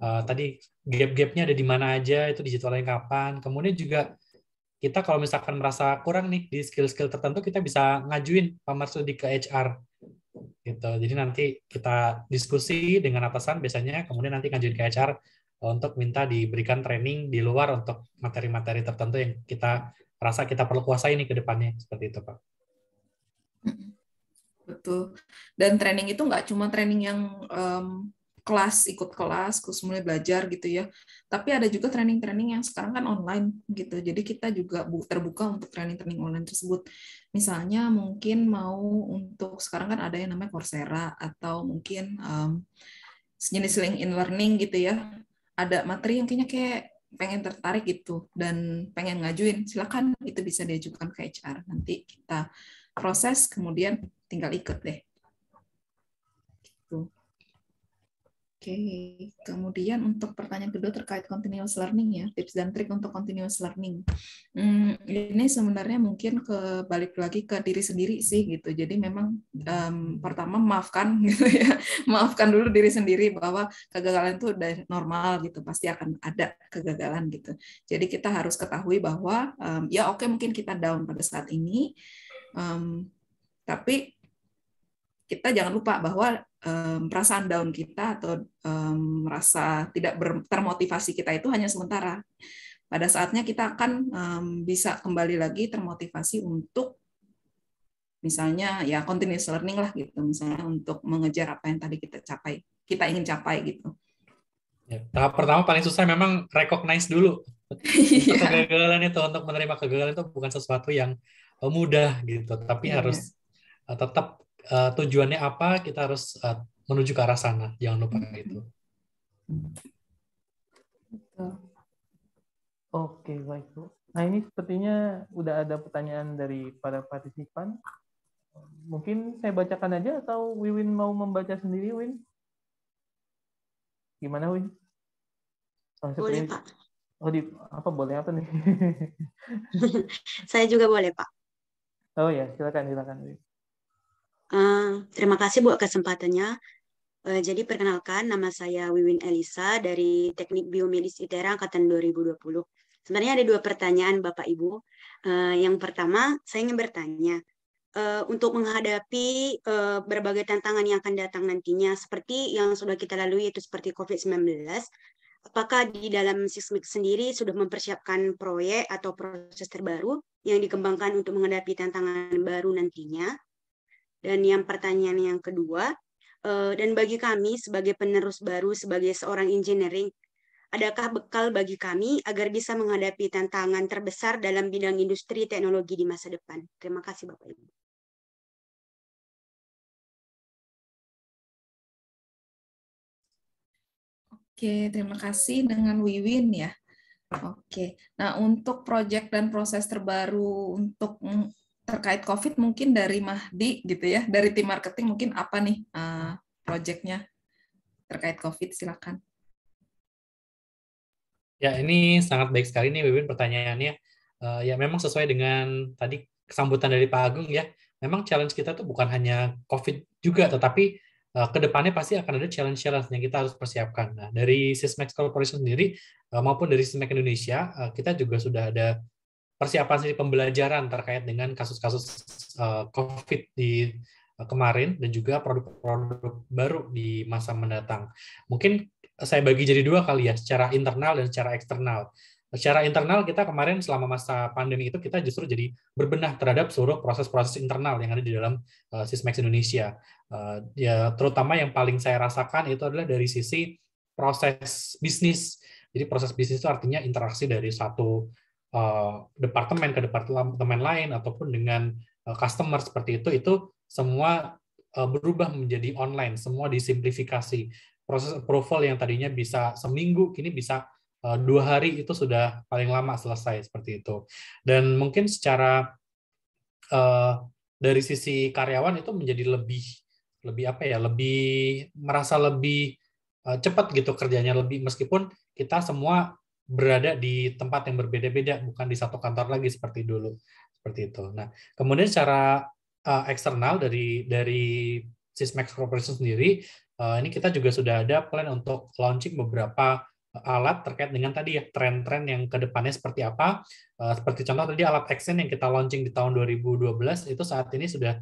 S4: uh, tadi gap-gapnya ada di mana aja, itu digitalnya kapan. Kemudian juga kita kalau misalkan merasa kurang nih di skill-skill tertentu kita bisa ngajuin Pak Marsudi ke HR gitu jadi nanti kita diskusi dengan atasan biasanya kemudian nanti ngajuin ke HR untuk minta diberikan training di luar untuk materi-materi tertentu yang kita rasa kita perlu kuasai nih ke depannya seperti itu Pak betul
S7: dan training itu nggak cuma training yang um, kelas ikut kelas terus mulai belajar gitu ya tapi ada juga training-training yang sekarang kan online gitu jadi kita juga terbuka untuk training-training online tersebut misalnya mungkin mau untuk sekarang kan ada yang namanya Coursera atau mungkin um, sejenis LinkedIn Learning gitu ya ada materi yang kayaknya kayak pengen tertarik gitu dan pengen ngajuin silakan itu bisa diajukan ke HR nanti kita proses kemudian tinggal ikut deh gitu okay. kemudian untuk pertanyaan kedua terkait continuous learning ya, tips dan trik untuk continuous learning. Hmm, ini sebenarnya mungkin ke balik lagi ke diri sendiri sih gitu. Jadi memang um, pertama maafkan gitu ya, maafkan dulu diri sendiri bahwa kegagalan itu udah normal gitu, pasti akan ada kegagalan gitu. Jadi kita harus ketahui bahwa um, ya oke okay, mungkin kita down pada saat ini, um, tapi kita jangan lupa bahwa um, perasaan daun kita atau um, merasa tidak termotivasi kita itu hanya sementara. Pada saatnya kita akan um, bisa kembali lagi termotivasi untuk misalnya ya continuous learning lah gitu, misalnya untuk mengejar apa yang tadi kita capai, kita ingin capai gitu.
S4: Ya, tahap pertama paling susah memang recognize dulu iya. kegagalan itu untuk menerima kegagalan itu bukan sesuatu yang eh, mudah gitu, tapi yeah. harus eh, tetap Eh, tujuannya apa, kita harus eh, menuju ke arah sana. Jangan lupa hmm. itu.
S1: Oke, baik Nah ini sepertinya udah ada pertanyaan dari para partisipan. Mungkin saya bacakan aja atau Wiwin mau membaca sendiri, Win? Gimana, Win? Oh, boleh, Pak. Oh, di, apa boleh apa nih? saya juga boleh, Pak. Oh ya, silakan silakan, Win.
S9: Eh, terima kasih buat kesempatannya. Uh, jadi perkenalkan nama saya Wiwin Elisa dari Teknik Biomedis ITERA Angkatan 2020. Sebenarnya ada dua pertanyaan Bapak Ibu. Uh, yang pertama saya ingin bertanya, uh, untuk menghadapi uh, berbagai tantangan yang akan datang nantinya seperti yang sudah kita lalui itu seperti COVID-19 apakah di dalam Sismik sendiri sudah mempersiapkan proyek atau proses terbaru yang dikembangkan untuk menghadapi tantangan baru nantinya dan yang pertanyaan yang kedua, eh, dan bagi kami sebagai penerus baru sebagai seorang engineering, adakah bekal bagi kami agar bisa menghadapi tantangan terbesar dalam bidang industri teknologi
S6: di masa depan? Terima kasih Bapak Ibu. Oke, terima kasih
S7: dengan Wiwin ya. Oke. Nah, untuk proyek dan proses terbaru untuk terkait COVID mungkin dari Mahdi gitu ya, dari tim marketing mungkin apa nih uh, eh, proyeknya terkait COVID silakan.
S4: Ya ini sangat baik sekali nih Bibin pertanyaannya. Uh, ya memang sesuai dengan tadi kesambutan dari Pak Agung ya. Memang challenge kita tuh bukan hanya COVID juga, tetapi uh, eh, kedepannya pasti akan ada challenge-challenge yang kita harus persiapkan. Nah dari Sysmex Corporation sendiri uh, maupun dari Sysmex Indonesia uh, kita juga sudah ada persiapan sih pembelajaran terkait dengan kasus-kasus eh, COVID di eh, kemarin dan juga produk-produk baru di masa mendatang. Mungkin saya bagi jadi dua kali ya, secara internal dan secara eksternal. Secara internal kita kemarin selama masa pandemi itu kita justru jadi berbenah terhadap seluruh proses-proses internal yang ada di dalam uh, Sismex Indonesia. ya terutama yang paling saya rasakan itu adalah dari sisi proses bisnis. Jadi proses bisnis itu artinya interaksi dari satu Eh, departemen ke departemen lain ataupun dengan eh, customer seperti itu itu semua eh, berubah menjadi online, semua disimplifikasi. Proses approval yang tadinya bisa seminggu kini bisa dua hari itu sudah paling lama selesai seperti itu. Dan mungkin secara dari sisi karyawan itu menjadi lebih lebih apa ya lebih merasa lebih cepat gitu kerjanya lebih meskipun kita semua berada di tempat yang berbeda-beda, bukan di satu kantor lagi seperti dulu, seperti itu. Nah, kemudian secara uh, eksternal dari dari Sysmax Corporation sendiri, uh, ini kita juga sudah ada plan untuk launching beberapa alat terkait dengan tadi ya tren-tren yang kedepannya seperti apa. Eh, seperti contoh tadi alat Excel yang kita launching di tahun 2012 itu saat ini sudah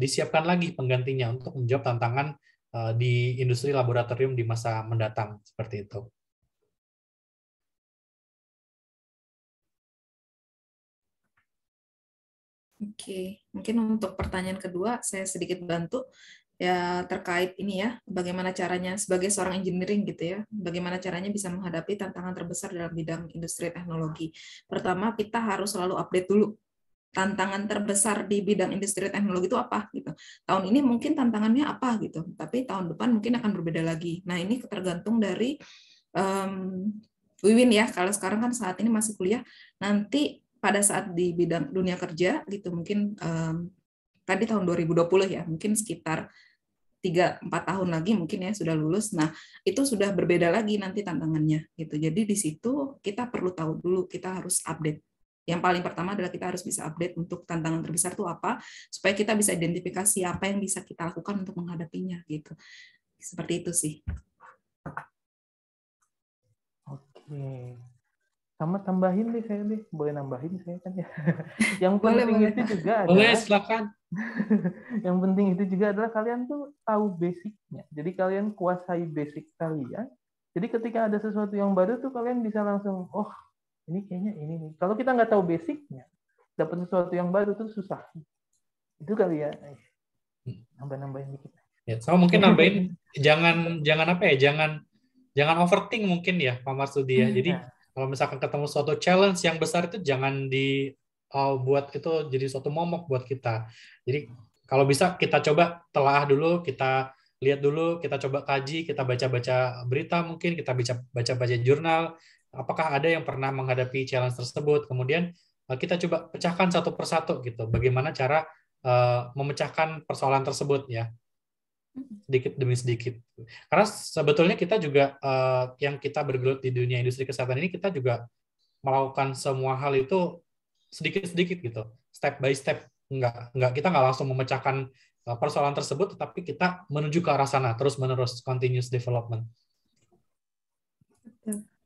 S4: disiapkan lagi penggantinya untuk menjawab
S6: tantangan di industri laboratorium di masa mendatang seperti itu. Oke, mungkin untuk pertanyaan kedua saya sedikit bantu ya
S7: terkait ini ya, bagaimana caranya sebagai seorang engineering gitu ya, bagaimana caranya bisa menghadapi tantangan terbesar dalam bidang industri teknologi. Pertama, kita harus selalu update dulu tantangan terbesar di bidang industri teknologi itu apa gitu. Tahun ini mungkin tantangannya apa gitu, tapi tahun depan mungkin akan berbeda lagi. Nah, ini tergantung dari um, Wiwin ya, kalau sekarang kan saat ini masih kuliah, nanti pada saat di bidang dunia kerja gitu mungkin um, tadi tahun 2020 ya mungkin sekitar 3 4 tahun lagi mungkin ya sudah lulus nah itu sudah berbeda lagi nanti tantangannya gitu jadi di situ kita perlu tahu dulu kita harus update yang paling pertama adalah kita harus bisa update untuk tantangan terbesar itu apa supaya kita bisa identifikasi apa yang bisa kita lakukan untuk menghadapinya
S1: gitu seperti itu sih oke okay sama tambahin deh saya deh boleh nambahin saya kan ya yang penting boleh. itu juga adalah, boleh silakan yang penting itu juga adalah kalian tuh tahu basicnya jadi kalian kuasai basic kalian jadi ketika ada sesuatu yang baru tuh kalian bisa langsung oh ini kayaknya ini nih kalau kita nggak tahu basicnya dapat sesuatu yang baru tuh susah itu kali ya nambah nambahin dikit
S8: ya
S4: sama mungkin nambahin jangan jangan apa ya jangan jangan overthink mungkin ya Pak Marsudi ya iya. jadi ya kalau misalkan ketemu suatu challenge yang besar itu jangan di uh, buat itu jadi suatu momok buat kita. Jadi kalau bisa kita coba telah dulu, kita lihat dulu, kita coba kaji, kita baca-baca berita mungkin, kita baca-baca jurnal, apakah ada yang pernah menghadapi challenge tersebut. Kemudian uh, kita coba pecahkan satu persatu gitu, bagaimana cara uh, memecahkan persoalan tersebut ya sedikit demi sedikit. Karena sebetulnya kita juga uh, yang kita bergelut di dunia industri kesehatan ini kita juga melakukan semua hal itu sedikit-sedikit gitu, step by step. Enggak, enggak kita nggak langsung memecahkan eh, persoalan tersebut, tetapi kita menuju ke arah sana terus-menerus continuous development.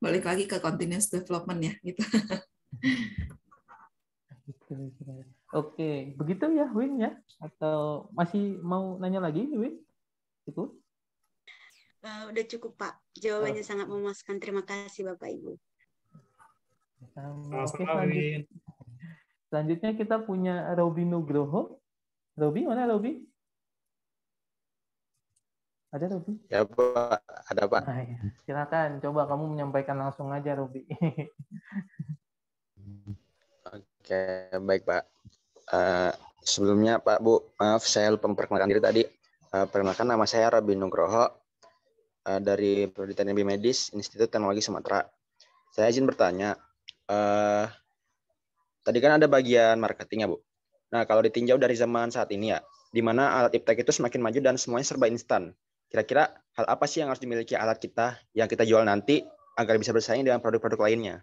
S7: Balik lagi ke continuous development ya, gitu.
S1: Oke, begitu ya Win ya? Atau masih mau nanya lagi Win? Ibu?
S9: Uh, udah cukup Pak. Jawabannya uh. sangat memuaskan. Terima kasih Bapak Ibu.
S1: Sama, Sama selanjutnya. selanjutnya kita punya Robi Nugroho. Robi mana Robi? Ada Robi? Ya Pak, ada Pak. Nah, ya. Silakan, coba kamu menyampaikan langsung aja Robi.
S3: Oke, baik Pak. Uh, sebelumnya Pak Bu, maaf saya lupa memperkenalkan diri tadi. Uh, perkenalkan nama saya Rabi Nugroho uh, dari Prodi Teknik Medis Institut Teknologi Sumatera. Saya izin bertanya, uh, tadi kan ada bagian marketing ya Bu. Nah kalau ditinjau dari zaman saat ini ya, di mana alat iptek itu semakin maju dan semuanya serba instan. Kira-kira hal apa sih yang harus dimiliki alat kita yang kita jual nanti agar bisa bersaing dengan produk-produk lainnya?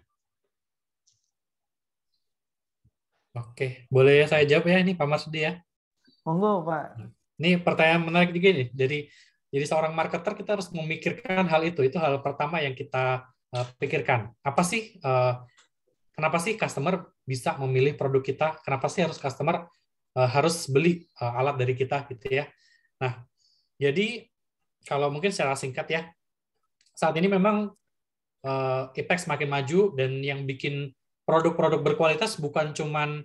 S2: Oke,
S4: boleh ya saya jawab ya ini Pak Marsudi ya? Monggo Pak. Ini pertanyaan menarik juga nih. Jadi jadi seorang marketer kita harus memikirkan hal itu. Itu hal pertama yang kita uh, pikirkan. Apa sih uh, kenapa sih customer bisa memilih produk kita? Kenapa sih harus customer uh, harus beli uh, alat dari kita gitu ya? Nah, jadi kalau mungkin secara singkat ya, saat ini memang uh, IPEX makin maju dan yang bikin produk-produk berkualitas bukan cuman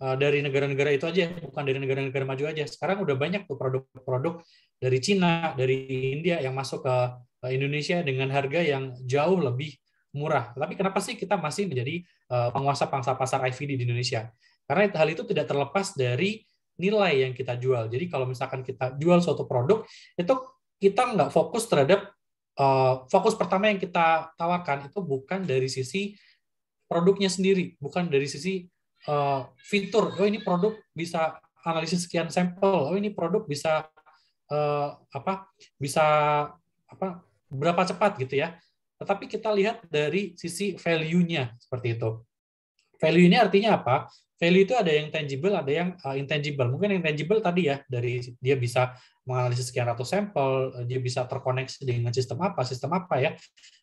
S4: Eh, dari negara-negara itu aja, bukan dari negara-negara maju aja. Sekarang udah banyak tuh produk-produk dari Cina, dari India yang masuk ke eh, Indonesia dengan harga yang jauh lebih murah. Tapi kenapa sih kita masih menjadi eh, penguasa pangsa pasar IVD di Indonesia? Karena hal itu tidak terlepas dari nilai yang kita jual. Jadi kalau misalkan kita jual suatu produk, itu kita nggak fokus terhadap fokus pertama yang kita tawarkan itu bukan dari sisi produknya sendiri, bukan dari sisi uh, fitur, oh ini produk bisa analisis sekian sampel, oh ini produk bisa uh, apa, bisa apa berapa cepat gitu ya. Tetapi kita lihat dari sisi value-nya seperti itu. Value ini artinya apa? Value itu ada yang tangible, ada yang uh, intangible. Mungkin yang tangible tadi ya, dari dia bisa menganalisis sekian ratus sampel, dia bisa terkoneksi dengan sistem apa, sistem apa ya.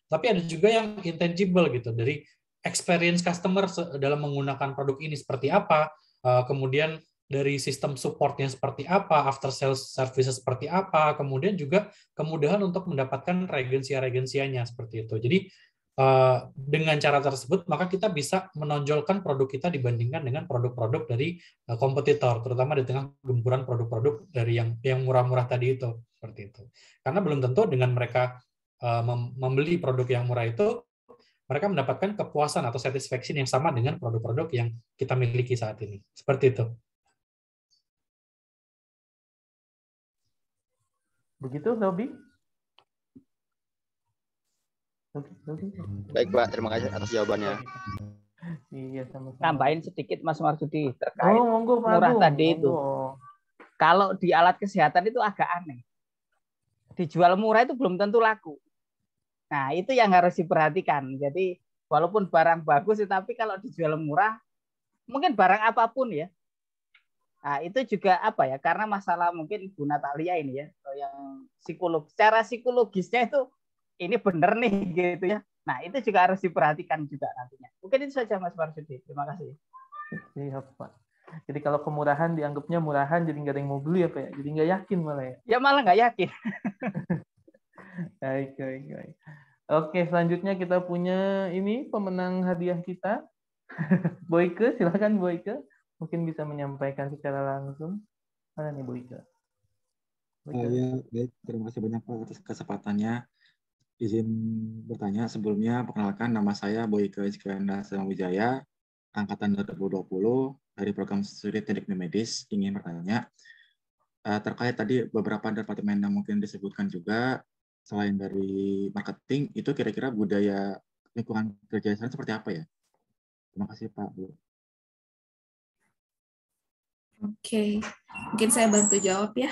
S4: Tapi ada juga yang intangible gitu, dari experience customer dalam menggunakan produk ini seperti apa, eh, kemudian dari sistem supportnya seperti apa, after sales services seperti apa, kemudian juga kemudahan untuk mendapatkan regensia-regensianya seperti itu. Jadi eh, dengan cara tersebut maka kita bisa menonjolkan produk kita dibandingkan dengan produk-produk dari eh, kompetitor, terutama di tengah gempuran produk-produk dari yang yang murah-murah tadi itu seperti itu. Karena belum tentu dengan mereka membeli produk yang murah itu
S2: mereka mendapatkan kepuasan atau satisfaction yang sama dengan produk-produk yang kita miliki saat ini. Seperti
S6: itu. Begitu, Nobi? Baik,
S3: Pak. Terima kasih atas jawabannya. Iya, sama-sama. Tambahin sedikit, Mas Marsudi, terkait oh, monggo, murah monggo. tadi itu. Kalau di alat kesehatan itu agak aneh. Dijual murah itu belum tentu laku Nah, itu yang harus diperhatikan. Jadi, walaupun barang bagus, tapi kalau dijual murah, mungkin barang apapun ya. Nah, itu juga apa ya? Karena masalah mungkin Bu Natalia ini ya, yang psikolog, secara psikologisnya itu ini benar nih gitu ya. Nah, itu juga harus
S1: diperhatikan juga nantinya.
S3: Mungkin itu saja Mas Marsudi. Terima kasih.
S1: Iya, Pak. Jadi kalau kemurahan dianggapnya murahan, jadi nggak ada yang mau beli ya, Pak. Ya? Jadi nggak yakin malah ya. Ya malah nggak yakin. baik, baik, baik. Oke, selanjutnya kita punya ini pemenang hadiah kita. Boyke, silakan Boyke. Mungkin bisa menyampaikan secara langsung. Mana nih Boyke? Boyke.
S4: ya, Terima kasih banyak Pak atas kesempatannya. Izin bertanya sebelumnya, perkenalkan nama saya Boyke Iskandar Wijaya, angkatan 2020 dari program studi teknik medis ingin bertanya eh, terkait tadi beberapa departemen yang mungkin
S2: disebutkan juga selain dari marketing itu kira-kira budaya lingkungan kerja sana seperti apa ya? Terima kasih Pak Bu.
S6: Oke, mungkin saya bantu jawab ya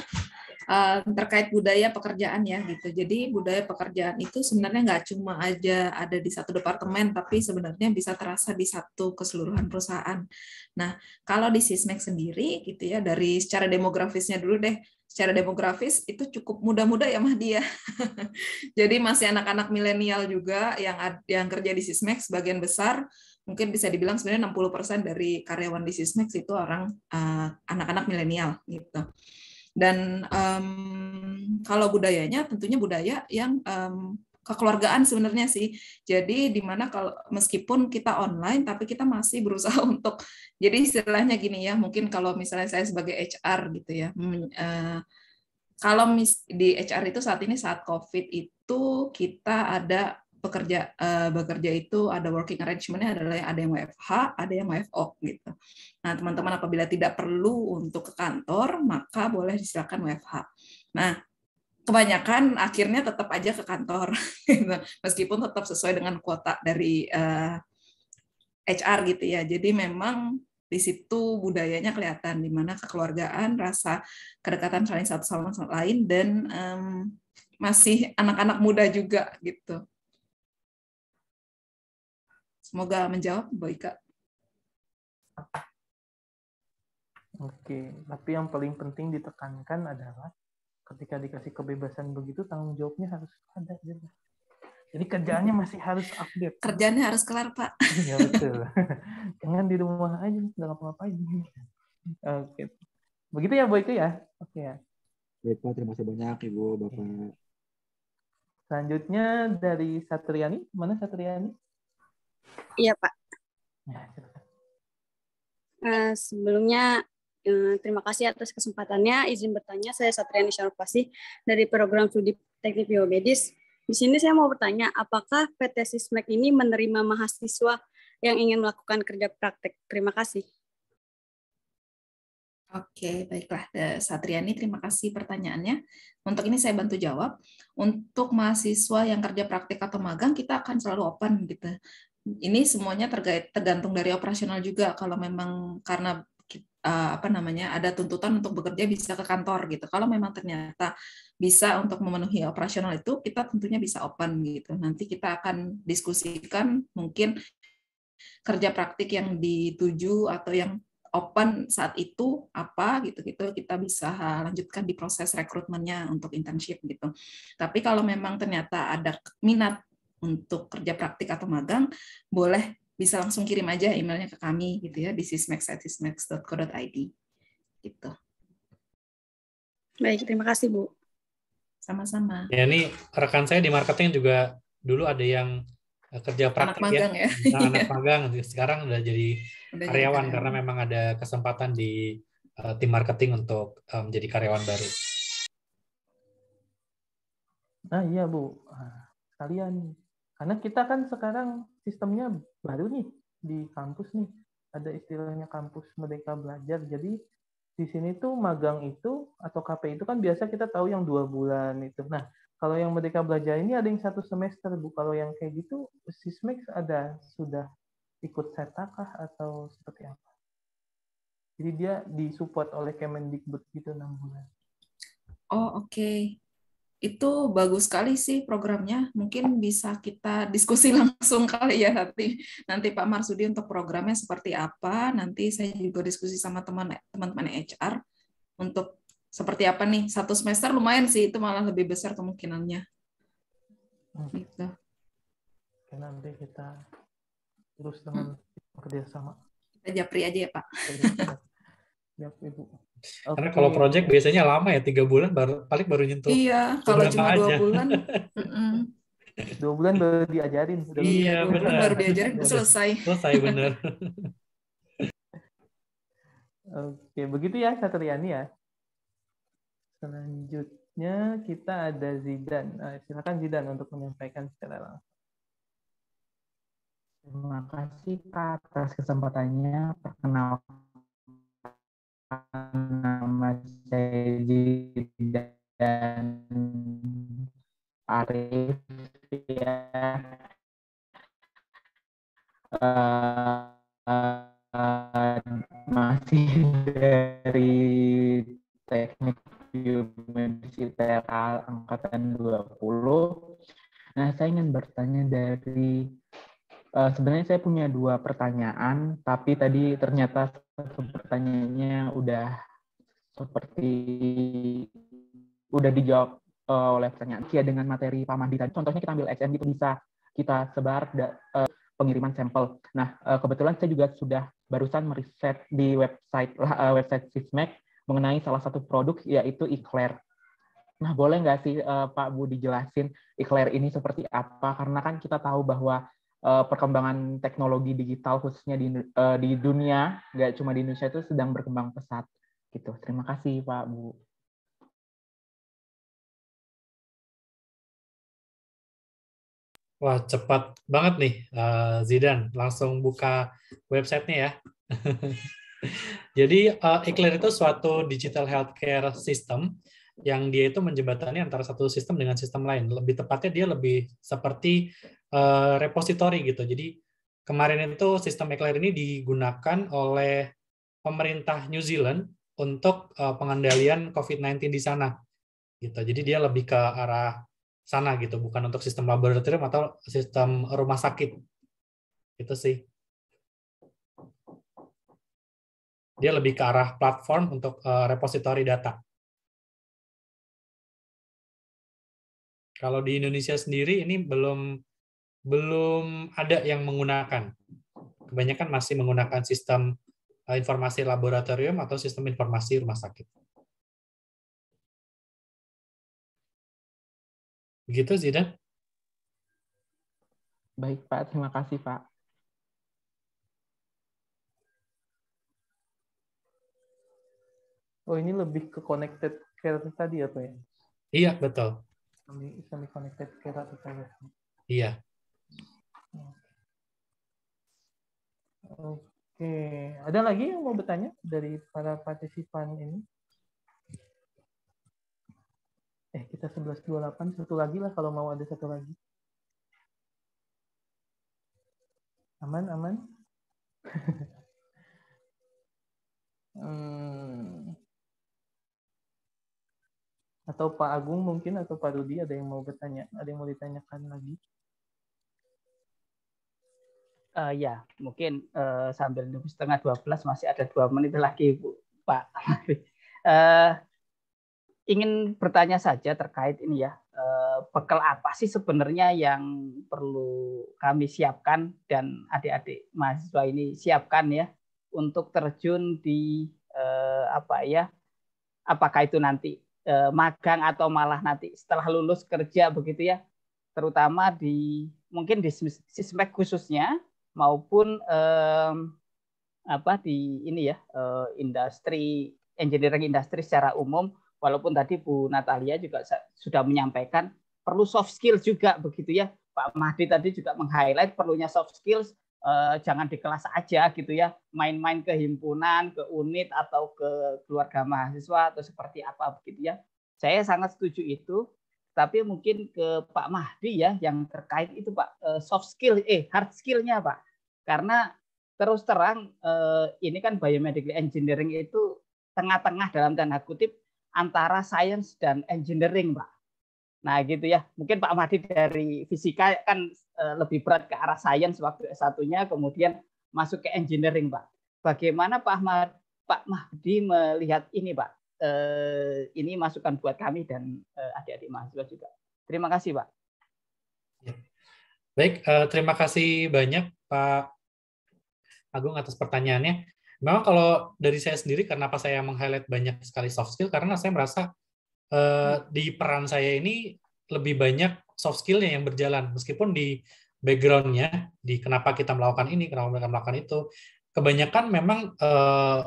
S6: eh, terkait budaya
S7: pekerjaan ya gitu. Jadi budaya pekerjaan itu sebenarnya nggak cuma aja ada di satu departemen, tapi sebenarnya bisa terasa di satu keseluruhan perusahaan. Nah, kalau di Sismek sendiri gitu ya dari secara demografisnya dulu deh, secara demografis itu cukup muda-muda ya Mahdi ya. Jadi masih anak-anak milenial juga yang yang kerja di Sismex sebagian besar mungkin bisa dibilang sebenarnya 60% dari karyawan di Sismex itu orang uh, anak-anak milenial gitu. Dan um, kalau budayanya tentunya budaya yang um, kekeluargaan sebenarnya sih. Jadi di mana kalau meskipun kita online tapi kita masih berusaha untuk jadi istilahnya gini ya, mungkin kalau misalnya saya sebagai HR gitu ya. Mm, eh, kalau di HR itu saat ini saat Covid itu kita ada pekerja eh, bekerja itu ada working arrangementnya adalah ada yang WFH, ada yang WFO gitu. Nah teman-teman apabila tidak perlu untuk ke kantor maka boleh disilakan WFH. Nah kebanyakan akhirnya tetap aja ke kantor gitu. meskipun tetap sesuai dengan kuota dari uh, eh, HR gitu ya jadi memang di situ budayanya kelihatan di mana kekeluargaan rasa kedekatan saling satu sama lain dan um,
S6: masih anak-anak muda juga gitu semoga menjawab Bu Ika
S1: Oke, tapi yang paling penting ditekankan adalah ketika dikasih kebebasan begitu tanggung jawabnya harus ada Jadi kerjaannya masih harus update. Kerjaannya harus kelar, Pak. Iya betul. Jangan di rumah aja nggak ngapa aja Oke. Begitu ya Bu Boyke ya. Oke ya.
S4: Baik Pak, terima kasih banyak Ibu, Bapak. Iya.
S1: Selanjutnya dari Satriani, mana Satriani? Iya Pak. Ya,
S2: uh, sebelumnya
S9: Eh, terima kasih atas kesempatannya. Izin bertanya, saya Satriani Syarupasi dari Program Studi Teknik Biomedis. Di sini saya mau bertanya, apakah PT Sismek ini menerima mahasiswa yang ingin melakukan kerja praktek? Terima kasih.
S7: Oke, baiklah. Eh, Satriani, terima kasih pertanyaannya. Untuk ini saya bantu jawab. Untuk mahasiswa yang kerja praktik atau magang, kita akan selalu open gitu. Ini semuanya tergantung dari operasional juga. Kalau memang karena Eh, apa namanya ada tuntutan untuk bekerja bisa ke kantor gitu. Kalau memang ternyata bisa untuk memenuhi operasional itu, kita tentunya bisa open gitu. Nanti kita akan diskusikan mungkin kerja praktik yang dituju atau yang open saat itu apa gitu gitu kita bisa lanjutkan di proses rekrutmennya untuk internship gitu. Tapi kalau memang ternyata ada minat untuk kerja praktik atau magang, boleh bisa langsung kirim aja emailnya ke kami gitu ya di id gitu. Baik, terima kasih Bu. Sama-sama. Ya
S4: ini rekan saya di marketing juga dulu ada yang eh, kerja praktik anak ya. magang ya, ya. anak iya. magang sekarang udah jadi udah karyawan jadi karena memang ada kesempatan di uh, tim marketing untuk eh, menjadi um, karyawan baru.
S1: Nah iya Bu, ah, kalian karena kita kan sekarang sistemnya baru nih di kampus nih. Ada istilahnya kampus merdeka belajar. Jadi di sini tuh magang itu atau KP itu kan biasa kita tahu yang dua bulan itu. Nah, kalau yang merdeka belajar ini ada yang satu semester, Bu. Kalau yang kayak gitu, Sismex ada sudah ikut setakah atau seperti apa? Jadi dia disupport oleh Kemendikbud gitu enam bulan. Oh, oke. Okay
S7: itu bagus sekali sih programnya. Mungkin bisa kita diskusi langsung kali ya nanti nanti Pak Marsudi untuk programnya seperti apa. Nanti saya juga diskusi sama teman-teman HR untuk seperti apa nih satu semester lumayan sih itu malah lebih
S1: besar kemungkinannya. Hmm. Gitu. nanti kita
S4: terus dengan hmm. kerjasama.
S7: Kita japri aja ya Pak.
S4: ya iya. Bu Okay. Karena kalau project biasanya lama ya tiga bulan baru paling baru nyentuh. Iya,
S1: kalau cuma dua bulan. dua bulan baru diajarin. iya benar. baru diajarin selesai. Selesai benar. Oke, begitu ya Satriani ya. Selanjutnya kita ada Zidan. Ah, silakan Zidan untuk menyampaikan secara langsung. Terima kasih Kak atas kesempatannya.
S4: Perkenalkan
S2: nama saya dan Arif ya uh, eh, uh, masih
S4: dari teknik biomedisiter angkatan 20 nah saya ingin bertanya dari Uh, sebenarnya saya punya dua pertanyaan, tapi tadi ternyata pertanyaannya udah seperti udah dijawab uh, oleh pertanyaan Kia dengan materi Pak Mandi tadi. Contohnya kita ambil SMB itu bisa kita sebar da, uh, pengiriman sampel. Nah, uh, kebetulan saya juga sudah barusan meriset di website uh, website Sismac mengenai salah satu produk yaitu Eclair. Nah, boleh nggak sih uh, Pak Bu dijelasin Eclair ini seperti apa? Karena kan kita tahu bahwa uh, perkembangan teknologi digital khususnya di uh, di dunia, nggak cuma di Indonesia itu sedang berkembang
S6: pesat gitu. Terima kasih Pak Bu. Wah cepat banget nih uh,
S2: Zidan, langsung buka websitenya ya. Jadi
S4: Eclair itu suatu digital healthcare system yang dia itu menjembatani antara satu sistem dengan sistem lain. Lebih tepatnya dia lebih seperti Eh, repository gitu. Jadi kemarin itu sistem Eclair ini digunakan oleh pemerintah New Zealand untuk eh, pengendalian COVID-19 di sana. Gitu. Jadi dia lebih ke arah sana gitu, bukan untuk sistem laboratorium atau sistem rumah sakit.
S6: Itu sih. Dia lebih ke arah platform untuk uh, repository data. Kalau di Indonesia sendiri ini belum belum ada yang
S2: menggunakan. Kebanyakan masih menggunakan sistem eh, informasi laboratorium atau
S6: sistem informasi rumah sakit. Begitu Zidan. Baik Pak, terima kasih
S2: Pak.
S1: Oh ini lebih ke connected care tadi ya Pak ya?
S2: Iya betul.
S1: Semi, connected care tadi. Ya? Iya. Oke, ada lagi yang mau bertanya dari para partisipan ini? Eh, kita 11.28, satu lagi lah kalau mau ada satu lagi. Aman, aman? hmm. Atau Pak Agung mungkin, atau Pak Rudi ada yang mau bertanya, ada yang mau ditanyakan lagi?
S3: Uh, ya, mungkin uh, sambil nunggu setengah 12 masih ada dua menit lagi, Bu, Pak. uh, ingin bertanya saja terkait ini ya, uh, bekal apa sih sebenarnya yang perlu kami siapkan dan adik-adik mahasiswa ini siapkan ya untuk terjun di uh, apa ya, apakah itu nanti uh, magang atau malah nanti setelah lulus kerja begitu ya, terutama di mungkin di sismek khususnya maupun um, apa di ini ya uh, industri engineering industri secara umum walaupun tadi Bu Natalia juga sudah menyampaikan perlu soft skill juga begitu ya Pak Mahdi tadi juga meng-highlight perlunya soft skills eh, jangan di kelas aja gitu ya main-main ke himpunan ke unit atau ke keluarga mahasiswa atau seperti apa begitu ya saya sangat setuju itu tapi mungkin ke Pak Mahdi ya yang terkait itu Pak eh, soft skill eh hard skillnya Pak karena terus terang eh, ini kan biomedical engineering itu tengah-tengah dalam tanda kutip antara science dan engineering, Pak. Nah, gitu ya. Mungkin Pak Mahdi dari fisika kan eh, lebih berat ke arah science waktu satunya, kemudian masuk ke engineering, Pak. Bagaimana Pak Ahmad Pak Mahdi melihat ini, Pak? Eh, ini masukan buat kami dan eh, adik-adik mahasiswa juga. Terima kasih, Pak.
S4: Baik, terima kasih banyak Pak Agung atas pertanyaannya. Memang kalau dari saya sendiri, kenapa saya meng-highlight banyak sekali soft skill? Karena saya merasa uh, di peran saya ini lebih banyak soft skill yang berjalan. Meskipun di background-nya, di kenapa kita melakukan ini, kenapa mereka melakukan itu, kebanyakan memang uh,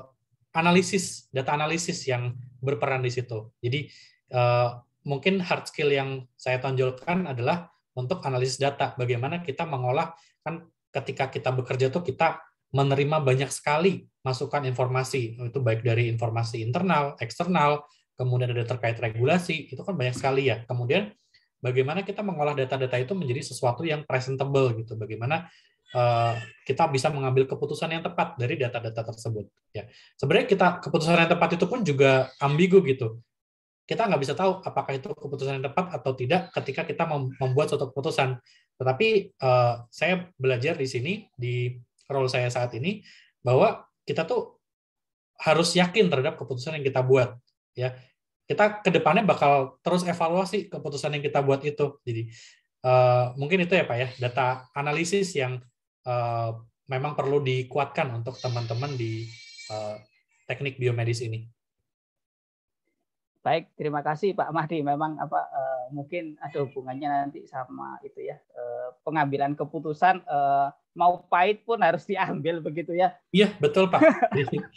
S4: analisis, data analisis yang berperan di situ. Jadi uh, mungkin hard skill yang saya tonjolkan adalah untuk analisis data, bagaimana kita mengolah, kan ketika kita bekerja tuh kita menerima banyak sekali masukan informasi, itu baik dari informasi internal, eksternal, kemudian ada terkait regulasi, itu kan banyak sekali ya. Kemudian bagaimana kita mengolah data-data itu menjadi sesuatu yang presentable gitu, bagaimana uh, kita bisa mengambil keputusan yang tepat dari data-data tersebut. Ya, sebenarnya kita keputusan yang tepat itu pun juga ambigu gitu. Kita nggak bisa tahu apakah itu keputusan yang tepat atau tidak ketika kita membuat suatu keputusan. Tetapi uh, saya belajar di sini di role saya saat ini bahwa kita tuh harus yakin terhadap keputusan yang kita buat ya kita kedepannya bakal terus evaluasi keputusan yang kita buat itu jadi uh, mungkin itu ya pak ya data analisis yang uh, memang perlu dikuatkan untuk teman-teman di uh, teknik
S2: biomedis ini
S3: Baik, terima kasih Pak Mahdi. Memang apa uh, mungkin ada hubungannya nanti sama itu ya uh, pengambilan keputusan uh, mau pahit pun harus diambil begitu ya.
S4: Iya betul Pak.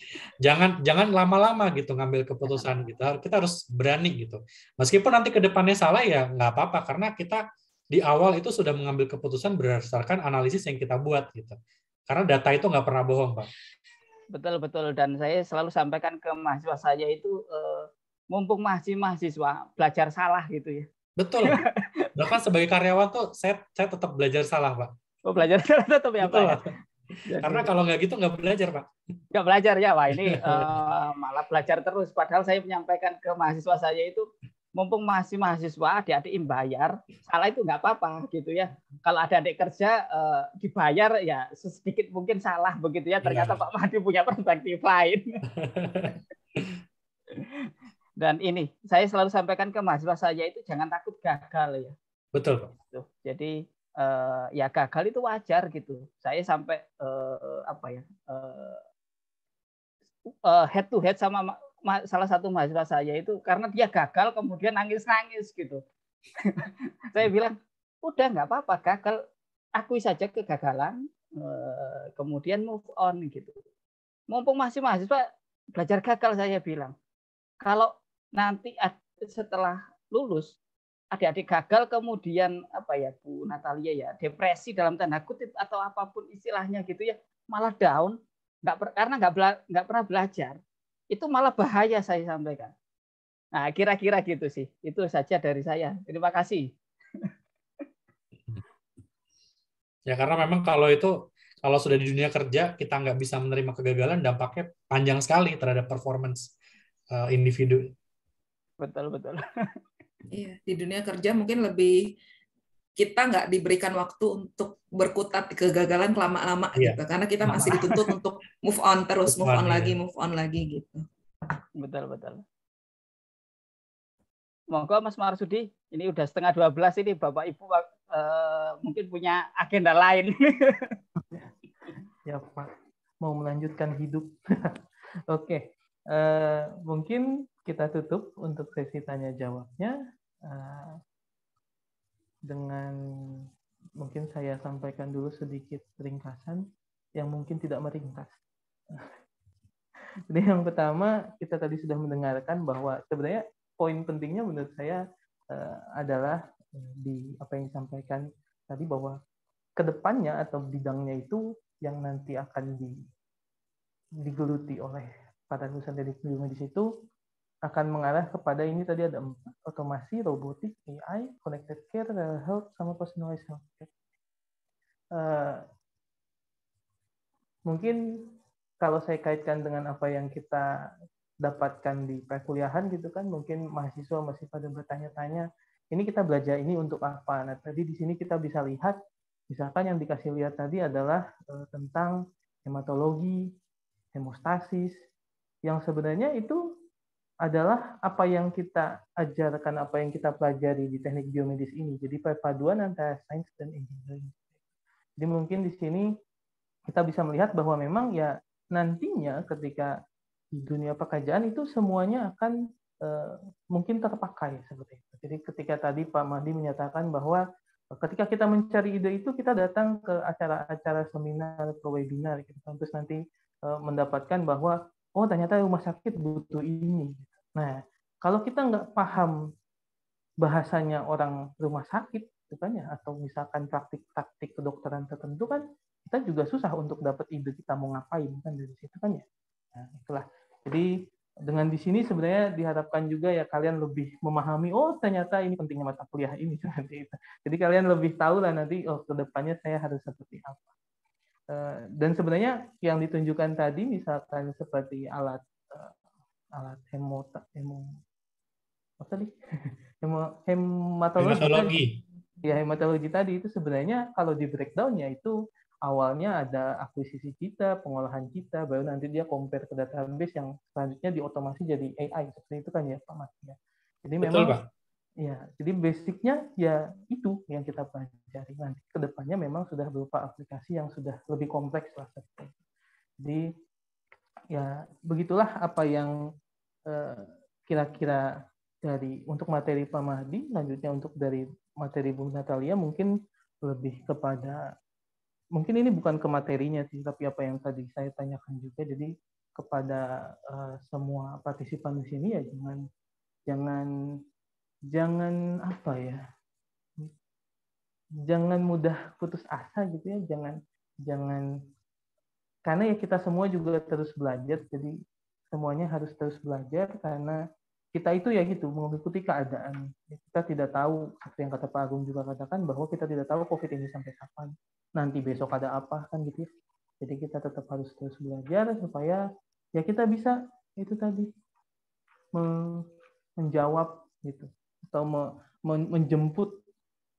S4: jangan jangan lama-lama gitu ngambil keputusan kita. Gitu. Kita harus berani gitu. Meskipun nanti kedepannya salah ya nggak apa-apa karena kita di awal itu sudah mengambil keputusan berdasarkan analisis yang kita buat
S2: gitu. Karena data itu nggak pernah bohong Pak.
S3: Betul betul dan saya selalu sampaikan ke mahasiswa saya itu. Uh, mumpung masih mahasiswa belajar salah gitu ya. Betul.
S4: Bahkan sebagai karyawan tuh saya saya tetap belajar salah, Pak. Oh, belajar salah tetap ya, Betul, Pak. Ya? Karena kalau nggak gitu nggak belajar, Pak. Nggak
S3: belajar ya, Pak. Ini uh, malah belajar terus. Padahal saya menyampaikan ke mahasiswa saya itu, mumpung masih mahasiswa, adik-adik imbayar, salah itu nggak apa-apa gitu ya. Kalau ada adik kerja eh, dibayar ya sedikit mungkin salah begitu ya. Ternyata ya. Pak Mahdi punya perspektif lain. Dan ini saya selalu sampaikan ke mahasiswa saya itu jangan takut gagal ya. Betul. Gitu. Jadi eh, ya gagal itu wajar gitu. Saya sampai eh, apa ya eh, eh head to head sama salah satu mahasiswa saya itu karena dia gagal kemudian nangis-nangis gitu. saya bilang udah nggak apa-apa gagal akui saja kegagalan eh, kemudian move on gitu mumpung masih mahasiswa belajar gagal saya bilang kalau nanti setelah lulus adik-adik gagal kemudian apa ya Bu Natalia ya depresi dalam tanda kutip atau apapun istilahnya gitu ya malah down nggak karena nggak bela, nggak pernah belajar itu malah bahaya saya sampaikan nah kira-kira gitu sih itu saja dari saya terima kasih
S4: ya karena memang kalau itu kalau sudah di dunia kerja kita nggak bisa menerima kegagalan dampaknya panjang sekali terhadap performance eh, individu betul betul
S7: iya di dunia kerja mungkin lebih kita nggak diberikan waktu untuk berkutat di kegagalan
S3: lama-lama iya. gitu karena kita masih dituntut untuk move on terus move on iya. lagi move on lagi gitu betul betul monggo Mas Marsudi ini udah setengah dua belas ini Bapak Ibu uh, mungkin punya agenda lain
S1: ya Pak mau melanjutkan hidup oke okay. Eh, mungkin kita tutup untuk sesi tanya jawabnya eh, dengan mungkin saya sampaikan dulu sedikit ringkasan yang mungkin tidak meringkas. Jadi yang pertama kita tadi sudah mendengarkan bahwa sebenarnya poin pentingnya menurut saya eh, adalah di apa yang disampaikan tadi bahwa kedepannya atau bidangnya itu yang nanti akan digeluti oleh pada tulisan dedik biumi di situ akan mengarah kepada ini tadi ada empat otomasi, robotik, AI, connected care, health, sama personalized healthcare. Uh, eh, mungkin kalau saya kaitkan dengan apa yang kita dapatkan di perkuliahan gitu kan, mungkin mahasiswa masih pada bertanya-tanya, ini kita belajar ini untuk apa? Nah tadi di sini kita bisa lihat, misalkan yang dikasih lihat tadi adalah uh, tentang hematologi, hemostasis, yang sebenarnya itu adalah apa yang kita ajarkan, apa yang kita pelajari di teknik biomedis ini. Jadi perpaduan antara sains dan engineering. Jadi mungkin di sini kita bisa melihat bahwa memang ya nantinya ketika di dunia pekerjaan itu semuanya akan eh, mungkin terpakai seperti itu. Jadi ketika tadi Pak Mahdi menyatakan bahwa ketika kita mencari ide itu kita datang ke acara-acara seminar, ke webinar gitu. Terus nanti eh, mendapatkan bahwa oh ternyata rumah sakit butuh ini. Nah, kalau kita nggak paham bahasanya orang rumah sakit, gitu kan ya, atau misalkan praktik-praktik kedokteran tertentu kan, kita juga susah untuk dapat ide kita mau ngapain kan dari situ kan ya. Nah, itulah. Jadi dengan di sini sebenarnya diharapkan juga ya kalian lebih memahami oh ternyata ini pentingnya mata kuliah ini seperti itu. Jadi kalian lebih tahu lah nanti oh kedepannya saya harus seperti apa. Eh, dan sebenarnya yang ditunjukkan tadi misalkan seperti alat eh, alat hemota hemo apa tadi hemo hematologi, hematologi. Tadi. ya hematologi tadi itu sebenarnya kalau di breakdownnya itu awalnya ada akuisisi kita, pengolahan kita, baru nanti dia compare ke database yang selanjutnya diotomasi jadi AI. Seperti itu kan ya, Pak Mas. Ya. Jadi Betul, memang Pak. Ya, jadi basicnya ya itu yang kita pelajari. Nanti kedepannya memang sudah berupa aplikasi yang sudah lebih kompleks lah. seperti itu Jadi ya begitulah apa yang eh, kira-kira eh, dari untuk materi Pak Mahdi, lanjutnya untuk dari materi Bu Natalia mungkin lebih kepada mungkin ini bukan ke materinya sih, tapi apa yang tadi saya tanyakan juga. Jadi kepada eh, semua partisipan di sini ya jangan jangan jangan apa ya jangan mudah putus asa gitu ya jangan jangan karena ya kita semua juga terus belajar jadi semuanya harus terus belajar karena kita itu ya gitu mengikuti keadaan ya kita tidak tahu seperti yang kata Pak Agung juga katakan bahwa kita tidak tahu COVID ini sampai kapan nanti besok ada apa kan gitu ya. jadi kita tetap harus terus belajar supaya ya kita bisa itu tadi menjawab gitu atau me, me, menjemput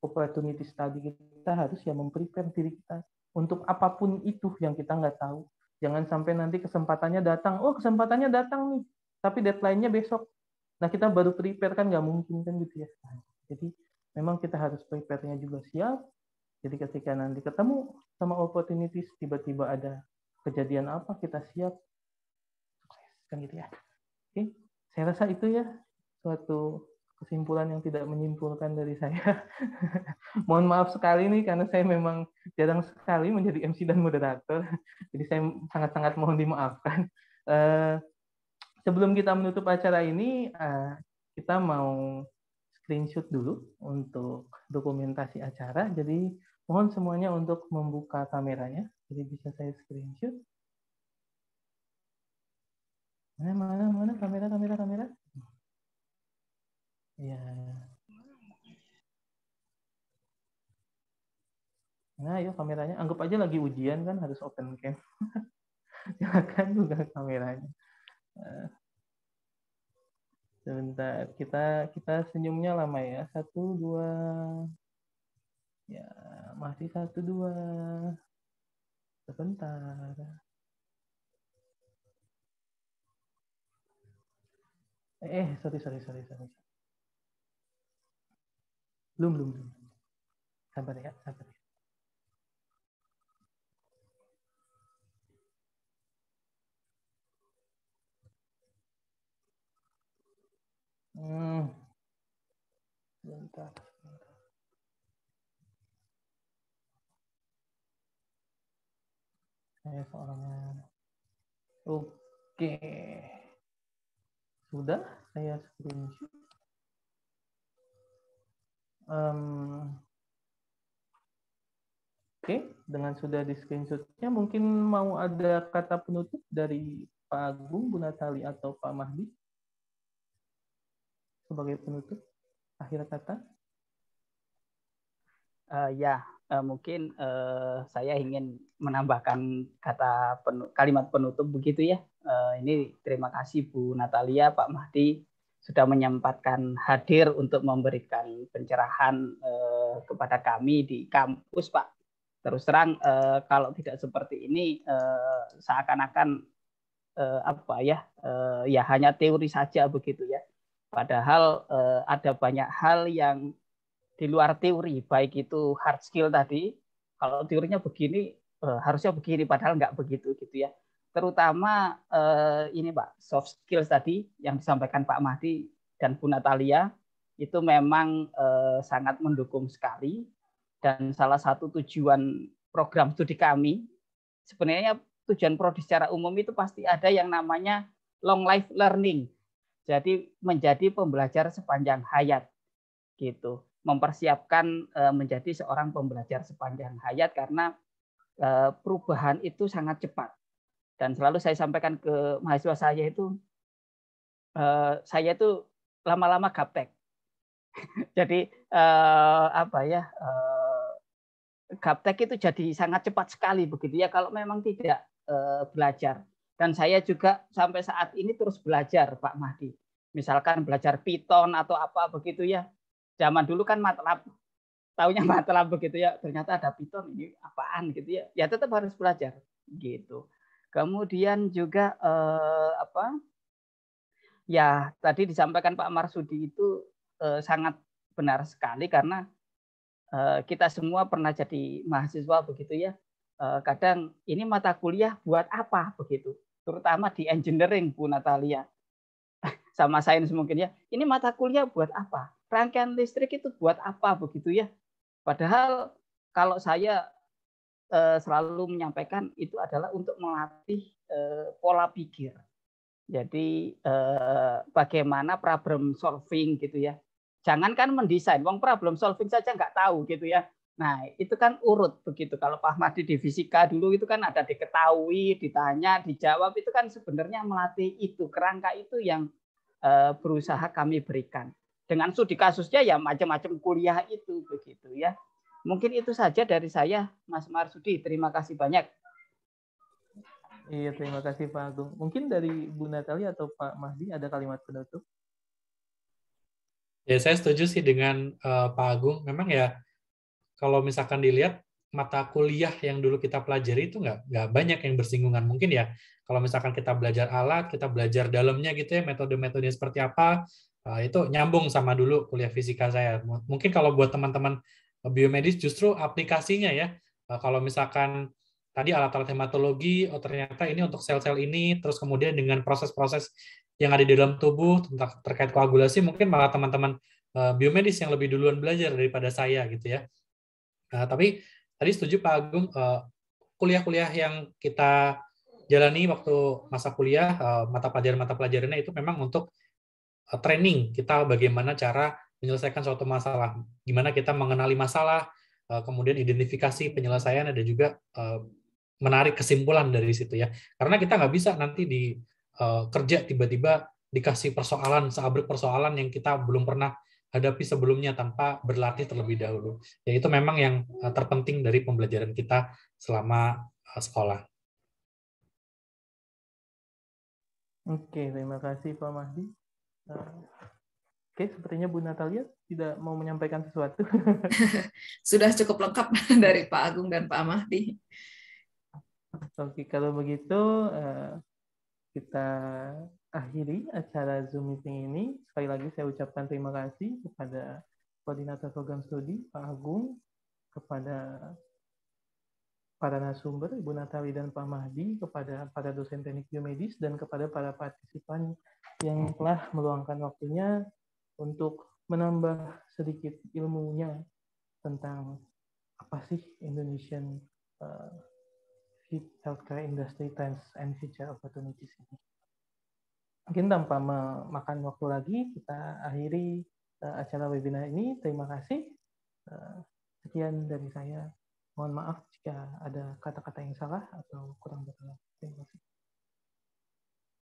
S1: opportunity tadi kita harus ya memprepare diri kita untuk apapun itu yang kita nggak tahu. Jangan sampai nanti kesempatannya datang. Oh kesempatannya datang nih, tapi deadline-nya besok. Nah kita baru prepare kan nggak mungkin kan gitu ya. Nah, jadi memang kita harus prepare-nya juga siap. Jadi ketika nanti ketemu sama opportunities, tiba-tiba ada kejadian apa, kita siap. Kan gitu ya. Oke, saya rasa itu ya suatu kesimpulan yang tidak menyimpulkan dari saya. Mohon maaf sekali nih karena saya memang jarang sekali menjadi MC dan moderator. Jadi saya sangat-sangat mohon dimaafkan. Eh, sebelum kita menutup acara ini, eh, kita mau screenshot dulu untuk dokumentasi acara. Jadi mohon semuanya untuk membuka kameranya. Jadi bisa saya screenshot. Mana mana mana kamera kamera kamera. Iya. Nah, yuk kameranya anggap aja lagi ujian kan harus open cam. Silakan ya juga kameranya. Eh. Sebentar, kita kita senyumnya lama ya. Satu dua. Ya, masih satu dua. Sebentar. Eh, sorry sorry sorry sorry. Belum, belum, belum. Sabar ya, sabar. Ya.
S8: Hmm. Bentar. Saya orangnya. Oke.
S1: Sudah saya screenshot um, oke okay. dengan sudah di screenshotnya mungkin mau ada kata penutup dari Pak Agung, Bu Natali atau Pak Mahdi sebagai penutup akhir kata.
S3: Uh, ya, uh, mungkin uh, saya ingin menambahkan kata penu kalimat penutup begitu ya. Uh, ini terima kasih Bu Natalia, Pak Mahdi, sudah menyempatkan hadir untuk memberikan pencerahan eh, kepada kami di kampus, Pak. Terus terang, eh, kalau tidak seperti ini, eh, seakan-akan eh, apa ya, eh, ya hanya teori saja begitu ya. Padahal eh, ada banyak hal yang di luar teori, baik itu hard skill tadi, kalau teorinya begini, eh, harusnya begini, padahal nggak begitu gitu ya terutama eh, ini Pak soft skills tadi yang disampaikan Pak Mahdi dan Bu Natalia itu memang eh, sangat mendukung sekali dan salah satu tujuan program studi kami sebenarnya tujuan prodi secara umum itu pasti ada yang namanya long life learning. Jadi menjadi pembelajar sepanjang hayat gitu. Mempersiapkan eh, menjadi seorang pembelajar sepanjang hayat karena eh, perubahan itu sangat cepat dan selalu saya sampaikan ke mahasiswa saya itu uh, saya itu lama-lama gaptek jadi uh, apa ya uh, gaptek itu jadi sangat cepat sekali begitu ya kalau memang tidak uh, belajar dan saya juga sampai saat ini terus belajar Pak Mahdi misalkan belajar Python atau apa begitu ya zaman dulu kan MATLAB taunya MATLAB begitu ya ternyata ada Python ini apaan gitu ya ya tetap harus belajar gitu Kemudian juga eh, apa? Ya, tadi disampaikan Pak Marsudi itu eh, sangat benar sekali karena eh, kita semua pernah jadi mahasiswa begitu ya. Eh, kadang ini mata kuliah buat apa begitu? Terutama di engineering Bu Natalia sama sains mungkin ya. Ini mata kuliah buat apa? Rangkaian listrik itu buat apa begitu ya? Padahal kalau saya Eh, selalu menyampaikan itu adalah untuk melatih eh, pola pikir. Jadi eh, bagaimana problem solving gitu ya. Jangankan mendesain, wong problem solving saja nggak tahu gitu ya. Nah, itu kan urut begitu. Kalau Pak Mahdi di fisika dulu itu kan ada diketahui, ditanya, dijawab. Itu kan sebenarnya melatih itu, kerangka itu yang berusaha kami berikan. Dengan studi kasusnya ya macam-macam kuliah itu begitu ya. Mungkin itu saja dari saya, Mas Marsudi. Terima kasih banyak.
S1: Iya, terima kasih Pak Agung. Mungkin dari Bu Natali atau Pak Mahdi ada kalimat penutup?
S4: Ya, saya setuju sih dengan uh, Pak Agung. Memang ya, kalau misalkan dilihat mata kuliah yang dulu kita pelajari itu nggak nggak banyak yang bersinggungan mungkin ya kalau misalkan kita belajar alat kita belajar dalamnya gitu ya metode metodenya seperti apa eh, itu nyambung sama dulu kuliah fisika saya mungkin kalau buat teman-teman biomedis justru aplikasinya ya. Eh, kalau misalkan tadi alat-alat hematologi, oh ternyata ini untuk sel-sel ini, terus kemudian dengan proses-proses yang ada di dalam tubuh tentang terkait koagulasi, mungkin malah teman-teman eh, biomedis yang lebih duluan belajar daripada saya gitu ya. Nah, tapi tadi setuju Pak Agung, eh, kuliah-kuliah yang kita jalani waktu masa kuliah, mata pelajaran-mata pelajarannya itu memang untuk training kita bagaimana cara menyelesaikan suatu masalah. Gimana kita mengenali masalah, eh, kemudian identifikasi penyelesaian, dan juga eh, menarik kesimpulan dari situ ya. Karena kita nggak bisa nanti di eh, kerja tiba-tiba dikasih persoalan, seabrik persoalan yang kita belum pernah hadapi sebelumnya tanpa berlatih
S2: terlebih dahulu. Ya itu memang yang terpenting dari pembelajaran kita selama
S6: sekolah.
S1: Oke, terima kasih Pak Mahdi. Oke, sepertinya Bu Natalia tidak mau menyampaikan sesuatu. Sudah cukup lengkap dari Pak Agung dan Pak Mahdi. Oke, kalau begitu eh, kita akhiri acara Zoom meeting ini. Sekali lagi saya ucapkan terima kasih kepada koordinator program studi Pak Agung, kepada para narasumber Bu Natali dan Pak Mahdi, kepada para dosen teknik biomedis dan kepada para partisipan yang telah meluangkan waktunya untuk menambah sedikit ilmunya tentang apa sih Indonesian uh, healthcare industry trends and future opportunities ini. Mungkin tanpa memakan waktu lagi, kita akhiri uh, acara webinar ini. Terima kasih. Uh, sekian dari saya. Mohon maaf jika ada kata-kata yang salah atau kurang berkenan. Terima kasih.